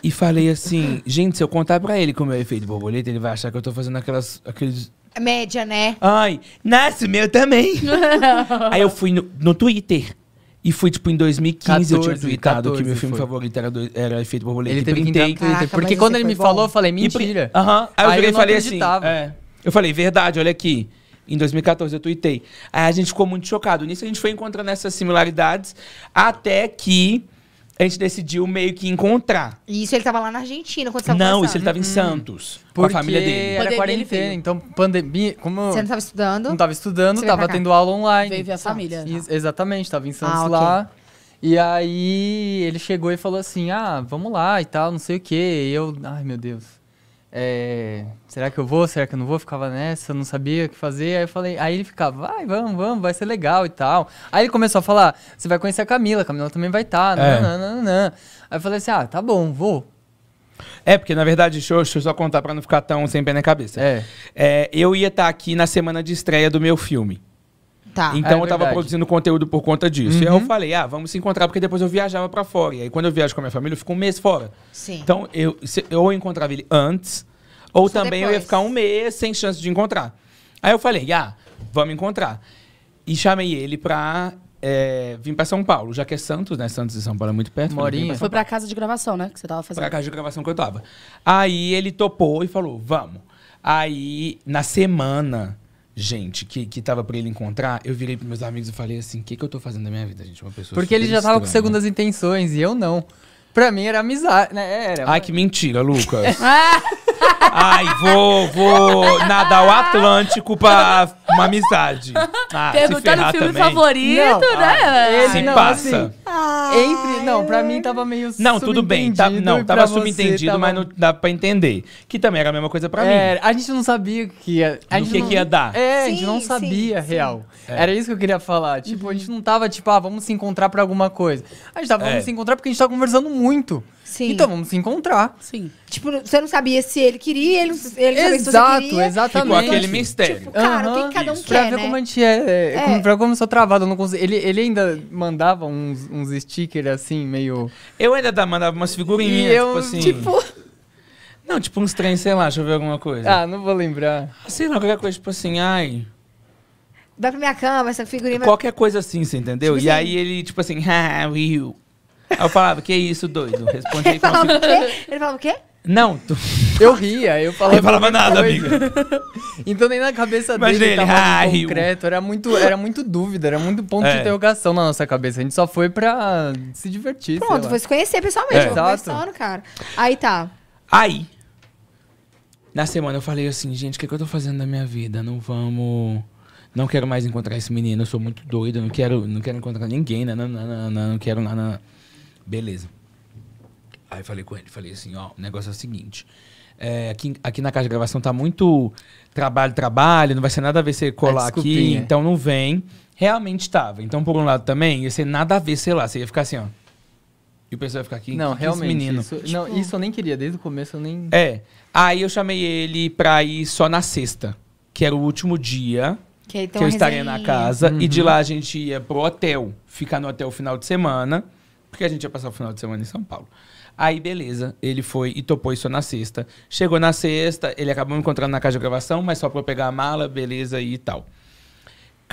e falei assim: gente, se eu contar pra ele como é o efeito borboleta, ele vai achar que eu tô fazendo aquelas, aqueles Média, né? Ai, nasce, meu também. aí eu fui no, no Twitter e foi, tipo, em 2015 14, eu tinha tweetado 14, que meu filme foi. favorito era, do, era Efeito Borboleta. Ele teve que entrar Caraca, porque quando ele me bom. falou, eu falei, mentira. Aham. Uh -huh. Aí, aí eu, falei assim, acreditava. assim. É. Eu falei, verdade, olha aqui. Em 2014 eu tuitei. Aí a gente ficou muito chocado. Nisso a gente foi encontrando essas similaridades até que a gente decidiu meio que encontrar. E isso ele tava lá na Argentina quando você Não, isso ele tava em hum. Santos, com a família dele. Era Pandemia, quarentena, então pandemia. Como Você não tava estudando? não tava estudando, estava tava tendo aula online. Veio ver a família. Né? exatamente, tava em Santos Ah, lá. E aí ele chegou e falou assim: ah, vamos lá e tal, não sei o quê. E eu, ai meu Deus. É, será que eu vou? Será que eu não vou? Ficava nessa, não sabia o que fazer. Aí eu falei, aí ele ficava, vai, vamos, vamos, vai ser legal e tal. Aí ele começou a falar, você vai conhecer a Camila, a Camila também vai estar, tá, é. Aí eu falei assim, ah, tá bom, vou. É, porque na verdade, deixa eu, deixa eu só contar pra não ficar tão sem pé na cabeça. É. é eu ia estar tá aqui na semana de estreia do meu filme. Tá. Então é eu tava produzindo conteúdo por conta disso. Uhum. E aí eu uhum. falei, ah, vamos se encontrar, porque depois eu viajava para fora. E aí quando eu viajo com a minha família, eu fico um mês fora. Sim. Então eu, se, eu encontrava ele antes, ou Só também depois. eu ia ficar um mês sem chance de encontrar. Aí eu falei, ah, vamos encontrar. E chamei ele pra é, eh, vim pra São Paulo, já que é Santos, né? Santos e São Paulo é muito perto. Né? Morinha. Foi pra casa de gravação, né? Que você tava fazendo. Pra casa de gravação que eu tava. Aí ele topou e falou, vamos. Aí, na semana gente que, que tava pra ele encontrar, eu virei pros meus amigos e falei assim: o que, que eu tô fazendo da minha vida, gente? Uma pessoa. Porque ele já tava com segundas intenções e eu não. Pra mim era amizade, né? É, era, Ai, que mentira, Lucas. Ai, vou, vou nadar o Atlântico pra uma amizade. Ah, Perguntando o filme também. favorito, Não, né? Ah, ele, se não, passa. Assim, entre, não, pra mim tava meio Não, tudo bem. Tá, não, tava subentendido, tava... mas não dá pra entender. Que também era a mesma coisa pra é, mim. A gente não sabia que ia, a gente que, não, que ia dar. É, sim, a gente não sabia sim, real. Sim. É. Era isso que eu queria falar. Tipo, uhum. a gente uhum. não tava tipo, ah, vamos se encontrar pra alguma coisa. A gente tava, é. vamos se encontrar porque a gente tava tá conversando muito muito. Sim. Então vamos se encontrar. Sim. Tipo, você não sabia se ele queria, ele, ele não sabia se você Exato, queria. exatamente. Ficou aquele mistério. Tipo, cara, o que cada um Isso. Pra ver né? como a gente é. é, É. Como, pra como eu sou travado, eu não consigo. Ele, ele ainda mandava uns, uns stickers assim, meio. Eu ainda dá- mandava umas figurinhas, eu, tipo assim. Tipo, Não, tipo uns trens, sei lá, deixa eu ver alguma coisa. Ah, não vou lembrar. Sei lá, qualquer coisa, tipo assim, ai. vai pra minha cama, essa figurinha. Qualquer coisa assim, você entendeu? Tipo e assim. aí ele, tipo assim, ah, Will. Aí eu falava, que isso, doido? Responde aí. Ele falava o quê? Assim, ele falava o quê? Não, tu... eu ria, eu falava. Eu falava nada, amigo. então nem na cabeça Mas dele ele, tava ah, concreto, era muito, era muito dúvida, era muito ponto é. de interrogação na nossa cabeça. A gente só foi pra se divertir. Pronto, foi se conhecer pessoalmente, é. cara. Aí tá. Aí, na semana eu falei assim, gente, o que, é que eu tô fazendo na minha vida? Não vamos. Não quero mais encontrar esse menino, eu sou muito doido, não quero, não quero encontrar ninguém, não, não, não, não, não quero. Não, não. Beleza. Aí falei com ele, falei assim, ó, o negócio é o seguinte. É, aqui, aqui na casa de gravação tá muito trabalho, trabalho, não vai ser nada a ver você colar é aqui, então não vem. Realmente tava. Então, por um lado também, ia ser nada a ver, sei lá, você ia ficar assim, ó. E o pessoal ia ficar aqui. Não, é realmente. menino. Isso, tipo... Não, isso eu nem queria, desde o começo eu nem. É. Aí eu chamei ele pra ir só na sexta, que era o último dia que, que eu estaria na casa. Uhum. E de uhum. lá a gente ia pro hotel, ficar no hotel o final de semana. Porque a gente ia passar o final de semana em São Paulo. Aí, beleza. Ele foi e topou isso na sexta. Chegou na sexta, ele acabou me encontrando na casa de gravação, mas só pra eu pegar a mala, beleza e tal.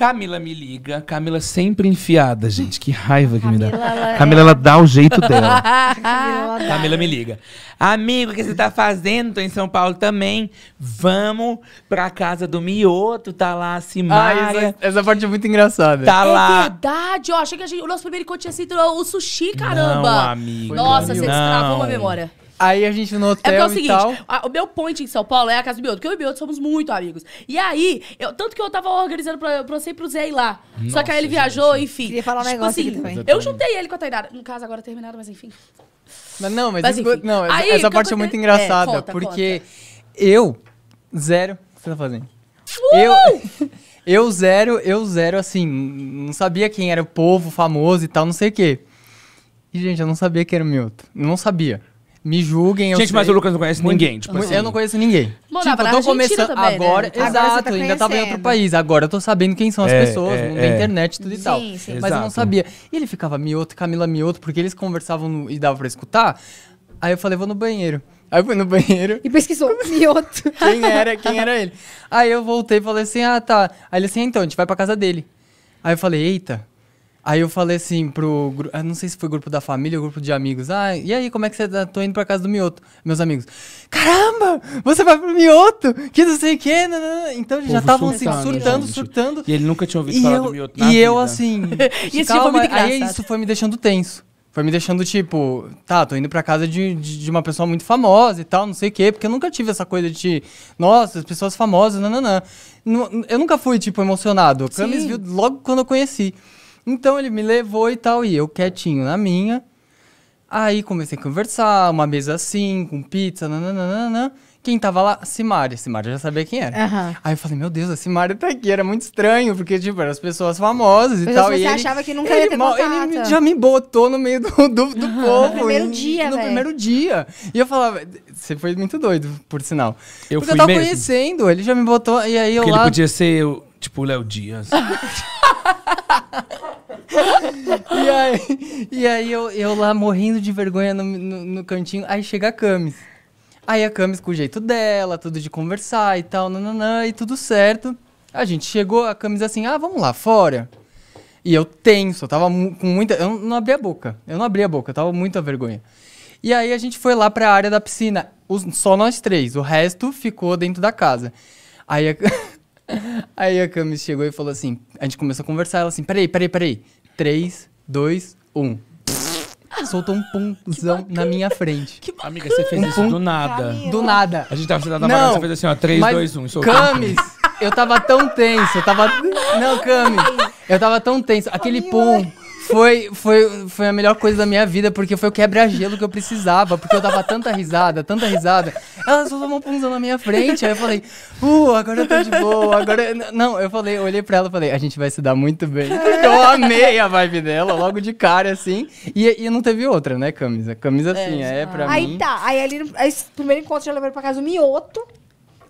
Camila me liga. Camila é sempre enfiada, gente. Que raiva que Camila, me dá. Ela é- Camila, ela dá o jeito dela. Camila, Camila me liga. Amigo, o que você tá fazendo? Tô em São Paulo também. Vamos pra casa do Mioto. Tá lá a Simária. Ah, essa, essa, parte é muito engraçada. Tá é lá. É verdade, ó. Achei que gente, o nosso primeiro encontro tinha sido o sushi, caramba. Não, amigo. Nossa, você destravou uma memória. Aí a gente no hotel. É porque é o seguinte: tal. A, o meu point em São Paulo é a casa do Bioto, que eu e o Bioto somos muito amigos. E aí, eu, tanto que eu tava organizando pra, pra você e pro Zé ir lá. Nossa, só que aí ele viajou, gente. enfim. Queria falar um tipo negócio assim, também. Eu juntei ele com a Tainara. No caso, agora terminado, mas enfim. Mas não, mas, mas isso, não, aí, essa, parte é muito engraçada, é, conta, porque conta. eu. Zero. O que você tá fazendo? Uh! Eu. Eu zero, eu zero, assim, não sabia quem era o povo famoso e tal, não sei o quê. E, gente, eu não sabia quem era o Mioto. não sabia. Me julguem. Gente, mas o Lucas não conhece ninguém. Tipo assim. Eu não conheço ninguém. Morava tipo, eu tô começando também, né? agora. Né? Exato, agora tá ainda tava em outro país. Agora eu tô sabendo quem são as é, pessoas, é, mundo é. da internet, tudo sim, e tal. Sim. Mas exato. eu não sabia. E ele ficava mioto, Camila mioto, porque eles conversavam no, e dava pra escutar. Aí eu falei, vou no banheiro. Aí eu fui no banheiro. E pesquisou mioto. Quem era, quem era ele? Aí eu voltei e falei assim: ah, tá. Aí ele assim, então, a gente vai pra casa dele. Aí eu falei, eita. Aí eu falei assim pro. Eu ah, não sei se foi grupo da família ou grupo de amigos. Ah, e aí, como é que você tá? Tô indo pra casa do Mioto. Meus amigos. Caramba! Você vai pro Mioto! Que não sei o quê. Né, né, né. Então eles já estavam assim, surtando, gente. surtando. E ele nunca tinha ouvido e falar eu, do Mioto na E vida. eu assim. e calma, foi aí isso foi me deixando tenso. Foi me deixando tipo, tá, tô indo pra casa de, de, de, uma pessoa muito famosa e tal, não sei o quê, porque eu nunca tive essa coisa de, nossa, as pessoas famosas, nananã. Eu nunca fui, tipo, emocionado. A Camis viu logo quando eu conheci. Então ele me levou e tal, e eu quietinho na minha. Aí comecei a conversar, uma mesa assim, com pizza, nananana. Quem tava lá? Simária. Simária já sabia quem era. Uhum. Aí eu falei, meu Deus, a Simária tá aqui. Era muito estranho, porque, tipo, eram as pessoas famosas e Mas tal. Você e ele, achava que nunca ele, ia ter mal, Ele já me botou no meio do, do, do uhum. povo. No primeiro e, dia, No véio. primeiro dia. E eu falava, você foi muito doido, por sinal. Eu porque fui eu tava mesmo. conhecendo, ele já me botou, e aí eu porque lá... ele podia ser... Eu Tipo o Léo Dias. e aí, e aí eu, eu lá morrendo de vergonha no, no, no cantinho. Aí chega a Camis. Aí a Camis com o jeito dela, tudo de conversar e tal, nananã, e tudo certo. A gente chegou, a Camis assim, ah, vamos lá fora. E eu tenso, eu tava com muita. Eu não abri a boca. Eu não abri a boca, eu tava muita vergonha. E aí a gente foi lá pra área da piscina. Os, só nós três. O resto ficou dentro da casa. Aí a. Aí a Camis chegou e falou assim: a gente começou a conversar, ela assim: peraí, peraí, peraí. 3, 2, 1. Soltou um punzão na minha frente. Que Amiga, você fez um isso pum... do nada. Caramba. Do nada. A gente tava sentada na bagunça, você fez assim, ó, 3, mas 2, 1. Soltou. Camis, eu tava tão tenso, eu tava. Não, Camis. Eu tava tão tenso. Aquele pum foi, foi, foi a melhor coisa da minha vida, porque foi o quebra-gelo que eu precisava, porque eu dava tanta risada, tanta risada. Ela só tomou um na minha frente. Aí eu falei, uh, agora eu tô de boa, agora. Não, eu falei, eu olhei pra ela e falei, a gente vai se dar muito bem. Porque eu amei a vibe dela, logo de cara, assim. E, e não teve outra, né, camisa? Camisa, assim, é, é pra aí mim. Aí tá, aí ali, esse primeiro encontro já levei pra casa o mioto.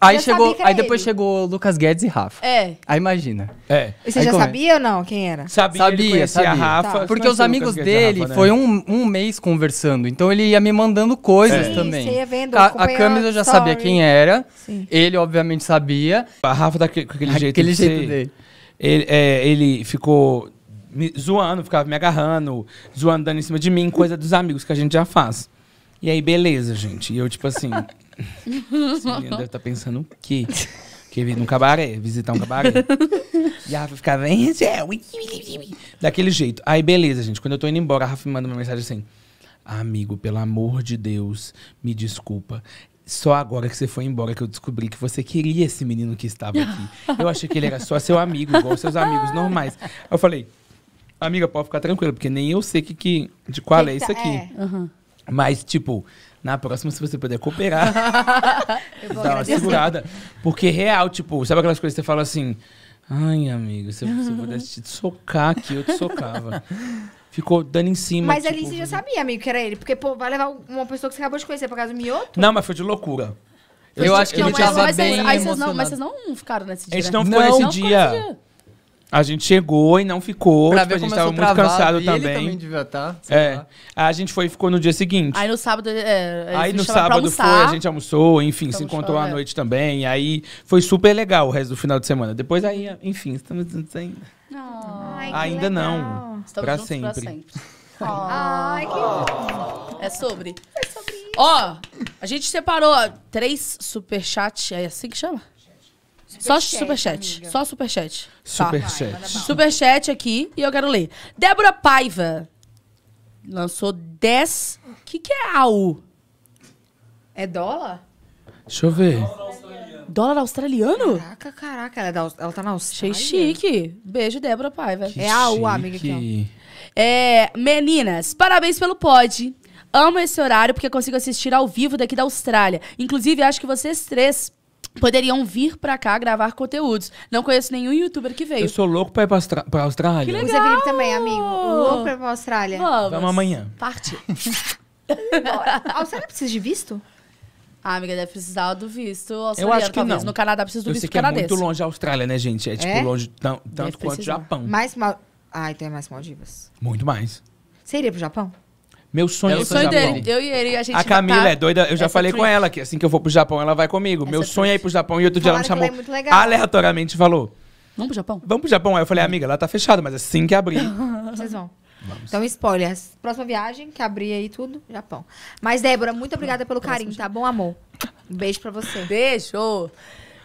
Aí, já chegou, aí ele. depois chegou Lucas Guedes e Rafa. É. Aí imagina. É. E você aí já sabia ou não quem era? Sabia, sabia. sabia. Rafa, tá. Porque os amigos dele Rafa, né? foi um, um mês conversando. Então ele ia me mandando coisas é. também. Você ia vendo, a, a eu já story. sabia quem era. Sim. Ele, obviamente, sabia. A Rafa daquele tá com aquele jeito, aquele de jeito ser, dele. Ele, é, ele ficou me, zoando, ficava me agarrando, zoando, dando em cima de mim, coisa dos amigos que a gente já faz. E aí, beleza, gente. E eu, tipo assim. Esse menino deve estar tá pensando o quê? Quer vir num cabaré, visitar um cabaré. e a Rafa ficava, é daquele jeito. Aí, beleza, gente. Quando eu tô indo embora, a Rafa me manda uma mensagem assim: Amigo, pelo amor de Deus, me desculpa. Só agora que você foi embora que eu descobri que você queria esse menino que estava aqui. Eu achei que ele era só seu amigo, igual seus amigos normais. Eu falei, amiga, pode ficar tranquila, porque nem eu sei que, que de qual é isso aqui. É? Mas, tipo, na próxima, se você puder cooperar, eu vou dá uma segurada. Porque real, tipo, sabe aquelas coisas que você fala assim. Ai, amigo, se você pudesse te socar aqui, eu te socava. Ficou dando em cima. Mas tipo, ali você já sabia, amigo, que era ele. Porque, pô, vai levar uma pessoa que você acabou de conhecer por causa do mioto? Não, mas foi de loucura. Eu, eu acho que não, ele mas, tava mas bem. Vocês, aí vocês não, mas vocês não ficaram nesse dia. A gente não né? ficou nesse dia. A gente chegou e não ficou. Pra tipo, a gente tava é muito cansado também. também devia tá, estar. é. Lá. A gente foi e ficou no dia seguinte. Aí no sábado. É, é aí no sábado foi, a gente almoçou, enfim, Estamos se encontrou à noite também. Aí foi super legal o resto do final de semana. Depois aí, enfim, estamos ainda. ainda legal. não. Estamos pra sempre. Pra sempre. Ai, que oh. É sobre. É sobre Ó, a gente separou três superchats. É assim que chama? Só superchat. Só superchat. Superchat. Tá? Superchat aqui e eu quero ler. Débora Paiva lançou 10. O que, que é AU? É dólar? Deixa eu ver. Dólar australiano? Caraca, caraca, ela, é da, ela tá na Austrália. Achei chique. Beijo, Débora Paiva. Que é AU, amiga aqui, É, meninas, parabéns pelo pod. Amo esse horário porque consigo assistir ao vivo daqui da Austrália. Inclusive, acho que vocês três poderiam vir pra cá gravar conteúdos. Não conheço nenhum youtuber que veio. Eu sou louco pra ir pra, Austrália. Que legal. Você Felipe também, amigo. Louco pra ir pra Austrália. Vamos, Vamos amanhã. Parte. A Austrália precisa de visto? Ah, amiga deve precisar do visto australiano, Eu acho que talvez. Não. No Canadá precisa do Eu visto sei que canadense. é muito longe a Austrália, né, gente? É, tipo, é? longe tão- tanto quanto o Japão. Mais mal... Ah, então é mais Maldivas. Muito mais. Você iria pro Japão? Meu sonho é ir sonho Japão. Dele, eu e ele, a gente A Camila tá é doida, eu já falei trip. com ela que assim que eu for pro Japão, ela vai comigo. Essa Meu sonho é ir pro Japão e outro Falaram dia ela me chamou ela é aleatoriamente falou: Vamos pro Japão? Vamos pro Japão. Aí eu falei, amiga, ela tá fechada, mas assim que abrir. Vocês vão. Vamos. Então, spoiler. Próxima viagem, que abrir aí tudo, Japão. Mas, Débora, muito obrigada pelo carinho, tá bom, amor? Um beijo pra você. Beijo.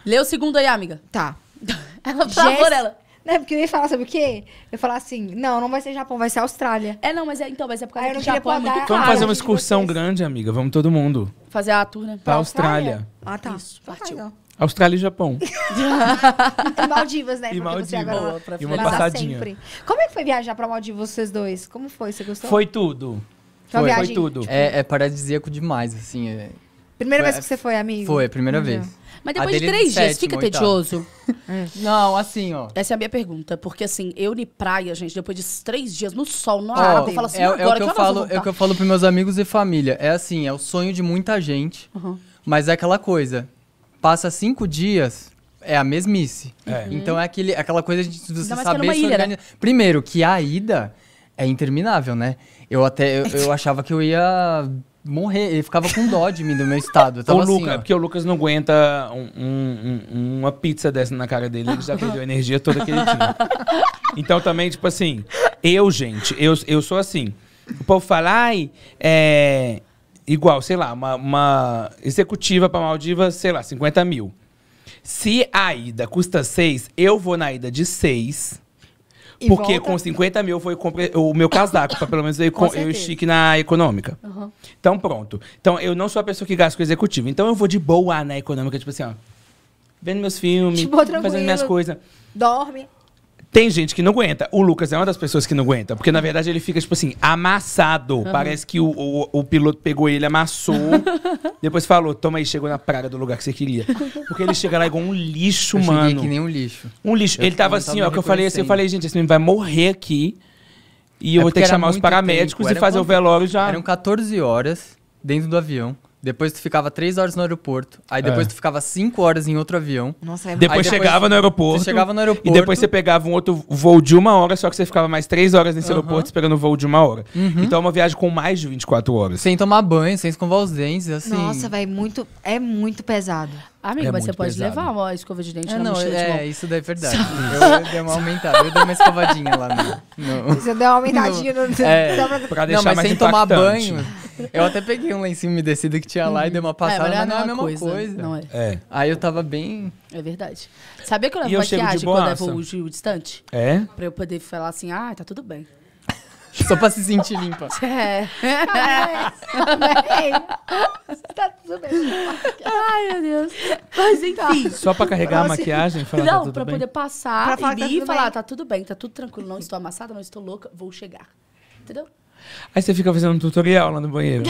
Lê o segundo aí, amiga. Tá. Ela, por Jess... favor, ela. Né? Porque eu ia falar, sabe o quê? Eu ia falar assim, não, não vai ser Japão, vai ser Austrália. É, não, mas é, então, mas é por causa Aí não Japão é muito caro. Vamos fazer uma excursão grande, amiga. Vamos todo mundo. Fazer a tour, né? Pra Austrália. Ah, tá. Isso, partiu. Ah, Austrália e Japão. e Maldivas, né? E Maldivas. agora e uma passadinha. Sempre. Como é que foi viajar pra Maldivas, vocês dois? Como foi? Você gostou? Foi tudo. Foi, foi, foi tudo. É, é paradisíaco demais, assim. É, Primeira vez que você foi, amigo? Foi, a primeira vez. Mas depois de três dias, fica tedioso? É. Não, assim, ó. Essa é a minha pergunta. Porque, assim, eu de praia, gente, depois de três dias no sol, no ar, eu falo assim, é, agora é o que, que eu falo, É o que eu falo pros meus amigos e família. É assim, é o sonho de muita gente. Uhum. Mas é aquela coisa. Passa cinco dias, é a mesmice. É. Uhum. Então é aquele, é aquela coisa de você saber se é ilha, né? Primeiro, que a ida é interminável, né? Eu até eu, eu achava que eu ia morrer. Ele ficava com dó de mim, do meu estado. Eu tava o assim, Lucas, ó. É porque o Lucas não aguenta um, um, um, uma pizza dessa na cara dele, ele já perdeu a energia toda que ele tinha. Então também, tipo assim, eu, gente, eu, eu sou assim. O povo fala, ai, é. Igual, sei lá, uma, uma executiva pra Maldivas, sei lá, 50 mil. Se a ida custa 6, eu vou na ida de 6 e porque volta... com 50 mil foi o meu casaco, pra pelo menos eu, com eu estique na econômica. Uhum. Então, pronto. Então, eu não sou a pessoa que gasta com executivo. Então, eu vou de boa na econômica, tipo assim, ó. Vendo meus filmes, tipo, fazendo minhas coisas. Dorme. Tem gente que não aguenta. O Lucas é uma das pessoas que não aguenta. Porque, na verdade, ele fica, tipo assim, amassado. Uhum. Parece que o, o, o, piloto pegou ele, amassou. depois falou, toma aí, chegou na praga do lugar que você queria. Porque ele chega lá igual um lixo, eu mano. que nem um lixo. Um lixo. Eu ele tava assim, ó, que eu falei assim, eu falei, gente, esse menino vai morrer aqui. E é eu é vou ter que chamar os paramédicos tempo. e era fazer um... o velório já. Eram 14 horas dentro do avião. Depois tu ficava três horas no aeroporto. Aí depois é. tu ficava cinco horas em outro avião. Nossa, é depois, depois chegava no aeroporto. chegava no aeroporto. E depois você pegava um outro voo de uma hora, só que você ficava mais três horas nesse aeroporto esperando o voo de uma hora. Uhum. Então é uma viagem com mais de 24 horas. Sem tomar banho, sem escovar os dentes, assim. Nossa, vai muito. É muito pesado. Amigo, é mas você pode pesado. levar uma escova de dente é, na não, mochila É, de isso daí é verdade. Só... Eu dei uma aumentada, eu dei uma escovadinha lá no... no... Você deu uma aumentadinha no... no... É, pra deixar não, mas mais sem impactante. tomar banho, eu até peguei um lá em me descido que tinha lá e dei uma uhum. é, passada, é, mas, não, é a é mesma coisa. coisa. Não é. é. Aí eu tava bem. É verdade. Sabia que eu levo eu maquiagem quando eu levo o Gil distante? É? Pra eu poder falar assim, ah, tá tudo bem. Só pra se sentir limpa. É. é. tá tudo bem. Ai, meu Deus. Mas enfim. Tá. Só pra carregar a maquiagem? Falar, não, tá tudo pra bem. poder passar pra tá e falar, tá falar, tá tudo bem, tá tudo tranquilo, não estou amassada, não estou louca, vou chegar. Entendeu? Aí você fica fazendo um tutorial lá no banheiro.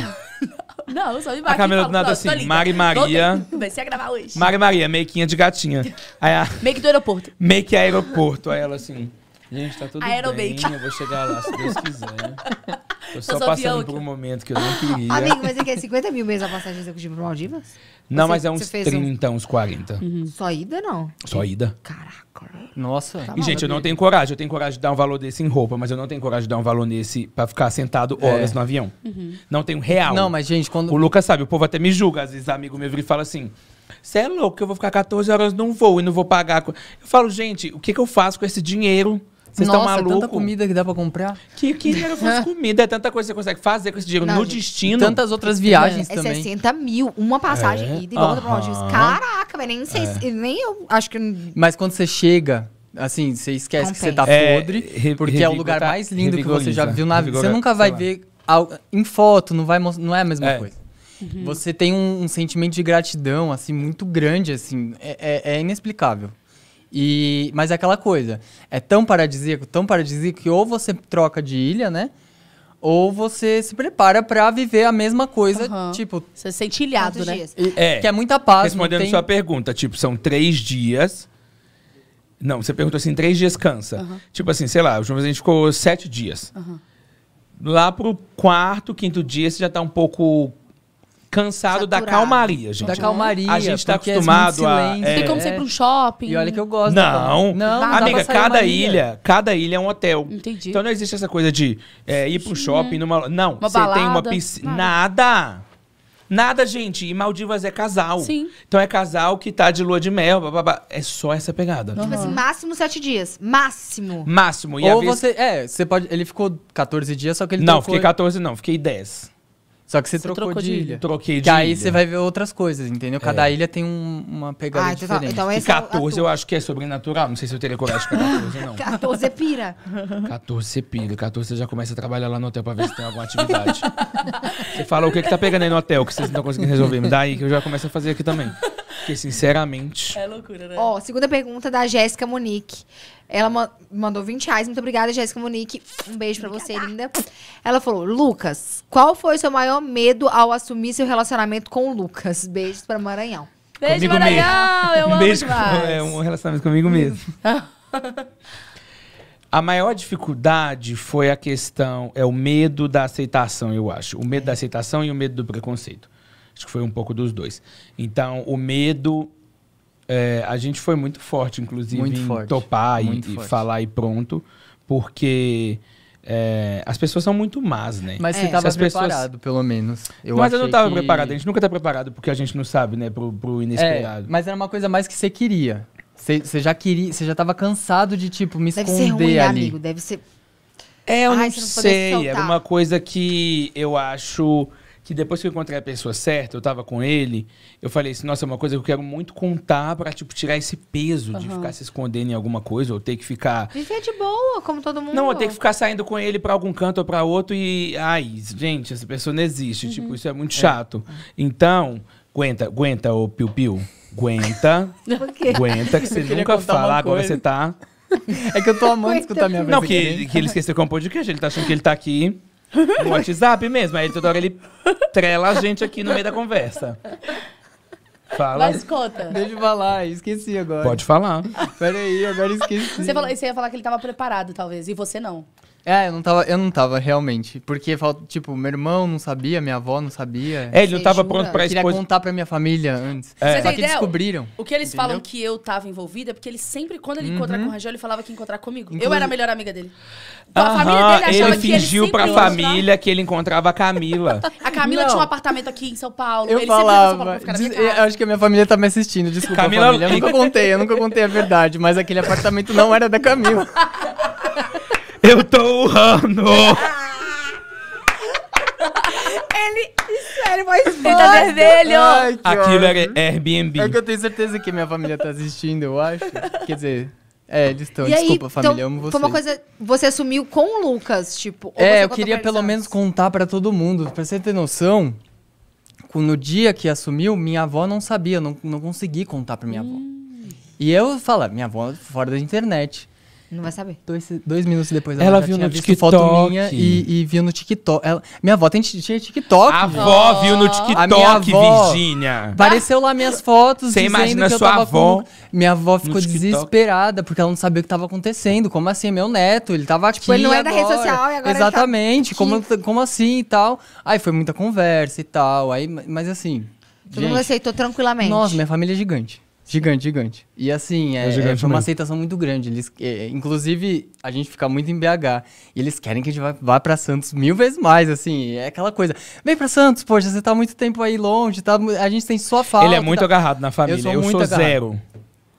Não, só me A Camila do nada assim, Mari Maria. Comecei a gravar hoje. Mari Maria, meiquinha de gatinha. Aí a... Make do aeroporto. Make aeroporto. Aí ela assim. Gente, tá tudo Aerobic. bem. Eu vou chegar lá, se Deus quiser. Né? Tô só Nosso passando por um momento que eu não queria. Amigo, mas é que é 50 mil mês a passagem executiva pro Maldivas? Não, você, mas é uns 30, um... uns 40. Uhum. Só ida, não? Só ida. Caraca. Nossa. Tá e, gente, eu não tenho coragem. Eu tenho coragem de dar um valor desse em roupa, mas eu não tenho coragem de dar um valor nesse pra ficar sentado é. horas é. no avião. Uhum. Não tenho real. Não, mas, gente, quando... O Lucas sabe, o povo até me julga. Às vezes, amigo meu ele fala assim... Você é louco, eu vou ficar 14 horas num voo e não vou pagar. Eu falo, gente, o que, que eu faço com esse dinheiro? Vocês estão malucos? É tanta comida que dá pra comprar. Que dinheiro fosse é. comida. É tanta coisa que você consegue fazer com esse dinheiro Não, no gente, destino. Tantas outras viagens é, é também. É 60 mil, uma passagem é? ida e volta para Maldivas. Caraca, velho, nem, é. nem eu acho que... Mas quando você chega, assim, você esquece Compensa. que você tá podre, é, porque é o lugar mais lindo que você já viu na vida. Você nunca vai ver algo, em foto, não, vai, não é a mesma é. coisa. Uhum. Você tem um, um, sentimento de gratidão, assim, muito grande, assim, é, é inexplicável. E, mas é aquela coisa, é tão paradisíaco, tão paradisíaco que ou você troca de ilha, né? Ou você se prepara para viver a mesma coisa, uhum. tipo... Você se sente ilhado, né? Dias? É. Que é muita paz. Respondendo tem... sua pergunta, tipo, são três dias... Não, você perguntou assim, três dias cansa. Uhum. Tipo assim, sei lá, o João a gente ficou sete dias. Uhum. Lá pro quarto, quinto dia, você já tá um pouco cansado Saturado. da calmaria, gente. Da uhum. calmaria. A gente tá acostumado a. É... Tem como você ir pra um shopping. E olha que eu gosto. Não, não. não amiga, cada ilha, cada ilha é um hotel. Entendi. Então não existe essa coisa de é, ir pro né? shopping numa. Não, uma você balada, tem uma piscina. Nada. Nada, gente. E Maldivas é casal. Sim. Então é casal que tá de lua de mel, blá, blá, blá. É só essa pegada. Uhum. Tipo assim, máximo sete dias. Máximo. Máximo. E Ou vez... você. É, você pode. Ele ficou 14 dias, só que ele. Não, trocou... fiquei 14, não, fiquei 10. Só que você, você trocou, trocou, de ilha. Troquei de que ilha. aí você vai ver outras coisas, entendeu? Cada é. ilha tem um, uma pegada ah, então, diferente. Então, então e 14 é eu acho que é sobrenatural. Não sei se eu teria coragem de 14, não. 14 é pira. 14 você pira. 14 você já começa a trabalhar lá no hotel pra ver se tem alguma atividade. você fala, o que é que tá pegando aí no hotel que vocês não estão conseguindo resolver? Me dá aí que eu já começo a fazer aqui também. Porque, sinceramente. É loucura, né? Ó, segunda pergunta da Jéssica Monique. Ela ma mandou 20 reais. Muito obrigada, Jéssica Monique. Um beijo para você, linda. Ela falou: Lucas, qual foi o seu maior medo ao assumir seu relacionamento com o Lucas? Beijos para Maranhão. Beijo, comigo Maranhão! Mesmo. Eu um amo beijo demais. é um relacionamento comigo mesmo. A maior dificuldade foi a questão, é o medo da aceitação, eu acho. O medo da aceitação e o medo do preconceito. Acho que foi um pouco dos dois. Então, o medo. É, a gente foi muito forte, inclusive, muito em forte. topar e, falar e pronto, porque. É, as pessoas são muito más, né? Mas você estava é. preparado, pessoas... pelo menos. Eu mas eu não estava que... preparado, a gente nunca está preparado porque a gente não sabe, né, pro, pro inesperado. É, mas era uma coisa mais que você queria. Você já queria, você já tava cansado de tipo me deve esconder ruim, ali. Amigo, deve ser. É, eu Ai, não, não sei. era uma coisa que eu acho que depois que eu encontrei a pessoa certa, eu tava com ele, eu falei assim, nossa, é uma coisa que eu quero muito contar para tipo, tirar esse peso uhum. de ficar se escondendo em alguma coisa, ou ter que ficar... Viver de boa, como todo mundo. Não, ou ter que ficar saindo com ele para algum canto ou pra outro e... Ai, gente, essa pessoa não existe. Uhum. Tipo, isso é muito é. chato. Então, aguenta, aguenta, ô Piu Piu. Aguenta. aguenta, que você nunca fala, agora você tá... É que eu tô amando escutar minha voz. Não, que, né? que ele esqueceu que é um podcast, ele tá achando que ele tá aqui. No WhatsApp mesmo. Aí toda hora ele trela a gente aqui no meio da conversa. Fala. Mas conta. Deixa eu falar, esqueci agora. Pode falar. Peraí, agora esqueci. Você, falou, você ia falar que ele tava preparado, talvez, e você não. É, eu não tava, eu não tava realmente. Porque, tipo, meu irmão não sabia, minha avó não sabia. É, ele não tava jura? pronto pra expor. Eu queria contar pra minha família antes. É. Você Só que descobriram. O que eles entendeu? falam que eu tava envolvida, é porque ele sempre, quando ele uhum. encontra com o uhum. Rangel, ele falava que ia encontrar comigo. Inclusive... Eu era a melhor amiga dele. uhum. a família dele achava ele que ele fingiu pra família que ele encontrava a Camila. a Camila não. tinha um apartamento aqui em São Paulo. Eu ele falava. eu acho que a minha família tá me assistindo, desculpa, Camila... família. Eu nunca contei, eu nunca contei a verdade, mas aquele apartamento não era da Camila. Eu tô urrando! ele. Sério, mas Ele tá vermelho! Ai, Aquilo ódio. era Airbnb. É que eu tenho certeza que minha família tá assistindo, eu acho. Quer dizer. É, eles estão. Desculpa, aí, então, família, então, amo Foi uma coisa. Você assumiu com o Lucas, tipo. É, eu queria pelo menos contar para todo mundo. Pra você ter noção, no dia que assumiu, minha avó não sabia, não, não consegui contar pra minha hum. avó. E eu falo, minha avó é fora da internet. Não vai saber. Dois, dois minutos depois ela, ela viu no TikTok. foto minha e, e, viu no TikTok. Ela, minha avó tem tinha TikTok. A avó viu no TikTok, Virgínia. Apareceu lá minhas fotos. Você imagina sua avó. Com... Minha avó ficou desesperada porque ela não sabia o que estava acontecendo. Como assim? É meu neto, ele estava aqui. Tipo, ele não é agora. da rede social e agora. Tá Exatamente. Tá como, como assim e tal? Aí foi muita conversa e tal. Aí, mas assim. Todo gente, mundo aceitou tranquilamente. Nossa, minha família é gigante. Gigante, gigante. E assim, é, é gigante é, foi uma mesmo. aceitação muito grande. Eles, é, inclusive, a gente fica muito em BH. E eles querem que a gente vá, vá para Santos mil vezes mais, assim. É aquela coisa. Vem para Santos, poxa, você tá muito tempo aí longe, tá, a gente tem sua fala. Ele é muito tá... agarrado na família. Eu sou, eu sou agarrado. zero.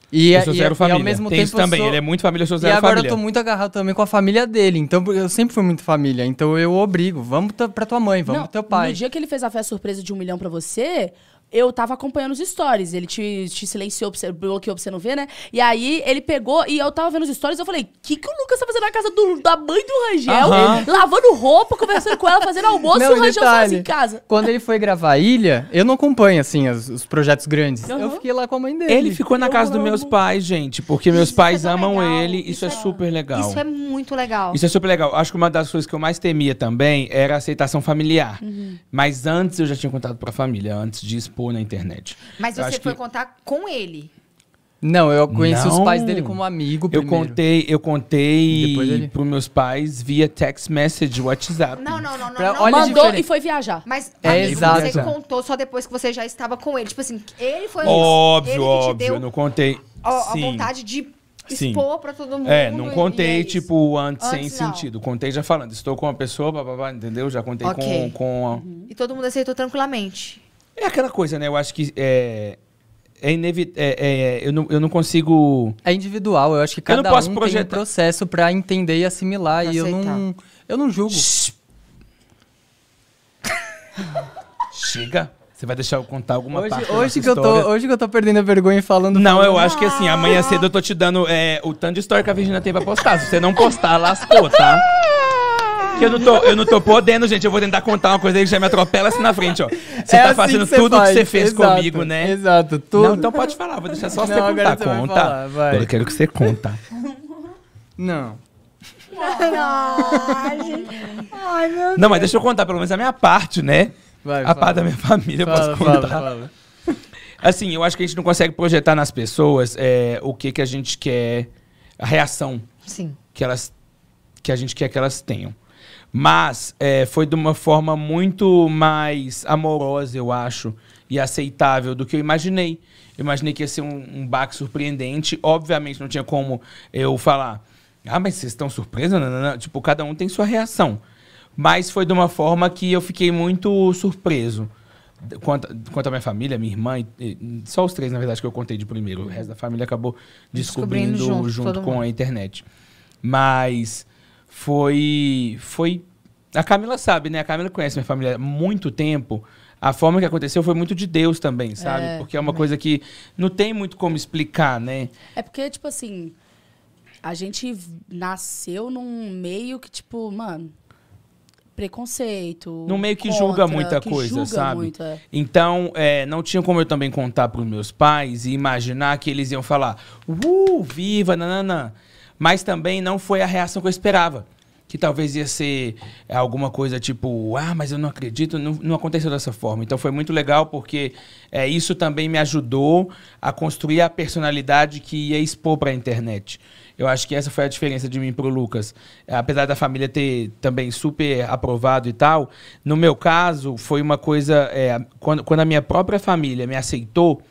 E, é, eu sou é, zero e, família. E ao mesmo Tem tempo, isso também. Sou... Ele é muito família, eu sou zero família. E agora família. eu tô muito agarrado também com a família dele. Então, eu sempre fui muito família. Então, eu obrigo. Vamos pra tua mãe, vamos Não, pro teu pai. No dia que ele fez a festa surpresa de um milhão pra você, eu tava acompanhando os stories. Ele te, te silenciou, bloqueou pra você não ver, né? E aí ele pegou e eu tava vendo os stories. Eu falei: o que, que o Lucas tá fazendo na casa do, da mãe do Rangel? Uhum. Lavando roupa, conversando com ela, fazendo almoço não, e o Rangel detalhe, em assim, casa. Quando ele foi gravar a Ilha, eu não acompanho, assim, os, os projetos grandes. Uhum. Eu fiquei lá com a mãe dele. Ele ficou na casa dos meus pais, gente, porque meus isso é pais é amam legal. ele. Isso, isso é, é super legal. Isso é muito legal. Isso é super legal. Acho que uma das coisas que eu mais temia também era a aceitação familiar. Uhum. Mas antes eu já tinha contado pra família, antes disso pôr na internet. Mas você foi que... contar com ele? Não, eu conheci Não. os pais dele como amigo primeiro. Eu contei, eu contei para os meus pais via text message, WhatsApp. Não, não, não, não. Pra, não olha mandou e foi viajar. É, Mas é, amigo, exato. você contou só depois que você já estava com ele. Tipo assim, ele foi Óbvio, ele óbvio, eu não contei. A, a vontade de expor para todo mundo. É, não é contei, tipo, antes, antes sem não. sentido. Contei já falando, estou com uma pessoa, blá, blá, blá, entendeu? Já contei okay. com... com a... uhum. E todo mundo aceitou tranquilamente. É aquela coisa, né? Eu acho que é, é inevitável. É, é, é, eu, não, eu não consigo. É individual, eu acho que cada um projetar. tem um processo para entender e assimilar. E eu não, eu não julgo. Chega. Você vai deixar eu contar alguma hoje, parte hoje que eu tô Hoje que eu tô perdendo a vergonha e falando... Não, eu acho que assim, amanhã cedo eu tô te dando é, o tanto de história que a Virginia tem pra postar. Se você não postar, lascou, tá? Que eu não, tô, eu não tô podendo, gente. Eu vou tentar contar uma coisa aí que já me atropela assim na frente, ó. Você é tá assim fazendo que tudo faz. que você fez exato, comigo, né? Exato, tudo. Não, então pode falar, vou deixar só não, você contar. Você conta. Falar, vai. Eu quero que você conta. Não. Caralho. Ai, meu Deus. Não, mas deixa eu contar pelo menos a minha parte, né? Vai, a fala. parte da minha família fala, eu posso contar. Fala, fala. Assim, eu acho que a gente não consegue projetar nas pessoas é, o que, que a gente quer, a reação Sim. que elas que a gente quer que elas tenham. Mas é, foi de uma forma muito mais amorosa, eu acho, e aceitável do que eu imaginei. Eu imaginei que ia ser um, um baque surpreendente. Obviamente não tinha como eu falar, ah, mas vocês estão surpresos? Não, não, não. Tipo, cada um tem sua reação. Mas foi de uma forma que eu fiquei muito surpreso. Quanto, quanto à minha família, minha irmã, e, e, só os três, na verdade, que eu contei de primeiro. O resto da família acabou descobrindo, descobrindo junto, junto com mundo. a internet. Mas foi, foi a Camila sabe, né? A Camila conhece minha família há muito tempo. A forma que aconteceu foi muito de Deus também, sabe? É, porque é uma coisa que não tem muito como explicar, né? É porque, tipo assim, a gente nasceu num meio que, tipo, mano, preconceito. Num meio que contra, julga muita que coisa, julga sabe? Muito, é. Então, é, não tinha como eu também contar para os meus pais e imaginar que eles iam falar, uh, viva, nananã. Mas também não foi a reação que eu esperava que talvez ia ser é, alguma coisa tipo, ah, mas eu não acredito, não, não aconteceu dessa forma. Então foi muito legal porque é, isso também me ajudou a construir a personalidade que ia expor para a internet. Eu acho que essa foi a diferença de mim pro Lucas. Apesar da família ter também super aprovado e tal, no meu caso foi uma coisa, é, quando, quando a minha própria família me aceitou,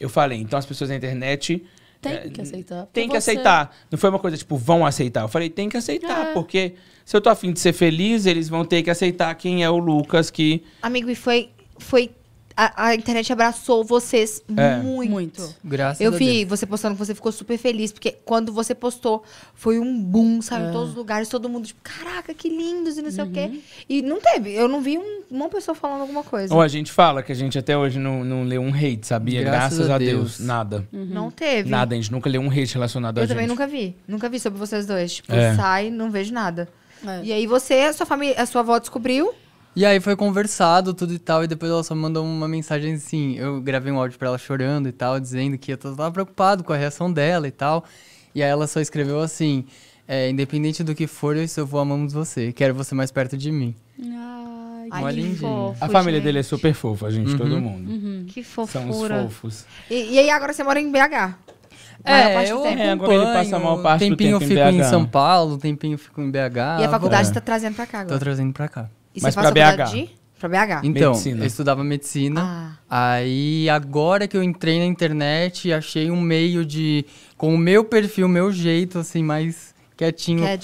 eu falei, então as pessoas da internet é, tem que aceitar. Tem que aceitar. Não foi uma coisa tipo, vão aceitar. Eu falei, tem que aceitar, é. porque se eu tô afim de ser feliz, eles vão ter que aceitar quem é o Lucas que. Amigo, e foi, foi a, a, internet abraçou vocês é, muito. Muito. Graças Eu vi você postando que você ficou super feliz, porque quando você postou, foi um boom, sabe? É. Em todos os lugares, todo mundo, tipo, caraca, que lindos e não sei uhum. o quê. Uhum. E não teve. Eu não vi um, uma pessoa falando alguma coisa. Ou a gente fala que a gente até hoje não, não leu um hate, sabia? Graças, Graças a, Deus. Deus nada. Uhum. Não teve. Nada, a gente nunca leu um hate relacionado Eu a gente. Eu também nunca vi. Nunca vi sobre vocês dois. Tipo, é. sai, não vejo nada. É. E aí você, a sua família, a sua avó descobriu. E aí foi conversado tudo e tal, e depois ela só me mandou uma mensagem assim, eu gravei um áudio para ela chorando e tal, dizendo que eu tava preocupado com a reação dela e tal. E aí ela só escreveu assim: é, independente do que for, eu sou vou amamos você. Quero você mais perto de mim. Ai, que lindinha. fofo, A família gente. dele é super fofa, gente, Uhum. todo mundo. Uhum. Que São os fofura. fofos. E, e aí agora você mora em BH? É, parte É, eu agora ele passa a maior parte do tempo em eu fico em BH. São Paulo, tempinho eu fico em BH. E a faculdade É. tá trazendo pra cá Tô trazendo pra cá. E Mas para BH. Para BH. Então, medicina. eu estudava medicina. Ah. Aí, agora que eu entrei na internet, achei um meio de... Com o meu perfil, meu jeito, assim, mais quietinho. É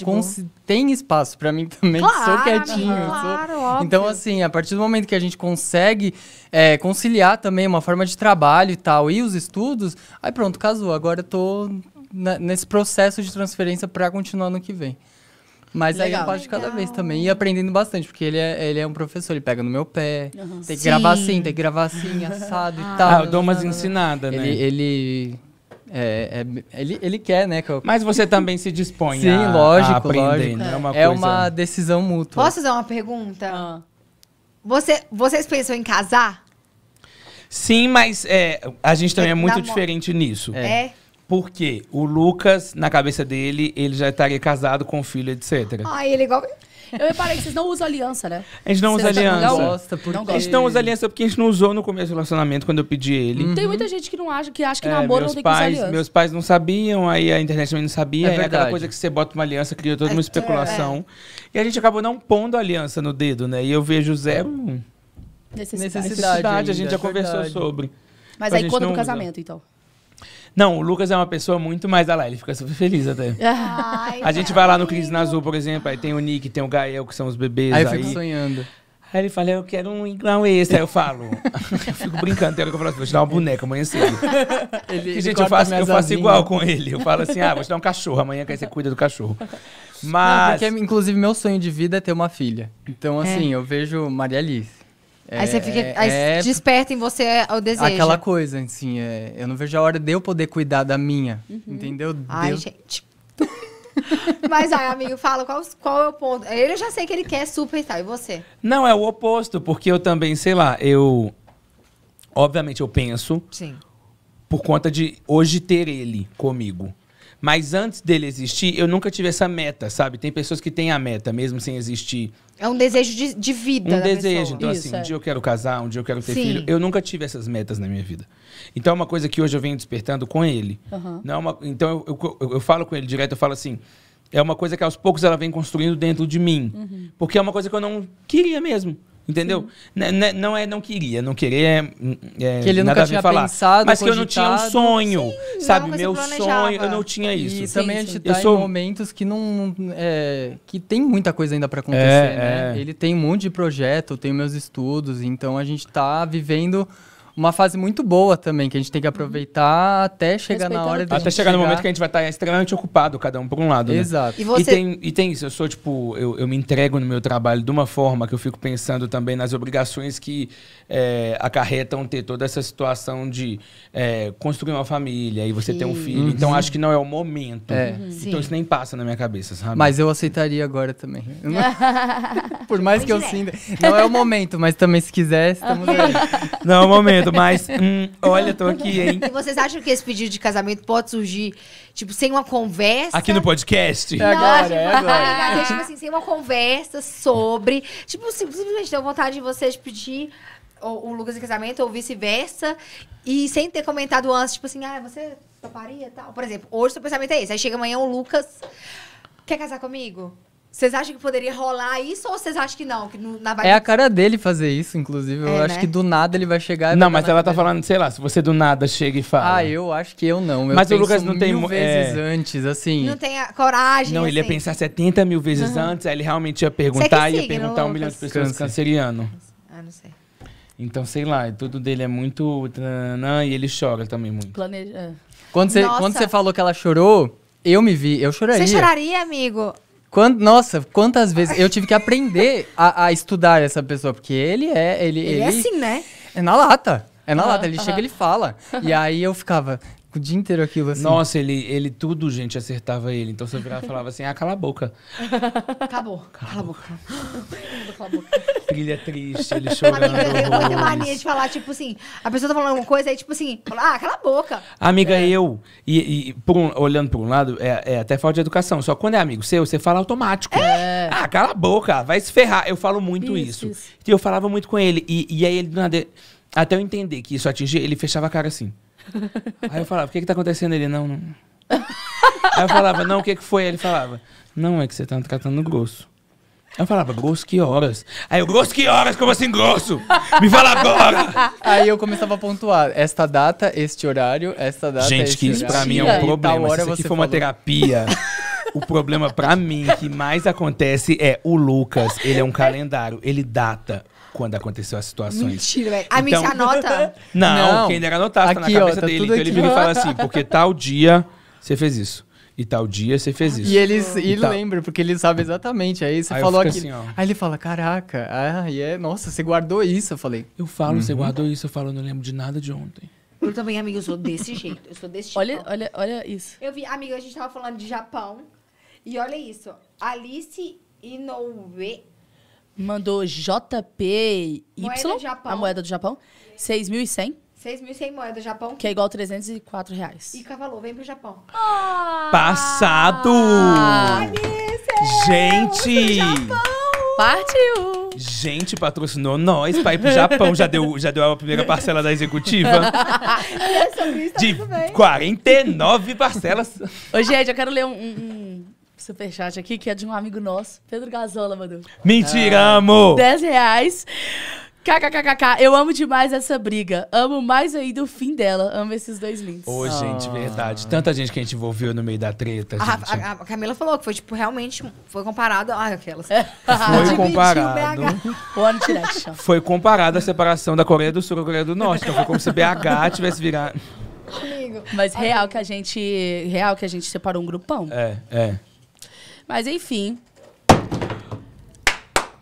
tem espaço para mim também, claro, sou quietinho. Claro, sou... Então, óbvio. Então, assim, a partir do momento que a gente consegue é, conciliar também uma forma de trabalho e tal, e os estudos, aí pronto, casou. Agora eu tô na, nesse processo de transferência para continuar no que vem. Mas é Legal. aí eu passo de cada vez também. E aprendendo bastante, porque ele é, ele é um professor, ele pega no meu pé. Uhum. Tem que Sim. gravar assim, tem que gravar assim, assim assado ah. e tal. Ah, eu dou umas ensinadas, né? Ele. ele... É, é, ele, ele quer, né? Que eu... Mas você também se dispõe Sim, a, lógico, a aprender, né? lógico. Né? É. Uma é coisa... uma decisão mútua. Posso fazer uma pergunta? Ah. Você, vocês pensam em casar? Sim, mas é, a gente também é, muito diferente nisso. É. Porque o Lucas, na cabeça dele, ele já estaria casado com filho, etc. Ah, ele é igual. Eu reparei que vocês não usam aliança, né? A gente não Você usa aliança. Não gosta, porque... não gosta. A gente não usa aliança porque a gente não usou no começo do relacionamento quando eu pedi ele. Uhum. Tem muita gente que não acha que acha que é, namoro não tem pais, que usar aliança. Meus pais não sabiam, aí a internet também não sabia. É aquela coisa que você bota uma aliança, cria toda é uma é, especulação. É. E a gente acabou não pondo a aliança no dedo, né? E eu vejo zero necessidade. Necessidade, necessidade a gente já conversou sobre. Mas então, aí quando o casamento, usa. então. Não, o Lucas é uma pessoa muito mais da lá, ele fica super feliz até. Ai, a gente vai lá no Cris Azul, por exemplo, aí tem o Nick, tem o Gael, que são os bebês. Aí eu fico aí. sonhando. Aí ele fala, eu quero um inglão extra. Aí eu falo, eu fico brincando, tem hora que eu falo assim, vou te dar uma boneca amanhã cedo. Ele, Porque, gente, eu faço, eu faço igual com ele. Eu falo assim, ah, vou te dar um cachorro, amanhã que aí você cuida do cachorro. Mas... Não, porque, inclusive, meu sonho de vida é ter uma filha. Então, é. assim, é. eu vejo Maria Alice aí você fica. É, aí é, desperta em você o desejo. Aquela coisa, assim, é, eu não vejo a hora de eu poder cuidar da minha. Uhum. Entendeu? Ai, gente. Mas aí, amigo, fala qual, qual é o ponto. Ele eu já sei que ele quer super e tal. E você? Não, é o oposto, porque eu também, sei lá, eu. Obviamente eu penso. Sim. Por conta de hoje ter ele comigo. Mas antes dele existir, eu nunca tive essa meta, sabe? Tem pessoas que têm a meta, mesmo sem existir. É um desejo de, de vida. Um né, desejo. Pessoa. Então, Isso, assim, é. um dia eu quero casar, um dia eu quero ter Sim. filho. Eu nunca tive essas metas na minha vida. Então, é uma coisa que hoje eu venho despertando com ele. Uhum. Não é uma... Então, eu, eu, eu falo com ele direto, eu falo assim é uma coisa que aos poucos ela vem construindo dentro de mim. Uhum. Porque é uma coisa que eu não queria mesmo. Entendeu? Né, né, não é não queria, não querer é, é que ele nada nunca tinha falar. Pensado, mas que eu não tinha um sonho, Sim, sabe? Meu sonho, eu não tinha isso. E Sim, também a gente tá sou... em momentos que não é, que tem muita coisa ainda para acontecer, é, né? É. Ele tem um monte de projeto, tem meus estudos, então a gente tá vivendo uma fase muito boa também, que a gente tem que uhum. aproveitar até chegar na hora de. Até chegar no momento que a gente vai estar tá extremamente ocupado, cada um por um lado. Né? Exato. E, você... e, tem, e tem isso, eu sou tipo, eu, eu me entrego no meu trabalho de uma forma que eu fico pensando também nas obrigações que é, acarretam ter toda essa situação de é, construir uma família e você Sim. ter um filho. Então, uhum. Então acho que não é o momento. É. Uhum. Então isso nem passa na minha cabeça, sabe? Mas eu aceitaria agora também. Por mais que eu sinta. Não é o momento, mas também se quiser, estamos aí. não é o momento, mas hum, olha, tô aqui, hein? E vocês acham que esse pedido de casamento pode surgir, tipo, sem uma conversa? Aqui no podcast? É agora, não, é agora. Tipo assim, sem uma conversa sobre. Tipo, simplesmente deu vontade de vocês pedir ou, o Lucas em casamento, ou vice-versa, e sem ter comentado antes, tipo assim, ah, você toparia e tal. Por exemplo, hoje seu pensamento é esse. Aí chega amanhã o Lucas, quer casar comigo? Vocês acham que poderia rolar isso ou vocês acham que não? Que na é vibe... É a cara dele fazer isso, inclusive. É, eu acho né? que do nada ele vai chegar. Não, mas ela tá falando, sei lá, se você do nada chega e fala. Ah, eu acho que eu não. Eu mas o Lucas não mil tem. Mil é. vezes é... antes, assim. Não tem a coragem. Não, assim. ele ia assim. pensar 70 mil vezes uhum. antes, aí ele realmente ia é perguntar, é ia perguntar perguntar um milhão de pessoas Câncer. canceriano. Ah, não sei. Então, sei lá, tudo dele é muito. E ele chora também muito. Planeja. É. Quando você, quando você falou que ela chorou, eu me vi, eu choraria. Você choraria, amigo? Quando, nossa, quantas vezes eu tive que aprender a, a, estudar essa pessoa, porque ele é. Ele, ele, é ele é assim, né? É na lata. É na uhum, lata, ele uhum. chega e ele fala. e aí eu ficava, o dia inteiro aquilo, assim. Nossa, ele, ele tudo, gente, acertava ele. Então você virava e falava assim, ah, cala a boca. Acabou. Cala, a boca. Cala a boca. Trilha triste, ele chorando. Amiga, eu tenho mania de falar, tipo assim, a pessoa tá falando alguma coisa, aí tipo assim, fala, ah, cala a boca. Amiga, é. eu, e, e por um, olhando por um lado, é, é, até falta de educação. Só quando é amigo seu, você fala automático. É. Ah, cala a boca, vai se ferrar. Eu falo muito isso. isso. isso. E eu falava muito com ele. E, e aí ele, até eu entender que isso atingir, ele fechava a cara assim. Aí eu falava, o que que tá acontecendo? Ele, não, não. Aí eu falava, não, o que que foi? Ele falava, não, é que você tá tratando grosso. Aí eu falava, grosso que horas? Aí eu, grosso que horas? Como assim grosso? Me fala agora! Aí eu começava a pontuar, esta data, este horário, esta data, Gente, que isso horário. pra mim é um e problema. Se isso aqui você for uma terapia, o problema pra mim que mais acontece é o Lucas, ele é um calendário, ele data quando aconteceu as situações. Mentira, velho. A então, mentira, anota. Não, não, quem dera anotar, tá aqui, na cabeça ó, tá dele. Então aqui. ele vira e fala assim, porque tal dia você fez isso. E tal dia você fez isso. E eles, e ele lembra, porque ele sabe exatamente. Aí você aí falou aqui. Assim, aí ele fala: Caraca, ah, e é, nossa, você guardou isso. Eu falei. Eu falo, uhum. você guardou isso. Eu falo, não lembro de nada de ontem. Eu também, amigo, eu sou desse jeito. Eu sou desse tipo. Olha, olha, olha isso. Eu vi, amigo, a gente tava falando de Japão. E olha isso. Alice Inoue mandou JP moeda Japão. a moeda do Japão, 6.100. 6.100 moedas do Japão. Que é igual a 304 reais. E Cavalou, vem pro Japão. Ah, Passado! Alice, Gente! Partiu! Gente, patrocinou nós pra ir pro Japão. Já deu, já deu a primeira parcela da executiva. e é sobre isso, tá De 49 parcelas. Ô, gente, eu quero ler um, um superchat aqui, que é de um amigo nosso, Pedro Gazola mandou. Mentira, ah. amo! 10 reais. KKKKK, eu amo demais essa briga. Amo mais aí do fim dela. Amo esses dois links. Ô, oh, gente, verdade. Tanta gente que a gente envolveu no meio da treta. A, a, a, Camila falou que foi, tipo, realmente foi comparado. Ai, aquelas. É. Foi comparado. One Direction. Foi comparado a separação da Coreia do Sul com a Coreia do Norte. Então foi como se BH tivesse virado. Comigo. Mas real que a gente. Real que a gente separou um grupão. É, é. Mas enfim.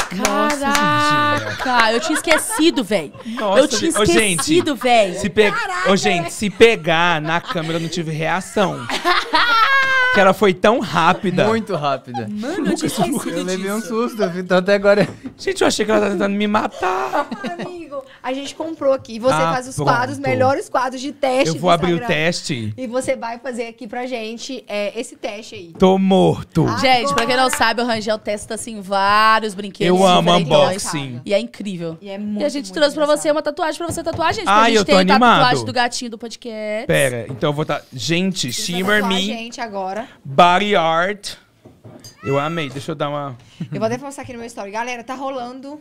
Caraca, Nossa, eu tinha esquecido, velho. Eu tinha esquecido, velho. Se pe... Ô, gente, se pegar na câmera, eu não tive reação. que ela foi tão rápida. Muito rápida. Mano, eu tinha esquecido Eu levei um susto, então até agora... Gente, eu achei que ela tava tentando me matar. Amigo. A gente comprou aqui. Você ah, faz os pronto. quadros, melhores quadros de teste. Eu vou abrir o teste. E você vai fazer aqui pra gente é, esse teste aí. Tô morto. Agora. Gente, pra quem não sabe, o Rangel testa assim vários brinquedos. Eu amo unboxing. E é incrível. E é muito. E a gente muito trouxe pra você uma tatuagem pra você tatuar, gente. Ah, a gente eu tô tem animado. a tatuagem do gatinho do podcast. Pera, então eu vou tá. Gente, Shimmer Me. gente agora. Body Art. Eu amei, deixa eu dar uma. eu vou até passar aqui no meu story. Galera, tá rolando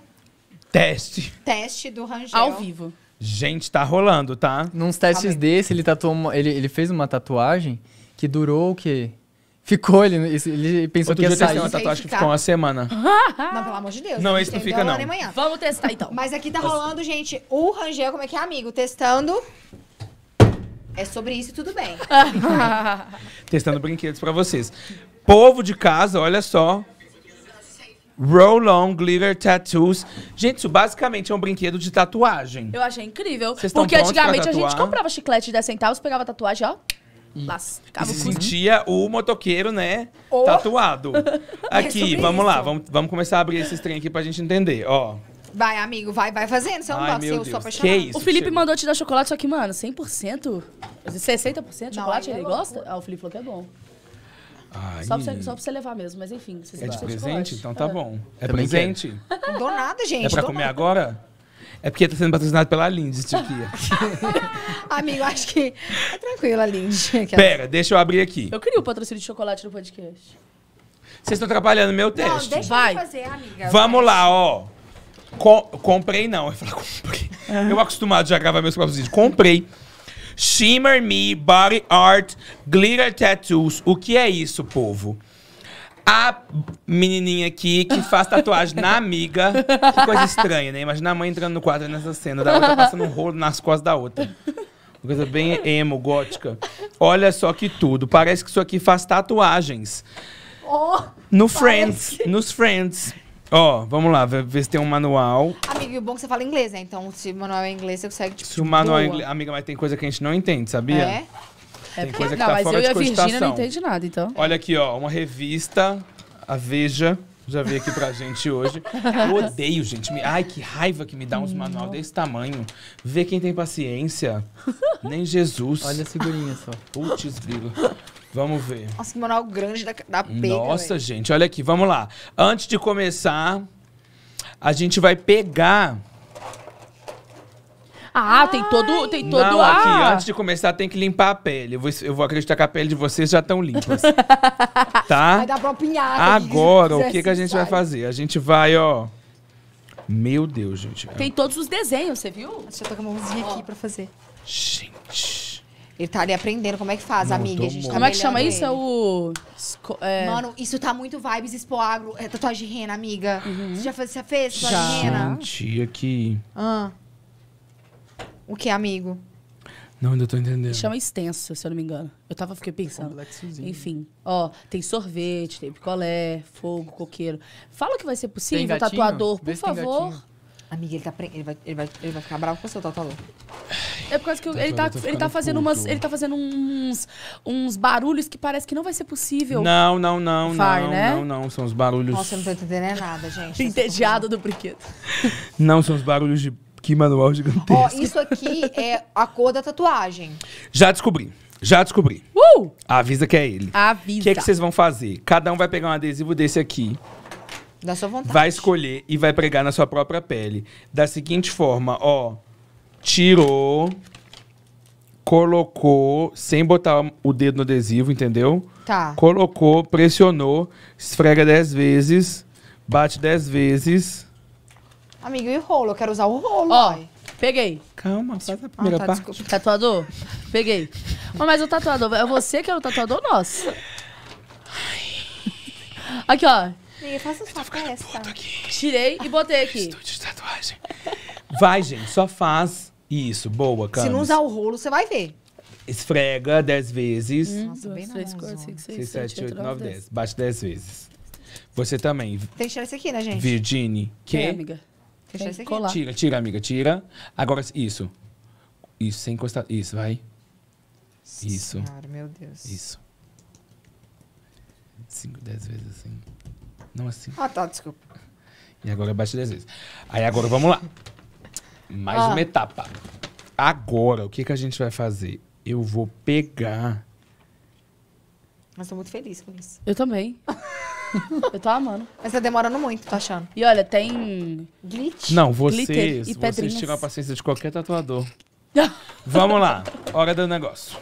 Teste. Teste do Rangel. Ao vivo. Gente, tá rolando, tá? Num testes Amém. desse, ele, tatuou uma- ele, ele fez uma tatuagem que durou o quê? Ficou, ele, ele pensou Outro que dia ia eu uma tatuagem que ficou uma semana. Não, pelo amor de Deus. Não, isso não fica, não. Vamos testar então. Mas aqui tá rolando, gente, o Rangel, como é que é, amigo? Testando. É sobre isso e tudo bem. Testando brinquedos pra vocês. Povo de casa, olha só. Roll-on Glitter Tattoos. Gente, isso basicamente é um brinquedo de tatuagem. Eu achei incrível. Porque antigamente a gente comprava chiclete de 10 centavos, pegava tatuagem, ó. Lascava e se assim. sentia o motoqueiro, né? Oh. Tatuado. É aqui, é vamos isso. lá. Vamos, vamos começar a abrir esse trem aqui pra gente entender, ó. Vai, amigo, vai, vai fazendo. Você não Ai, meu Deus. Seu, que o Felipe chegou. mandou te dar chocolate, só que, mano, 100%? 60% de chocolate não, ele é gosta? Ah, o Felipe falou que é bom. Só pra, você, só pra você levar mesmo, mas enfim. Você é de presente? Então tá é. bom. É Também presente? Quero. Não dou nada, gente. É pra comer nada. agora? É porque tá sendo patrocinado pela Lindy, Tiquia. Amigo, acho que é tranquilo a Lindy. Pera, deixa eu abrir aqui. Eu queria o patrocínio de chocolate no podcast. Vocês estão atrapalhando meu teste. Não, deixa Vai. eu fazer, amiga. Vamos lá, ó. Com comprei, não. Eu falei, comprei. É. Eu acostumado já a gravar meus próprios vídeos. Comprei Shimmer Me, Body Art, Glitter Tattoos. O que é isso, povo? A menininha aqui que faz tatuagem na amiga. Que coisa estranha, né? Imagina a mãe entrando no quadro nessa cena, da outra passando um rolo nas costas da outra. Uma coisa bem emo, gótica. Olha só que tudo. Parece que isso aqui faz tatuagens. Oh, no Friends, nos Friends. Ó, vamos lá, ver se tem um manual. Amiga, e o bom é que você fala inglês, né? Então, se o manual é inglês, você consegue, tipo, Se o manual é inglês... Amiga, mas tem coisa que a gente não entende, sabia? É? É Tem porque- coisa que não, tá mas fora eu e a Virgínia não entendi entende nada, então. Olha aqui, ó, uma revista, a Veja, já veio aqui pra gente hoje. Eu odeio, gente. me- Ai, que raiva que me dá uns manual desse tamanho. Vê quem tem paciência. Nem Jesus. Olha a figurinha só. Putz, grilo. Vamos ver. Nossa, que moral grande da, da pega. Nossa, véio. gente, olha aqui, vamos lá. Antes de começar, a gente vai pegar. Ah, Ai. tem todo. Tem todo Não, aqui, ah. antes de começar, tem que limpar a pele. Eu vou, eu vou acreditar que a pele de vocês já estão limpas. tá? Vai dar pra pinhada. Agora, o que, que a gente vai fazer? A gente vai, ó. Meu Deus, gente. Tem todos os desenhos, você viu? Deixa eu tô com a mãozinha aqui pra fazer. Gente. Ele tá ali aprendendo como é que faz, amiga. A gente tá como é que chama isso? É o. É... Mano, isso tá muito vibes expoagro. É tatuagem de rena, amiga. Uhum. Você já fez, você fez tatuagem já. de rena? Sentia que. Ah. O que, amigo? Não, ainda tô entendendo. Chama extenso, se eu não me engano. Eu tava, fiquei pensando. Enfim, ó, tem sorvete, tem picolé, fogo, coqueiro. Fala que vai ser possível, tatuador, por favor. Amiga, ele, tá pre... ele, vai, ele, vai, ele vai ficar bravo com seu tatuador. É por causa que ele, tá, ele, tá fazendo umas, ele tá fazendo uns, uns barulhos que parece que não vai ser possível. Não, não, não, não, né? não, não. São os barulhos... Nossa, eu não tô entendendo nada, gente. Entediado do brinquedo. Não, são os barulhos de... Que manual gigantesco. Ó, oh, isso aqui é a cor da tatuagem. Já descobri. Já descobri. Uh! Avisa que é ele. Avisa. O que, é que vocês vão fazer? Cada um vai pegar um adesivo desse aqui. Da sua vontade. Vai escolher e vai pregar na sua própria pele. Da seguinte forma, ó. Tirou, colocou, sem botar o dedo no adesivo, entendeu? Tá. Colocou, pressionou, esfrega dez vezes, bate dez vezes. Amigo, e rolo? Eu quero usar o rolo. Ó, peguei. Calma, faz a primeira ah, tá, parte. Desculpa. Tatuador, peguei. mas o tatuador, é você que é o tatuador nosso. Aqui, ó. Amiga, faça sua festa. Tirei e botei aqui. Estúdio de tatuagem. Vai, gente, só faz isso. Boa, cara. Se não usar o rolo, você vai ver. Esfrega 10 vezes. Hum. Nossa, bem 3, 4, 5, 6, 7, 8, 9, 10. Bate 10 vezes. Você também. Tem que tirar esse aqui, né, gente? Virginie. Que? É, amiga. Tem que tirar isso aqui. Tira, tira, amiga, tira. Agora, isso. Isso, sem encostar. Isso, vai. Isso. Senhora, meu Deus. Isso. 5, 10 vezes assim. Não assim. Ah, tá, desculpa. E agora eu é baixo 10 vezes. Aí agora vamos lá. Mais ah. uma etapa. Agora, o que, que a gente vai fazer? Eu vou pegar. Mas tô muito feliz com isso. Eu também. eu tô amando. Mas tá demorando muito, tô achando. E olha, tem glitch. Não, vocês, e vocês tiram a paciência de qualquer tatuador. Vamos lá. Hora do negócio.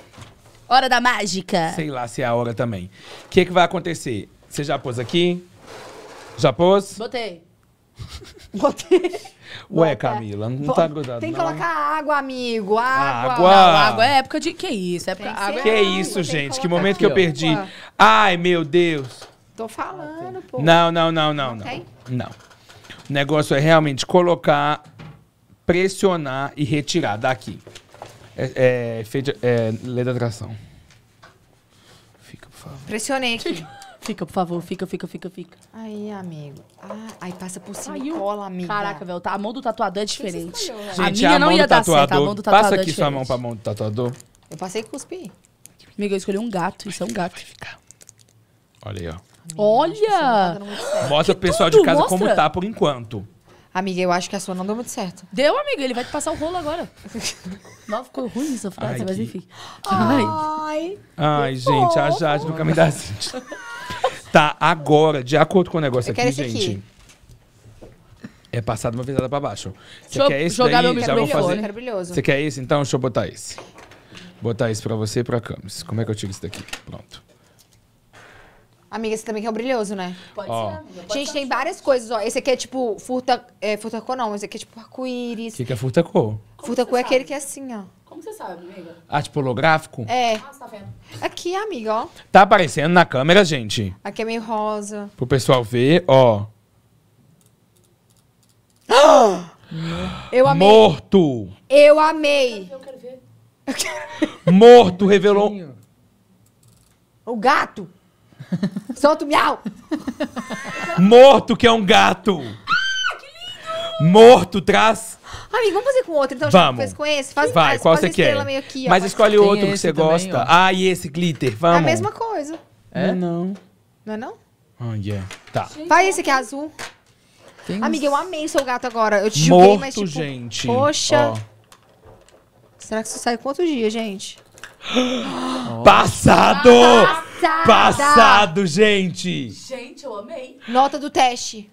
Hora da mágica. Sei lá se é a hora também. O que, que vai acontecer? Você já pôs aqui? Já pôs? Botei. Botei. Ué, Camila, não Bo... tá cuidado. Tem que não. colocar água, amigo. Água. Água. Não, água é época de. Que isso? É época... Que, água... É que é isso, gente? Que, que momento que eu perdi. Ai, meu Deus. Tô falando, pô. Não, não, não, não, não. Não. não. O negócio é realmente colocar, pressionar e retirar daqui. É, é, é, é lei da atração. Fica, por favor. Pressionei aqui. Fica, por favor, fica, fica, fica, fica. Aí, amigo. Ah, aí passa por cima, Saiu. cola, amigo. Caraca, velho, tá, a mão do tatuador é diferente. Escolheu, né? Gente, a minha a não ia dar certo, a mão do tatuador é Passa aqui é sua mão pra mão do tatuador. Eu passei e cuspi. amigo eu escolhi um gato, isso é um gato. Vai ficar. Olha aí, ó. Olha! Tá mostra o pessoal tudo? de casa Mostra. como tá por enquanto. Amiga, eu acho que a sua não deu muito certo. Deu, amiga. Ele vai te passar o rolo agora. não, ficou ruim essa frase, Ai, mas enfim. Ai, Ai, Ai gente, a Jade nunca me dá sentido. Assim. Tá, agora, de acordo com o negócio Eu aqui, quero esse gente. aqui. É passado uma visada pra baixo. Você Deixa eu quer esse jogar daí? meu Já vou fazer. Você quer esse? Então, deixa eu botar esse. Botar esse pra você e pra Camis. Como é que eu tiro isso daqui? Pronto. Amiga, esse também que é brilhoso, né? Pode ser. Amiga, pode Gente, tem várias coisas, ó. Esse aqui é tipo furta... É, furtacô não, esse aqui é tipo arco-íris. O que, que é furtacô? Como Furtacô você é aquele que é assim, ó. Como você sabe, amiga? Arte holográfico? É. Ah, você tá vendo? Aqui, amiga, ó. Tá aparecendo na câmera, gente. Aqui é meio rosa. Pro pessoal ver, ó. Eu amei. Morto! Eu amei. Eu quero ver. Morto revelou. O gato. Solta o miau! Morto que é um gato! Ah, que lindo! Morto, traz. Amigo, vamos fazer com outro, então já fez com esse? Faz, Vai, faz, qual faz você quer? Aqui, Mas ó, escolhe outro que você também, gosta. Ó. Ah, e esse glitter, vamos. É a mesma coisa. É? é? Não. Não é não? Oh, yeah. Tá. Gente, Vai esse aqui, é azul. Tem Amiga, uns... eu amei seu gato agora. Eu te julguei, Morto, mas tipo... gente. Poxa. Será que isso sai quanto dia, gente? Oh. Passado! Passada! Passado, gente! Gente, eu amei. Nota do teste.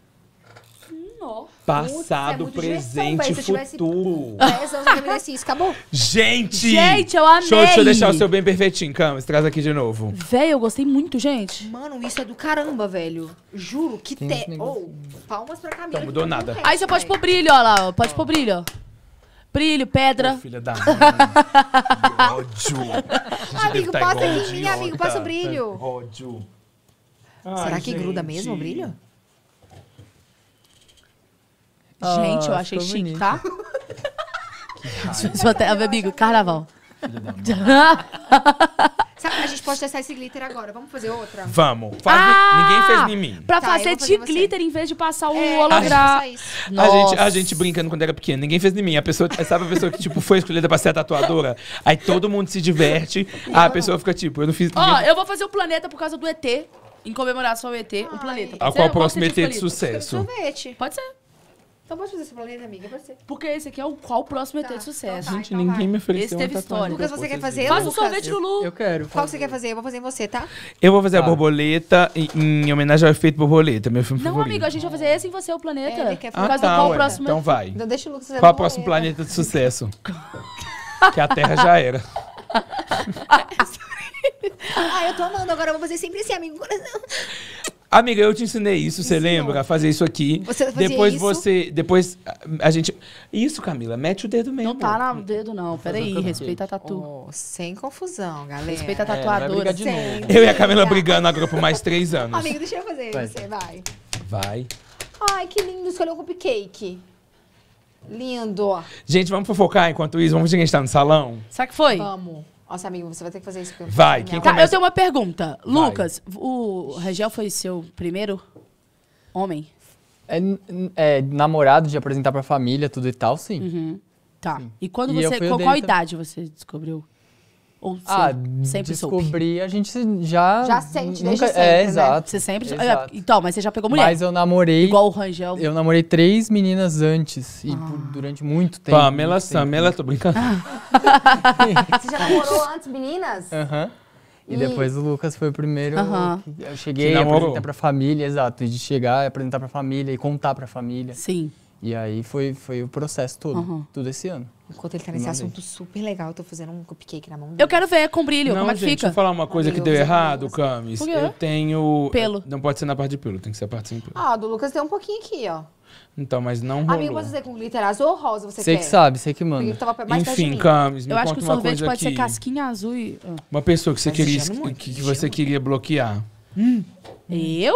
Nossa. Passado, é presente, direção, futuro. 10 anos eu isso acabou. Gente! Gente, eu amei! Deixa, eu- deixa eu deixar o seu bem perfeitinho, Camis. Traz aqui de novo. Véi, eu gostei muito, gente. Mano, isso é do caramba, velho. Juro que te... esse Oh, palmas pra Camila. Não mudou então, nada. Aí você pode pôr brilho, ó lá. Pode pôr brilho. ó. Brilho, pedra. filha da mãe. ódio. Amigo, tá passa em mim, amigo, passa o tá. brilho. Tá, ódio. Ai, Será que gente. gruda mesmo o brilho? Ah, gente, eu achei chique, bonito. tá? Que Sou até, amigo, carnaval. Filha da mãe. Sabe, a gente pode testar esse glitter agora. Vamos fazer outra? Vamos. Faz ah, ninguém fez em mim. Pra Tá, fazer de glitter em vez de passar o É, holograma. A gente, a gente brincando quando era pequeno, ninguém fez em mim. A pessoa, sabe a pessoa que, tipo, foi escolhida pra ser a tatuadora? Aí todo mundo se diverte, a pessoa fica tipo, eu não fiz Ó, ninguém... eu vou fazer o planeta por causa do ET. Em comemoração ao ET, o planeta. A ah, Qual o próximo tipo ET de sucesso? sucesso? Sorvete. Pode ser. Então pode fazer esse planeta, amiga, pode ser. Porque esse aqui é o qual o próximo ET tá, de então sucesso. Então tá, Gente, então ninguém vai. me ofereceu Esse teve história. Lucas, você quer fazer? Faz um sorvete no Lu. Eu quero. Qual você quer fazer? Eu vou fazer em você, tá? Eu vou fazer a tá. borboleta em, homenagem ao efeito borboleta, meu filme Não, amigo, a gente vai fazer esse em você, o planeta. É, quer ah, fazer. Tá, qual o próximo... Então vai. Então deixa o Lucas Qual o próximo planeta de sucesso? que a Terra já era. ah, eu tô amando, agora eu vou fazer sempre esse amigo coração. Amiga, eu te ensinei isso, você lembra? Fazer isso aqui. Você fazia depois isso? você. Depois a gente. Isso, Camila, mete o dedo mesmo. Não tá no dedo, não. Peraí, respeita a tatu. Oh, sem confusão, galera. Respeita a é, tatuadora. É, sem... Eu e a Camila brigando agora por mais três anos. Amiga, deixa eu fazer. Vai. Você vai. Vai. Ai, que lindo. Escolheu o cupcake. Lindo. Gente, vamos fofocar enquanto isso? Vamos ver quem está no salão? Sabe que foi? Vamos. Nossa, amigo, você vai ter que fazer isso. Vai, quem tá, eu tenho uma pergunta. Vai. Lucas, o Regel foi seu primeiro homem? É, é namorado, de apresentar pra família, tudo e tal, sim. Uhum. Tá. Sim. E quando e você. Com qual idade você descobriu? Ou ah, sempre descobri, soube? a gente já... Já sente nunca, desde sempre, É, né? exato. Você sempre... Exato. É, então, mas você já pegou mulher. Mas eu namorei... Igual o Rangel. Eu namorei três meninas antes. E ah. por, durante muito tempo. Pamela, Samela, tô brincando. Ah. você já namorou antes meninas? Aham. Uh -huh. E, e, depois o Lucas foi o primeiro. Uh -huh. Eu cheguei a apresentar pra família, exato. De chegar, apresentar pra família e contar pra família. Sim. E aí foi, foi o processo todo, uhum. tudo esse ano. Enquanto ele tá nesse assunto vez. super legal, eu tô fazendo um cupcake na mão dele. Eu quero ver com brilho, não, como é que gente, fica. Deixa eu falar uma coisa que deu errado, Camis. Eu tenho. Pelo. Não pode ser na parte de pelo, tem que ser a parte sem pelo. Ah, do Lucas tem um pouquinho aqui, ó. Então, mas não rolou. Amigo, pode ser com glitter azul ou rosa, você, quer? Você que sabe, você que manda. Enfim, Camis, me Eu acho que o sorvete pode aqui. ser casquinha azul e... Uma pessoa que você tá queria, que, que você queria bloquear. Hum. Eu?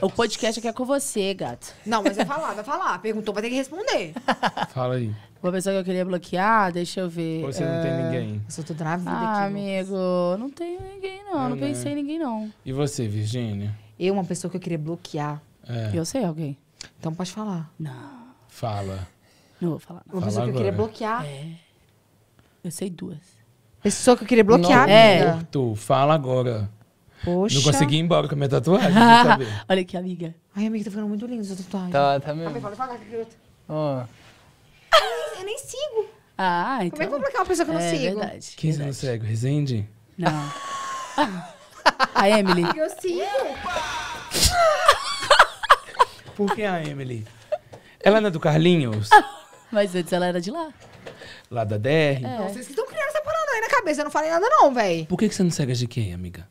O podcast aqui é com você, gato. Não, mas vai falar, vai falar. Perguntou, vai ter que responder. Fala aí. Uma pessoa que eu queria bloquear, deixa eu ver. você não tem é... ninguém? Eu só toda travada ah, aqui. amigo, não tenho ninguém, não. Não, não pensei em ninguém, não. E você, Virgínia? Eu, uma pessoa que eu queria bloquear. É. Eu sei alguém. Então pode falar. Não. Fala. Não vou falar. Não. Uma Fala pessoa agora. que eu queria bloquear. É. Eu sei duas. Pessoa que eu queria bloquear, não, é. Morto. Fala agora. Poxa. Não consegui ir embora com a minha tatuagem. Olha aqui, amiga. Ai, amiga, tá ficando muito linda essa tatuagem. Tá, tá mesmo. Fala, fala, fala, Eu nem sigo. Ah, então... Como é que então. eu vou marcar uma pessoa que eu não é, sigo? Verdade, Quem é verdade. não segue? Resende? Não. a Emily. Eu sigo. Por que a Emily? Ela não é do Carlinhos? Ah, mas antes ela era de lá. Lá da DR? É. Então, vocês que estão criando essa paranoia na cabeça. Eu não falei nada não, velho. Por que, que você não segue a GK, amiga?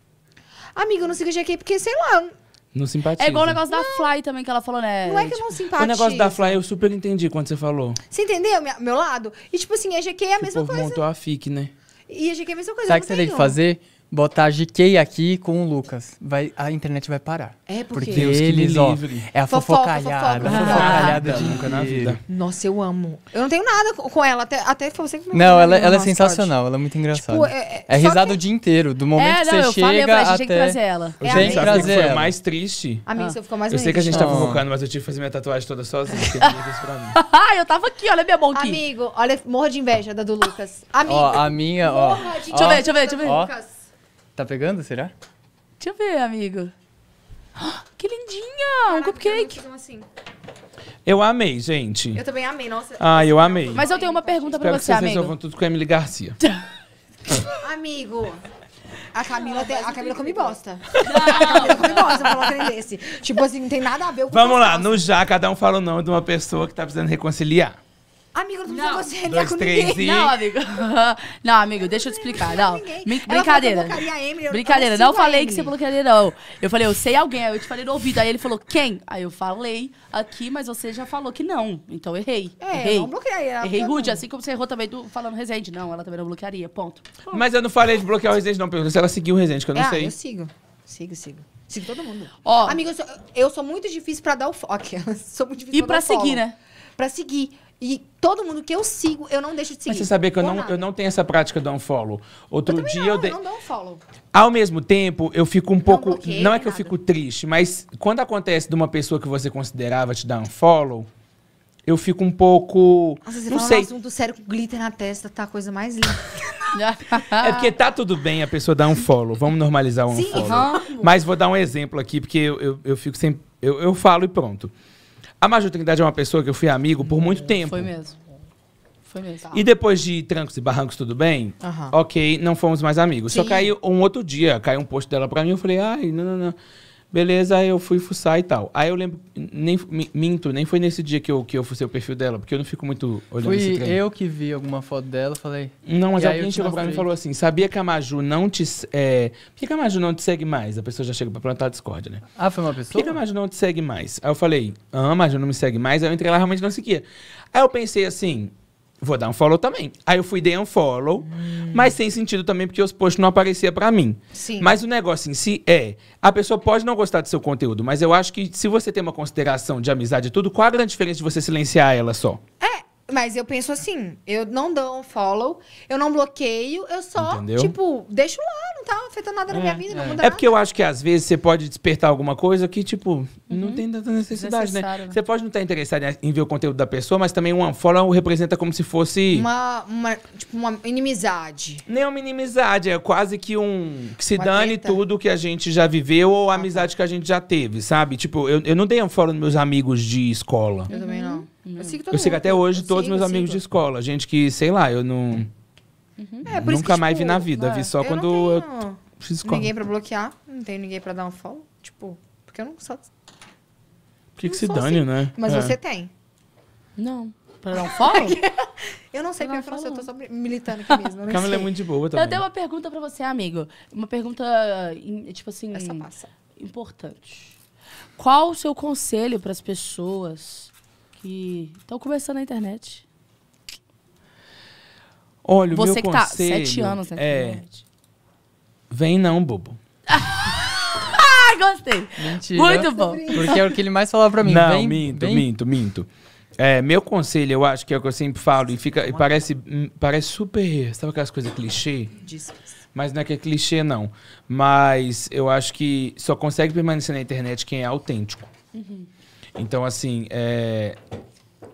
Amiga, não siga a GK porque, sei lá, não simpatiza. É igual o negócio da Fly também que ela falou, né? Não é que eu não simpatizo. O negócio da Fly eu super entendi quando você falou. Você entendeu minha, meu lado? E tipo assim, a é a que mesma coisa. coisa. montou a FIC, né? E a GQ é a mesma coisa. Sabe o que você tem que fazer? botar a GK aqui com o Lucas. Vai, a internet vai parar. É porque, porque eles, ó, é a fofocalhada. Fofoca, fofoca. fofocalhada ah, de nunca na vida. Nossa, eu amo. Eu não tenho nada com ela, até, até você que me Não, ela, ela é sensacional, ela é muito engraçada. Tipo, é, é, é risada que... o dia inteiro, do momento é, que você chega até... Gente, tem que trazer ela. É gente, sabe trazer foi ela. mais triste? A mim, ah. você ficou mais Eu sei que a gente tá fofocando, mas eu tive que fazer minha tatuagem toda sozinha, porque pra mim. eu tava aqui, olha minha mão aqui. Amigo, olha, morra de inveja da do Lucas. Amigo. Ó, a minha, ó. Deixa eu ver, deixa eu ver, deixa eu ver. Tá pegando, será? Deixa eu ver, amigo. Ah, que lindinha! um cupcake. Eu, assim. eu amei, gente. Eu também amei, nossa. Ah, eu amei. Mas eu tenho uma pergunta Espero pra você, amigo. vocês resolvam tudo com a Emily Garcia. amigo, a Camila, tem, a Camila come bosta. A Camila come bosta, falou que nem desse. Tipo assim, não tem nada a ver com Vamos lá, no já, cada um fala o nome de uma pessoa que tá precisando reconciliar. Amigo, não precisa você Não, amigo. não, amigo, deixa eu te explicar. Não. Brincadeira. Brincadeira, não falei que você bloquearia, não. Eu falei, eu sei alguém, aí eu te falei no ouvido. Aí ele falou, quem? Aí eu falei aqui, mas você já falou que não. Então errei. É, errei. não ela Errei rude, assim como você errou também do, falando Resende. Não, ela também não bloquearia, ponto. Mas eu não falei de bloquear o Resende, não. Pergunta se ela seguiu o Resende, que eu não ah, sei. eu sigo. Sigo, sigo. Sigo todo mundo. Ó, Amigo, eu sou, eu sou muito difícil pra dar o foco. sou muito difícil e pra dar o seguir, né? Pra seguir. E todo mundo que eu sigo, eu não deixo de seguir. Mas você sabia que eu não, eu não tenho essa prática do unfollow. Outro eu dia não, eu dei. não dou unfollow. Ao mesmo tempo, eu fico um não pouco. Bloqueio, não é que nada. eu fico triste, mas quando acontece de uma pessoa que você considerava te dar unfollow, eu fico um pouco. Nossa, você não sei. um assunto sério com glitter na testa, tá a coisa mais linda. é porque tá tudo bem a pessoa dar um follow. Vamos normalizar um Sim, follow. Vamos. Mas vou dar um exemplo aqui, porque eu, eu, eu fico sempre. Eu, eu falo e pronto. A Maju Trindade é uma pessoa que eu fui amigo por muito hum, tempo. Foi mesmo. Foi mesmo. Tá. E depois de Trancos e Barrancos, tudo bem? Ok, não fomos mais amigos. Só caiu um outro dia, caiu um post dela pra mim, eu falei, ai, não, não, não. Beleza, aí eu fui fuçar e tal. Aí eu lembro, nem minto, nem foi nesse dia que eu, que eu fucei o perfil dela, porque eu não fico muito olhando Fui esse trem. eu que vi alguma foto dela, falei. Não, mas alguém chegou pra mim e falou assim: sabia que a Maju não te. É... Por que a Maju não te segue mais? A pessoa já chega pra plantar a discórdia, né? Ah, foi uma pessoa? Por que a Maju não te segue mais? Aí eu falei: ah, a Maju não me segue mais. Aí eu entrei lá realmente não seguia. Aí eu pensei assim: Vou dar um follow também. Aí eu fui dei um follow, hum. mas sem sentido também, porque os posts não apareciam para mim. Sim. Mas o negócio em si é, a pessoa pode não gostar do seu conteúdo, mas eu acho que se você tem uma consideração de amizade e tudo, qual a grande diferença de você silenciar ela só? É, mas eu penso assim, eu não dou um follow, eu não bloqueio, eu só, Entendeu? tipo, deixo lá, não tá afetando nada é, na minha é, vida, é. não muda É porque nada. eu acho que às vezes você pode despertar alguma coisa que, tipo, uhum. não tem tanta necessidade, né? né? Você pode não estar tá interessado em ver o conteúdo da pessoa, mas também um follow representa como se fosse... Uma, uma tipo, uma inimizade. Nem uma inimizade, é quase que um... Que se uma dane treta. tudo que a gente já viveu ou a ah, tá. amizade tá. que a gente já teve, sabe? Tipo, eu, eu não dei follow nos meus amigos de escola. Eu também não. Eu sigo, eu sigo até hoje eu todos sigo, meus amigos de escola. Gente que, sei lá, eu não. Uhum. É, nunca que, mais tipo, vi na vida. vi é, só eu quando não tenho eu fiz escola. Ninguém pra bloquear, não tenho ninguém pra dar um follow. Tipo, porque eu não só. Por que, que se dane, assim. né? Mas é. você tem. Não. Pra dar um follow? eu não sei, porque eu não assim, eu tô só militando aqui mesmo. Camila é muito de boa também. Eu tenho uma pergunta pra você, amigo. Uma pergunta, tipo assim. Essa massa. Importante. Qual o seu conselho pras pessoas que estão começando na internet. Olha, Você meu que está tá sete anos na é, internet. Vem não, bobo. ah, gostei. Mentira. Muito bom. Porque é o que ele mais falava pra mim. Não, vem, minto, vem... minto, minto. É, meu conselho, eu acho que é o que eu sempre falo, e fica. E parece, hum, parece super. Sabe aquelas coisas clichê? Mas não é que é clichê, não. Mas eu acho que só consegue permanecer na internet quem é autêntico. Uhum. Então, assim, é...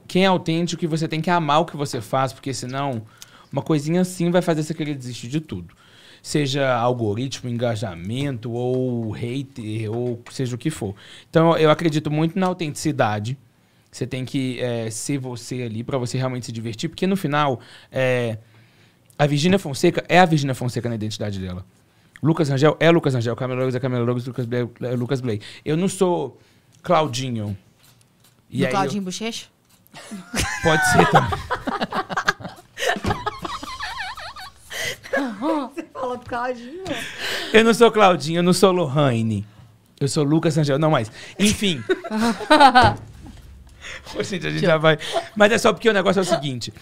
quem é autêntico que você tem que amar o que você faz, porque senão uma coisinha assim vai fazer você querer desistir de tudo. Seja algoritmo, engajamento, ou hater, ou seja o que for. Então, eu acredito muito na autenticidade. Você tem que é, ser você ali para você realmente se divertir, porque no final, é... a Virgínia Fonseca é a Virgínia Fonseca na identidade dela. Lucas Angel é Lucas Angel Camila Lucas é Camila Lucas, Lucas Blay, é Lucas Blay. Eu não sou Claudinho. E do Claudinho eu... Bochecha? Pode ser também. Você fala do Claudinho? Eu não sou Claudinho, eu não sou Lohane. Eu sou Lucas Angel, não mais. Enfim. gente, a gente já vai. Mas é só porque o negócio é o seguinte: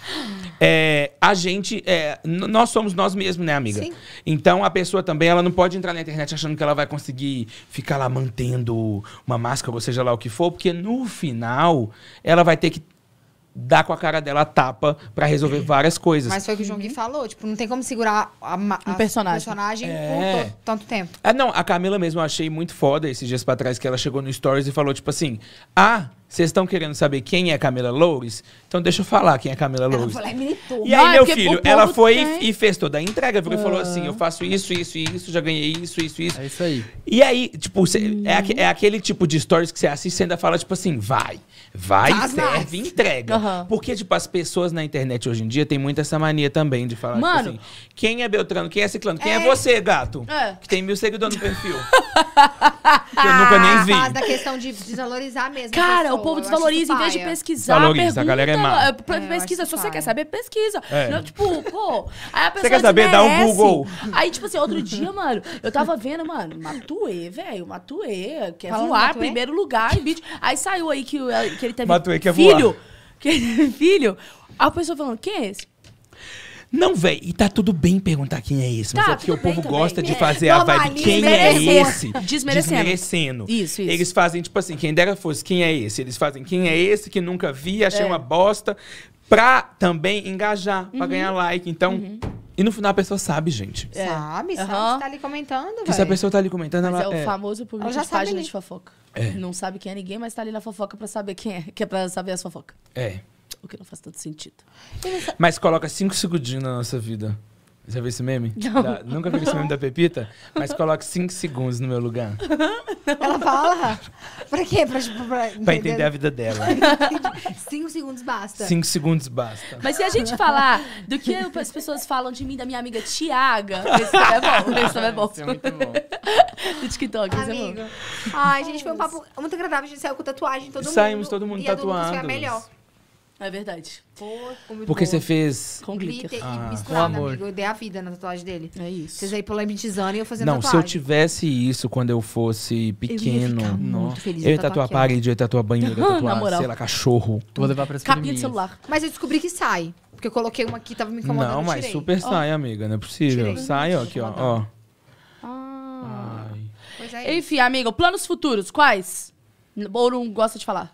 é, a gente. É, nós somos nós mesmos, né, amiga? Sim. Então a pessoa também ela não pode entrar na internet achando que ela vai conseguir ficar lá mantendo uma máscara, ou seja lá o que for, porque no final ela vai ter que dá com a cara dela a tapa para resolver uhum. várias coisas. Mas foi o que o João uhum. falou, tipo, não tem como segurar a, a um personagem, personagem é. por tanto tempo. Ah, não, a Camila mesmo eu achei muito foda esses dias para trás que ela chegou no stories e falou tipo assim: "Ah, vocês estão querendo saber quem é Camila Loures? Então deixa eu falar quem é Camila Loures. Ela foi é E aí, meu filho, ela foi tem... e fez toda a entrega, porque e falou ah. assim: eu faço isso, isso e isso, já ganhei isso, isso isso. É isso aí. E aí, tipo, cê, é, é, aquele tipo de stories que você assiste e ainda fala, tipo assim, vai. Vai, Faz tá serve, mais. entrega. Uhum. Porque, tipo, as pessoas na internet hoje em dia têm muito essa mania também de falar, tipo Mano, tipo assim, quem é Beltrano, quem é Ciclano, quem é, é você, gato? É. Que tem mil seguidores no perfil. que eu nunca nem vi. Mas ah, da questão de desvalorizar mesmo. Cara, o povo desvaloriza, em vez de pesquisar, valoriza, pergunta, a galera é má. É, é, pesquisa, se você quer saber, pesquisa. É. Não, tipo, pô, aí a pessoa Você quer saber, dá um Google. Aí, tipo assim, outro dia, mano, eu tava vendo, mano, Matue, velho, Matue, quer Falando voar, Matuê? primeiro lugar, e vídeo. Aí saiu aí que, que ele teve Matuê, quer filho, voar. que filho, a pessoa falando, quem é esse? Não, velho. E tá tudo bem perguntar quem é esse. Mas tá, é porque o povo também. gosta de é. fazer não, a vibe. Quem é esse? Desmerecendo. Desmerecendo. Isso, isso. Eles fazem, tipo assim, quem dera fosse, quem é esse? Eles fazem, quem é esse que nunca vi, achei é. uma bosta. Pra também engajar, uhum. pra ganhar like. Então. Uhum. E no final a pessoa sabe, gente. É. Sabe, sabe uhum. tá ali comentando, velho. Se a pessoa tá ali comentando, mas ela é... o é. famoso público de página ali. de fofoca. É. Não sabe quem é ninguém, mas tá ali na fofoca pra saber quem é, que é pra saber a fofoca É porque não faz tanto sentido. Mas coloca cinco segundinhos na nossa vida. Já viu esse meme? Não. Já, nunca vi esse meme da Pepita? Mas coloque 5 segundos no meu lugar. Não. Ela fala? Pra quê? Pra, pra, entender... pra entender a vida dela. 5 segundos basta. 5 segundos basta. Mas se a gente falar do que as pessoas falam de mim, da minha amiga Tiaga, esse é bom. Esse é bom. Esse é muito bom. do TikTok, esse Amigo. é bom. Ai, gente, foi um papo muito agradável. A gente saiu com tatuagem todo Saímos mundo. Saímos todo mundo e tatuado. A do foi melhor. É verdade. Pô, Porque você fez. Com glitter. glitter ah, ah misturado, amor. Amigo. Eu dei a vida na tatuagem dele. É isso. Vocês aí polemizando e eu fazendo Não, tatuagem. se eu tivesse isso quando eu fosse pequeno. Eu ia, muito feliz eu ia tatuar, tatuar parede, eu ia tatuar banheiro, eu ia tatuar, moral. sei lá, cachorro. Vou levar pra Capinha de celular. Mas eu descobri que sai. Porque eu coloquei uma aqui, tava me incomodando. Não, mas super oh. sai, amiga. Não é possível. Tirei. Sai, ó, aqui, ó. ó. Ah. Ai. Pois é. Enfim, amiga, planos futuros, quais? Ou não gosta de falar?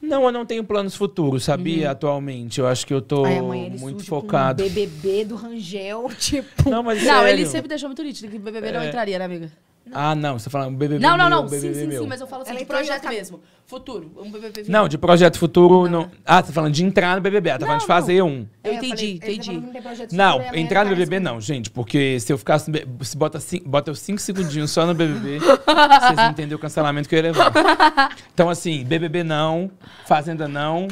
Não, eu não tenho planos futuros, sabia? Uhum. Atualmente. Eu acho que eu tô Ai, amanhã muito focado. Com um BBB do Rangel, tipo. Não, mas. Não, sério. ele sempre deixou muito nítido que BBB é... não entraria, né, amiga? Ah, não, você fala falando um BBB Não, não, não, sim, BBB sim, meu. sim, mas eu falo assim, Ela de projeto mesmo. Futuro, um BBB Não, de projeto futuro. Não. Ah, você tá falando de entrar no BBB. Ela tá falando de fazer um. Eu entendi, entendi. Não, entrar no BBB não, gente, porque se eu ficasse. Se bota, bota os 5 segundinhos só no BBB, vocês entenderam o cancelamento que eu ia levar. Então, assim, BBB não, Fazenda não,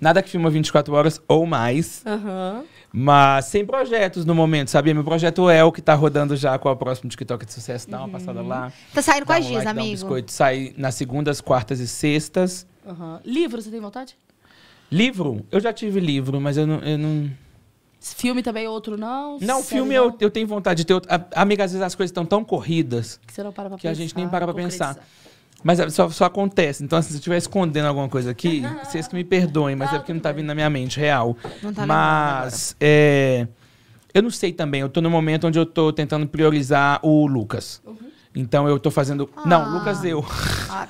nada que filma 24 horas ou mais. Aham. Mas sem projetos no momento, sabia? Meu projeto é o que tá rodando já com o próximo TikTok de sucesso. Dá uma uhum. passada lá. Tá saindo com as dias, amigo? Dá um biscoito. Sai nas segundas, quartas e sextas. Uhum. Livro, você tem vontade? Livro? Eu já tive livro, mas eu não. Eu não... Filme também, outro não? Não, filme não? Eu, eu tenho vontade de ter. Outro. Amiga, às vezes as coisas estão tão corridas. Que você não para pra que pensar. Que a gente nem para pra concretizar. pensar. Mas é, só, só acontece. Então, assim, se eu estiver escondendo alguma coisa aqui, vocês que me perdoem, mas é porque não tá vindo na minha mente, real. Não tá Mas, é, eu não sei também. Eu tô no momento onde eu tô tentando priorizar o Lucas. Uhum. Então, eu tô fazendo... Ah. Não, Lucas eu. Ah,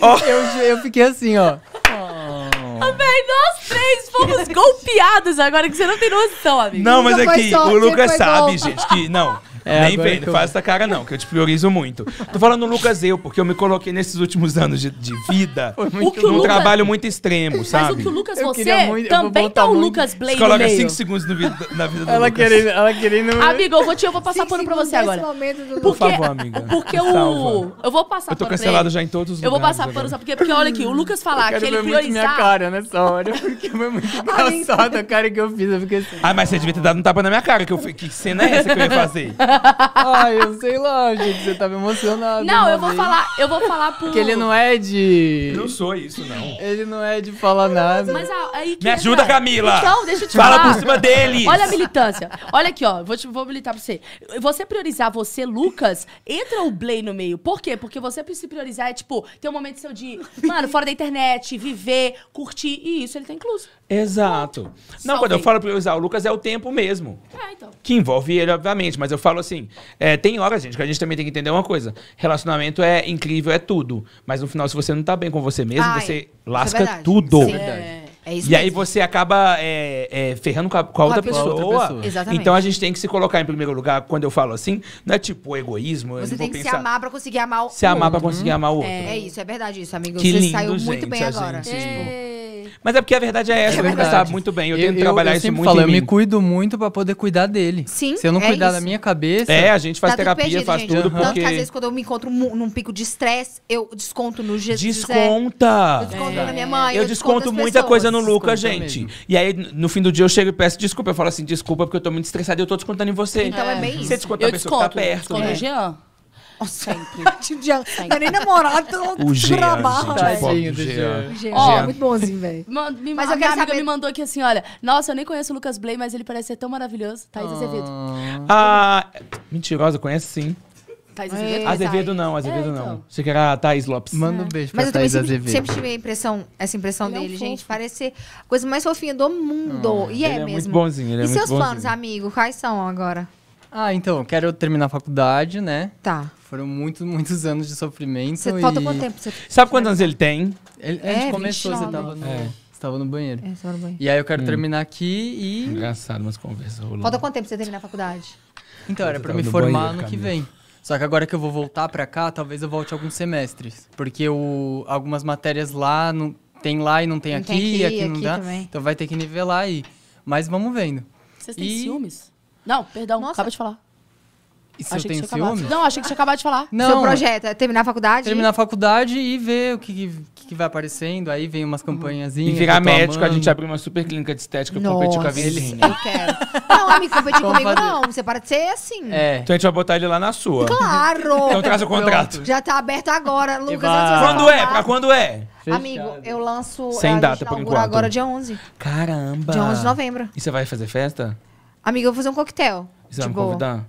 oh. eu, eu fiquei assim, ó. Oh. véi, nós três fomos golpeados agora que você não tem noção, amigo. Não, mas aqui, é o Lucas sabe, gente, que... Não É, Nem vem, não faz essa cara não, que eu te priorizo muito. Tô falando Lucas eu, porque eu me coloquei nesses últimos anos de, de vida num trabalho muito extremo, sabe? Mas o que o Lucas, Eu você, muito- também tá o muito- Lucas Blade Você coloca 5 segundos no na vida do Ela Lucas. querendo, ela querendo. Amigo, eu vou, te, eu vou passar pano pra você agora. Por Porque, favor, amiga. Porque o... Eu vou passar Eu tô cancelado já em todos os Eu vou passar pano, sabe por quê? Porque olha aqui, o Lucas falar que ele ver minha cara nessa hora, porque foi muito engraçada a cara que eu fiz. Eu fiquei assim. Ah, mas você devia ter dado um tapa na minha cara, que, eu, que cena é essa que eu ia fazer? Ai, eu sei lá, gente, você tava tá emocionado. Não, eu vou vez. falar, eu vou falar pro. Porque ele não é de. Eu não sou isso, não. Ele não é de falar nada. Mas aí que Me ajuda, Camila! Então, deixa eu te falar. Fala por cima dele! Olha a militância. Olha aqui, ó. Vou, te, vou militar pra você. Você priorizar você, Lucas, entra o Blay no meio. Por quê? Porque você se priorizar é, tipo, ter um momento seu de, mano, fora da internet, viver, curtir. E isso ele tá incluso. Exato. Não, quando eu falo para usar o Lucas é o tempo mesmo. É, então. Que envolve ele, obviamente, mas eu falo assim: é, tem hora, gente, que a gente também tem que entender uma coisa. Relacionamento é incrível, é tudo. Mas no final, se você não tá bem com você mesmo, Ai, você é lasca é tudo. é, é isso e mesmo. aí você acaba é, ferrando com a, com a outra, pessoa. outra, pessoa. Exatamente. Então a gente tem que se colocar em primeiro lugar, quando eu falo assim, não é tipo egoísmo. Você tem que pensar... se amar pra conseguir amar o Se outro. amar pra conseguir amar o outro. É, isso, é verdade isso, amigo. Que você lindo, saiu muito gente, bem agora. Gente, tipo, mas é porque a verdade é essa, é né, verdade. sabe muito bem. Eu, eu tento trabalhar eu isso muito falo, Eu me cuido muito para poder cuidar dele. Sim. Se eu não é cuidar isso. da minha cabeça. É, a gente faz tá terapia, perdido, faz gente. tudo. Uhum. Porque... Tanto que às vezes quando eu me encontro num pico de estresse, eu desconto no Jesus. Desconta! Eu desconto é. na minha mãe. Eu, eu desconto, desconto muita coisa no Lucas, gente. Mesmo. E aí, no fim do dia, eu chego e peço desculpa. Eu falo assim, desculpa, porque eu tô muito estressada e eu tô descontando em você. Então é, bem isso. Você desconta a pessoa que tá perto. Desconto né? no Jean sempre. Tipo não é nem namorado, tô o Jean, barra, gente, tipo, Tadinho do Jean. Jean. Ó, muito bonzinho, velho. Mas a minha amiga saber... me mandou aqui assim, olha, nossa, eu nem conheço o Lucas Blay, mas ele parece ser tão maravilhoso. Thaís ah. Azevedo. Ah, mentirosa, conhece sim. Thaís Azevedo? É. Azevedo não, Azevedo é, então. não. Você que era Thaís Lopes. Manda um beijo pra Mas Thaís sempre, Azevedo. sempre tive a impressão, essa impressão ele dele, é um gente. Parece ser a coisa mais fofinha do mundo. Ah, e é, mesmo. É muito bonzinho, ele é E seus bonzinho. planos, amigo, quais são agora? Ah, então, quero terminar a faculdade, né? Tá. Foram muitos, muitos anos de sofrimento. Você e... falta quanto tempo? Você... Sabe quantos anos ele tem? Ele, é, a gente começou, você tava no... É. Você no banheiro. É, no banheiro. E aí eu quero hum. terminar aqui e... Engraçado umas conversas rolando. Falta quanto tempo pra você terminar a faculdade? Então, era pra me formar banheiro, no que vem. Só que agora que eu vou voltar pra cá, talvez eu volte alguns semestres. Porque algumas matérias lá não, tem lá e não tem, aqui, aqui, aqui, aqui, não aqui dá. Também. Então vai ter que nivelar aí. Mas vamos vendo. Vocês têm e... ciúmes? Não, perdão, Nossa. acaba de falar. E se eu tenho ciúmes? Não, achei que tinha acabado de falar. Não, Seu projeto é terminar a faculdade? Terminar a faculdade e ver o que, que, que vai aparecendo. Aí vem umas campanhas. E virar médico, amando. a gente abre uma super clínica de estética Nossa, competir com a Virgínia. Eu quero. Não, amigo, competir comigo fazer. não. Você para de ser assim. É. Então a gente vai botar ele lá na sua. Claro! Então traz o contrato. Pronto. Já tá aberto agora, Lucas. Quando é? Pra quando é? Fechado. Amigo, eu lanço. Sem data, por enquanto. agora dia 11. Caramba! Dia 11 de novembro. E você vai fazer festa? Amiga, eu vou fazer um coquetel. Você vai me boa. convidar?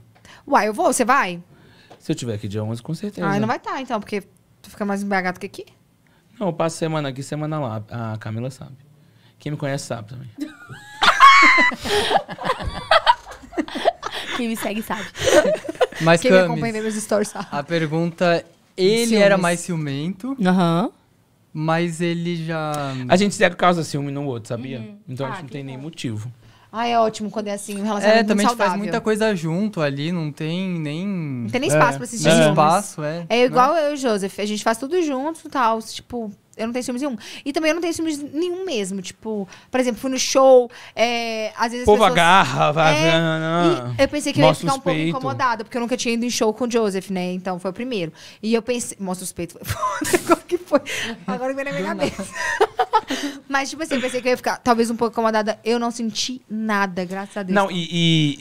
Uai, eu vou, você vai? Se eu tiver aqui dia 11, com certeza. Ah, não vai estar, tá, então, porque tu fica mais embriagado que aqui. Não, eu passo semana aqui, semana lá. A Camila sabe. Quem me conhece sabe também. Quem me segue sabe. Mas, Quem Camis, me acompanha nos stories sabe. A pergunta, ele Ciúmes. era mais ciumento. Aham. Mas ele já... A gente zero causa ciúme no outro, sabia? Uhum. Então a ah, gente não tem nem motivo. Ah, é ótimo quando é assim, um é, relacionamento É, também gente faz muita coisa junto ali, não tem nem... Não tem nem espaço é. pra esses ciúmes. É. espaço, é. É igual né? eu e o Joseph, a gente faz tudo junto e tal, tipo... Eu não tenho ciúmes nenhum. E também eu não tenho ciúmes nenhum mesmo. Tipo, por exemplo, fui no show, é, às vezes. O povo pessoas, agarra, vai. É, eu pensei que eu ia ficar um pouco incomodado incomodada, porque eu nunca tinha ido em show com o Joseph, né? Então foi o primeiro. E eu pensei. Mostra os peitos foi. Agora que veio na minha uhum. cabeça. Mas, tipo assim, pensei que eu ia ficar talvez um pouco incomodada. Eu não senti nada, graças a Deus. Não, e,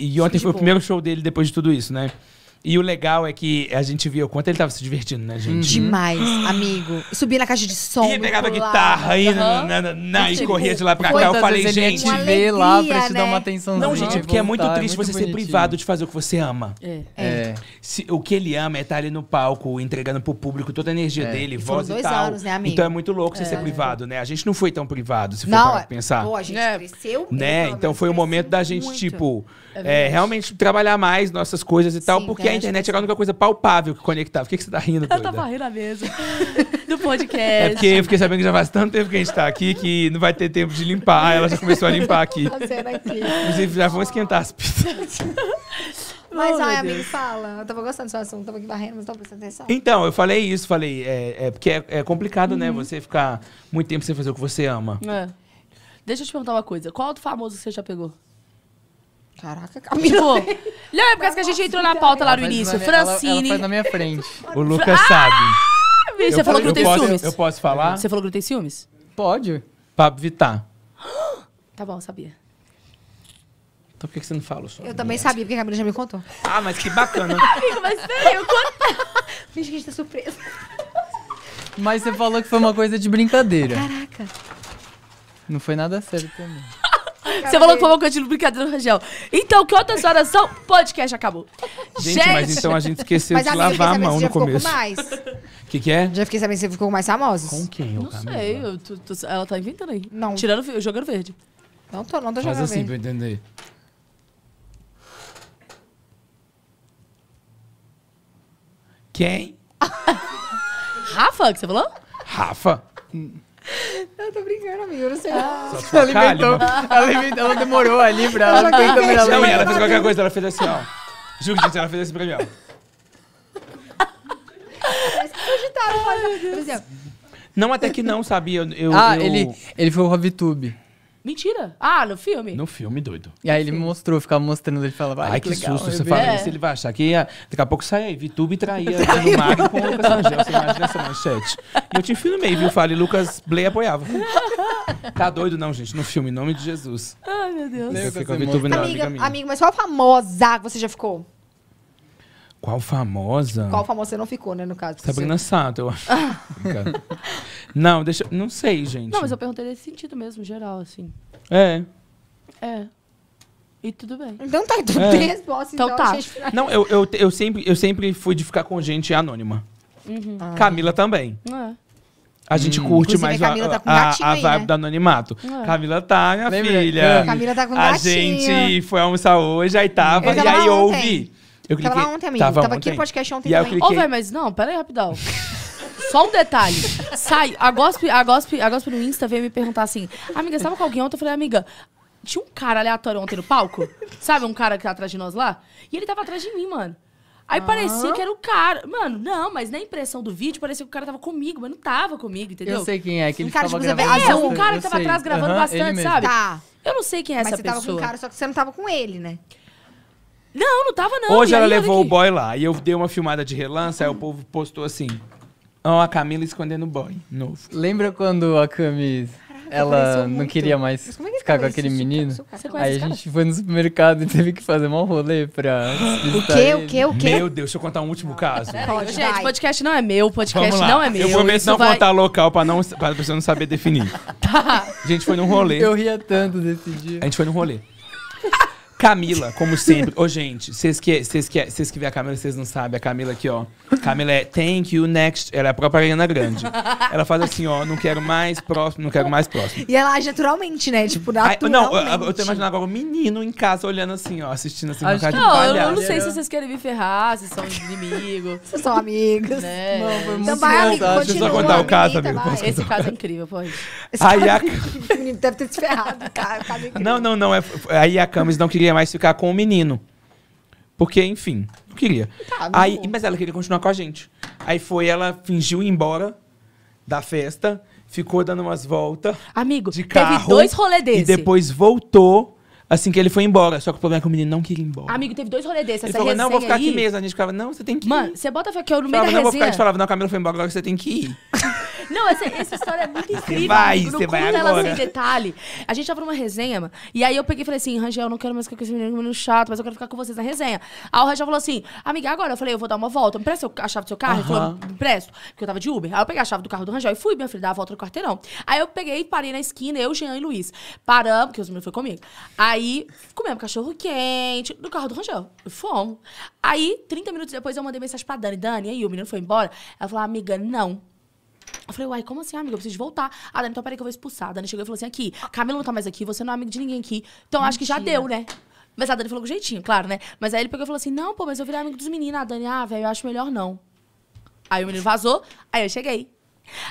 e, e ontem foi o primeiro show dele depois de tudo isso, né? E o legal é que a gente via o quanto ele tava se divertindo, né, gente? Uhum. Demais, amigo. Subia na caixa de som. E pegava guitarra e, na, na, na, na e tipo, corria de lá pra cá. Eu falei, gente. Te ver lá pra te dar uma né? atenção. Não, gente, é porque é muito é triste é muito você bonitinho. ser privado de fazer o que você ama. É. é. é. Se, o que ele ama é estar tá ali no palco, entregando pro público toda a energia é. dele, e voz e tal. Anos, né, amigo? Então é muito louco você ser privado, né? A gente não foi tão privado, se for não, pra pensar. Não, a gente cresceu. Né? Então foi o momento da gente, tipo é, é realmente trabalhar mais nossas coisas e tal, Sim, porque a internet era é a única coisa palpável que conectava. Por que, que você tá rindo? Eu tava rindo mesa Do é podcast. É porque eu fiquei sabendo que já faz tanto tempo que a gente tá aqui que não vai ter tempo de limpar. Ela já começou a limpar aqui. Tá aqui. Inclusive, já vão esquentar as pizzas. Mas, oh, ai, amigo, Deus. fala. Eu tava gostando do seu assunto, tava aqui barrendo mas não prestando atenção. Então, eu falei isso, falei, é, é porque é, é complicado, né, uhum. né? Você ficar muito tempo sem fazer o que você ama. É. Deixa eu te perguntar uma coisa. Qual outro famoso que você já pegou? Caraca, Camila. Tipo, é por causa que a gente entrou na pauta lá no início? Minha, Francine. Ela, ela na minha frente. o Lucas ah, sabe. Ah, você falou que não tem ciúmes. Eu posso falar? Você falou que não tem ciúmes? Pode. Pra evitar. Tá bom, sabia. Então por que você não fala só? Eu também sabia, porque a Camila já me contou. Ah, mas que bacana. Amigo, mas peraí, eu conto. Finge que a gente tá surpresa. Mas você falou que foi uma coisa de brincadeira. Caraca. Não foi nada sério também. Você falou que foi uma coisa de brincadeira no Rangel. Então, que outras horas são? Podcast acabou. Gente, mas então a gente esqueceu mas, de lavar a mão no começo. O que, que é? Já fiquei sabendo que você ficou com mais famosos. Com quem? Não sei. Eu, tu, tu, ela tá inventando aí. Não. Tirando, o jogando verde. Não tô, não tô Faz jogando assim verde. pra eu entender. Quem? Rafa, que você falou? Rafa. Eu tô brincando, amigo. não sei. Ah, ela alimentou, alimentou. Ela demorou ali pra ela. Ela, não, ela, ela, ela fez qualquer coisa. Ela fez assim, ó. Juro que ela fez assim pra mim, ó. Não, até que não, sabia? Eu, ah, eu... Ele, ele foi o RobTube. Mentira! Ah, no filme? No filme, doido. E aí ele me mostrou, ficava mostrando, ele falava, ai, que, que legal, susto, você fala é. isso, ele vai achar que ia, daqui a pouco sai aí, VTube traía o Magno com o Lucas Angel, você imagina essa manchete. E eu te filmei, viu, falei, Lucas Blay apoiava. tá doido não, gente, no filme, em nome de Jesus. Ai, meu Deus. Você fica com a VTube, não, amiga, amiga, Amigo, mas qual a famosa que você já ficou? Qual famosa? Qual famosa você não ficou, né, no caso? Sabrina você... Sato, eu acho. não, deixa. Não sei, gente. Não, mas eu perguntei nesse sentido mesmo, geral, assim. É. É. E tudo bem. Então tá, então é. três bosses. Então, então, tá. Não, eu, eu, eu, sempre, eu sempre fui de ficar com gente anônima. Uhum. Ah. Camila também. É. A gente hum. curte Inclusive, mais a, a, tá a, a, vibe né? do anonimato. É. Camila tá, minha Lembra? filha. É. Camila tá com a gatinho. A gente foi almoçar hoje, aí tava, e aí ontem. Eu cliquei... Tava lá ontem, amigo. Tava, tava aqui no podcast ontem e também. Ô, cliquei... oh, mas não, pera aí rapidão. Só um detalhe. Sai, a Gospe, a, Gospe, a Gospe no Insta veio me perguntar assim, amiga, estava com alguém ontem? Eu falei, amiga, tinha um cara aleatório ontem no palco. Sabe um cara que tá atrás de nós lá? E ele tava atrás de mim, mano. Aí ah. parecia que era o cara. Mano, não, mas na impressão do vídeo parecia que o cara tava comigo, mas não tava comigo, entendeu? Eu sei quem é, Que um cara, tipo, gravando. É, um cara que tava sei. atrás gravando uhum, bastante, sabe? Tá. Eu não sei quem é mas essa pessoa. Mas você tava com o cara, só que você não tava com ele, né? Não, não tava não. Hoje e ela aí, levou o boy lá e eu dei uma filmada de relance, aí o povo postou assim: Ó, a Camila escondendo o boy novo. Lembra quando a Camis... ela não queria mais é ficar com aquele isso? menino. Tá aí a gente foi no supermercado e teve que fazer um rolê pra. O quê? O quê? O quê? Meu Deus, deixa eu contar um último caso. Pode, gente, vai. podcast não é meu, podcast não é meu. Eu vou mesmo não vai... contar local pra, não, pra pessoa não saber definir. tá. A gente foi num rolê. Eu ria tanto desse dia. A gente foi num rolê. Camila, como sempre. Ô, gente, vocês que, cês que, cês que vê a Camila, vocês não sabem. A Camila aqui, ó. Camila é thank you next. Ela é a própria Ariana Grande. Ela faz assim, ó, não quero mais próximo, não quero mais próximo. E ela age naturalmente, né? Tipo, naturalmente. Ai, não, eu, eu tô imaginando agora o um menino em casa olhando assim, ó, assistindo assim, Acho, com cara não, palhaço. Eu não sei se vocês querem me ferrar, se são inimigos. Vocês são amigos. Né? Não, foi então muito então, vai, amigo, continua, Deixa eu só contar o caso, amigo. Esse caso é incrível, pô. Esse Aí caso a... é incrível, deve ter se ferrado. Cara, é não, não, não. É... Aí a Camis não queria mais ficar com o menino. Porque, enfim, não queria. Tá, não. Aí, mas ela queria continuar com a gente. Aí foi, ela fingiu ir embora da festa, ficou dando umas voltas. Amigo, de carro, teve dois rolês desse. E depois voltou assim que ele foi embora. Só que o problema é que o menino não queria ir embora. Amigo, teve dois rolês desses. Ele falou, não, vou ficar aí... aqui mesmo. A gente ficava, não, você tem que ir. Mano, você bota aqui, eu no meio falava, da não, resenha... Vou ficar. A gente falava, não, a Camila foi embora, agora você tem que ir. Não, essa, essa história é muito incrível. Você vai, você vai agora. ela sem detalhe. A gente tava numa resenha, mano, e aí eu peguei e falei assim, Rangel, eu não quero mais ficar com esse menino, é menino chato, mas eu quero ficar com vocês na resenha. Aí o Rangel falou assim, amiga, agora. Eu falei, eu vou dar uma volta, me presta a chave do seu carro? Ele falou, me empresto, porque eu tava de Uber. Aí eu peguei a chave do carro do Rangel e fui, minha filha, dar a volta no quarteirão. Aí eu peguei e parei na esquina, eu, Jean e Luiz. Paramos, porque os meninos foram comigo. Aí comemos cachorro quente no carro do Rangel. Fomos. Aí, 30 minutos depois, eu mandei mensagem pra Dani. Dani, aí o menino foi embora. Ela falou, amiga, não eu falei, uai, como assim, amiga? Eu preciso voltar. a Dani, então peraí que eu vou expulsar. A Dani chegou e falou assim: aqui, Camila não tá mais aqui, você não é amigo de ninguém aqui. Então Mentira. acho que já deu, né? Mas a Dani falou com jeitinho, claro, né? Mas aí ele pegou e falou assim: não, pô, mas eu virei amigo dos meninos. A Dani, ah, velho, eu acho melhor não. Aí o menino vazou, aí eu cheguei.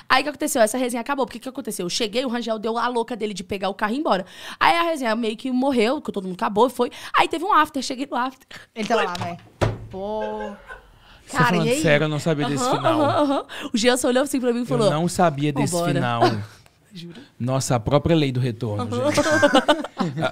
Aí o que aconteceu? Essa resenha acabou. Porque o que aconteceu? Eu cheguei, o Rangel deu a louca dele de pegar o carro e ir embora. Aí a resenha meio que morreu, que todo mundo acabou e foi. Aí teve um after, cheguei no after. Ele tá lá, velho. Pô. Você Cara, falando sério, eu não sabia uhum, desse final. Uhum, uhum. O Jean só olhou assim pra mim e falou: Eu não sabia desse Vambora. final. Jura? Nossa, a própria lei do retorno, gente.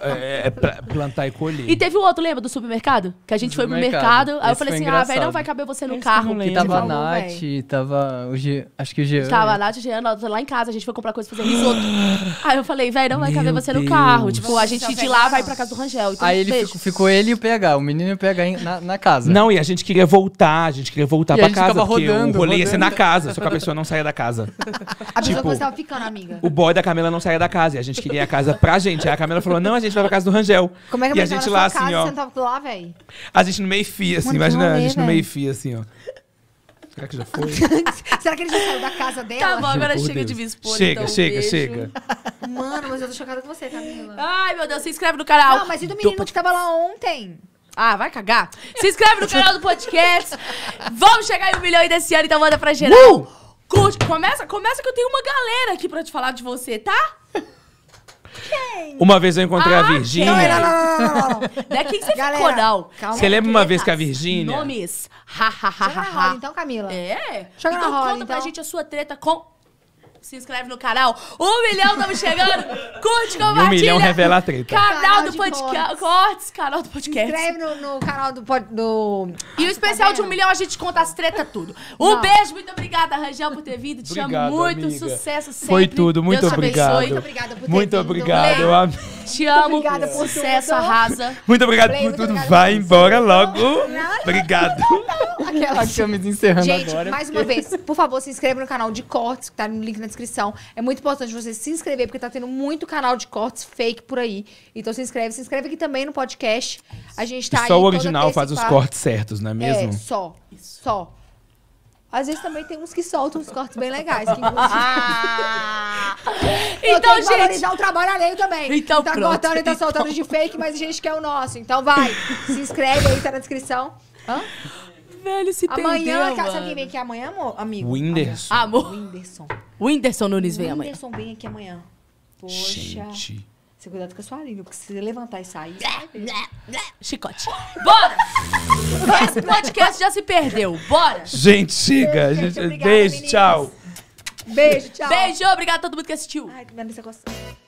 é, é, é plantar e colher. E teve um outro, lembra, do supermercado? Que a gente foi pro mercado. Aí eu falei assim, engraçado. ah, velho, não vai caber você no Esse carro. Que tava a Nath, tava o Ge... acho que o Jean. Tava a Nath e o Jean lá em casa, a gente foi comprar coisa pra fazer risoto. aí eu falei, velho, não vai Meu caber você Deus. no carro. Tipo, a gente de lá vai pra casa do Rangel. Então aí ele ficou, ficou, ele e o PH, o menino e o PH na, na, casa. Não, e a gente queria voltar, a gente queria voltar e pra casa. Porque rodando, o rolê ia ser na casa, só que a pessoa não saia da casa. A pessoa você tipo, tava ficando, amiga. O boy da Camila não saía da casa. E a gente queria a casa pra gente. Aí a Camila falou: não, a gente vai pra casa do Rangel. Como é que e a gente lá, assim, casa, ó. tava lá, velho? a gente no meio fia assim, Muito imagina, a gente véio. no meio fia assim, ó. Será que já foi? Será que ele já saiu da casa dela? Tá bom, agora chega Deus. de me expor. Chega, então, chega, beijo. chega. Mano, mas eu tô chocada com você, Camila. Ai, meu Deus, se inscreve no canal. Não, mas e do menino que tava lá ontem? Ah, vai cagar. Se inscreve no canal do podcast. Vamos chegar em um milhão desse ano, então manda pra geral. Uh! Curte, começa, começa que eu tenho uma galera aqui pra te falar de você, tá? Quem? Uma vez eu encontrei a ah, Virgínia. Não, não, não, não, não. Daqui que você Galera, ficou, não. Calma, Você lembra uma tá? vez que a Virgínia. Nomes. Ha, ha, ha, ha, Joga na roda, ha, ha. então, Camila. É? Joga então, na roda, conta pra então. gente a sua treta com se inscreve no canal. Um milhão, estamos chegando. Curte, compartilha. um milhão revela a treta. Canal, canal do podcast. Cortes, canal do podcast. Se inscreve no, no canal do, do... E o ah, tá especial tá de um milhão, a gente conta as tretas tudo. Um Não. beijo, muito obrigada, Rangel, por ter vindo. Te obrigado, amo muito. Amiga. Sucesso sempre. Foi tudo, muito Deus obrigado. Muito obrigada por ter Muito vindo. obrigado, eu amo. Te amo. Obrigada por sucesso, tudo. arrasa. Muito obrigado Play, por muito tudo. Obrigado Vai embora logo. Não, obrigado. Não, Aquela encerrando gente, agora. mais uma vez, por favor, se inscreva no canal de Cortes, que tá no link na descrição. É muito importante você se inscrever, porque tá tendo muito canal de cortes fake por aí. Então se inscreve. Se inscreve aqui também no podcast. A gente tá aí. Só o original faz os cortes certos, não é mesmo? É, só. Isso. Só. Às vezes também tem uns que soltam uns cortes bem legais. Que, inclusive... então, então gente. valorizar o trabalho alheio também. Então, tá pronto. cortando e tá então. soltando então... de fake, mas a gente quer o nosso. Então vai. Se inscreve aí, tá na descrição. Hã? velho, se amanhã, perdeu, Amanhã, sabe quem vem aqui amanhã, amor? Amigo. Whindersson. Amor. Whindersson. Whindersson Nunes vem amanhã. Whindersson vem aqui amanhã. Poxa. Gente. Você cuidado com a sua língua, porque se você levantar e sair. Chicote. Bora! Esse podcast já se perdeu. Bora! Gente, siga. Gente, gente, obrigada, beijo, meninas. tchau. Beijo, tchau. Beijo, obrigado a todo mundo que assistiu. Ai, que você gostou.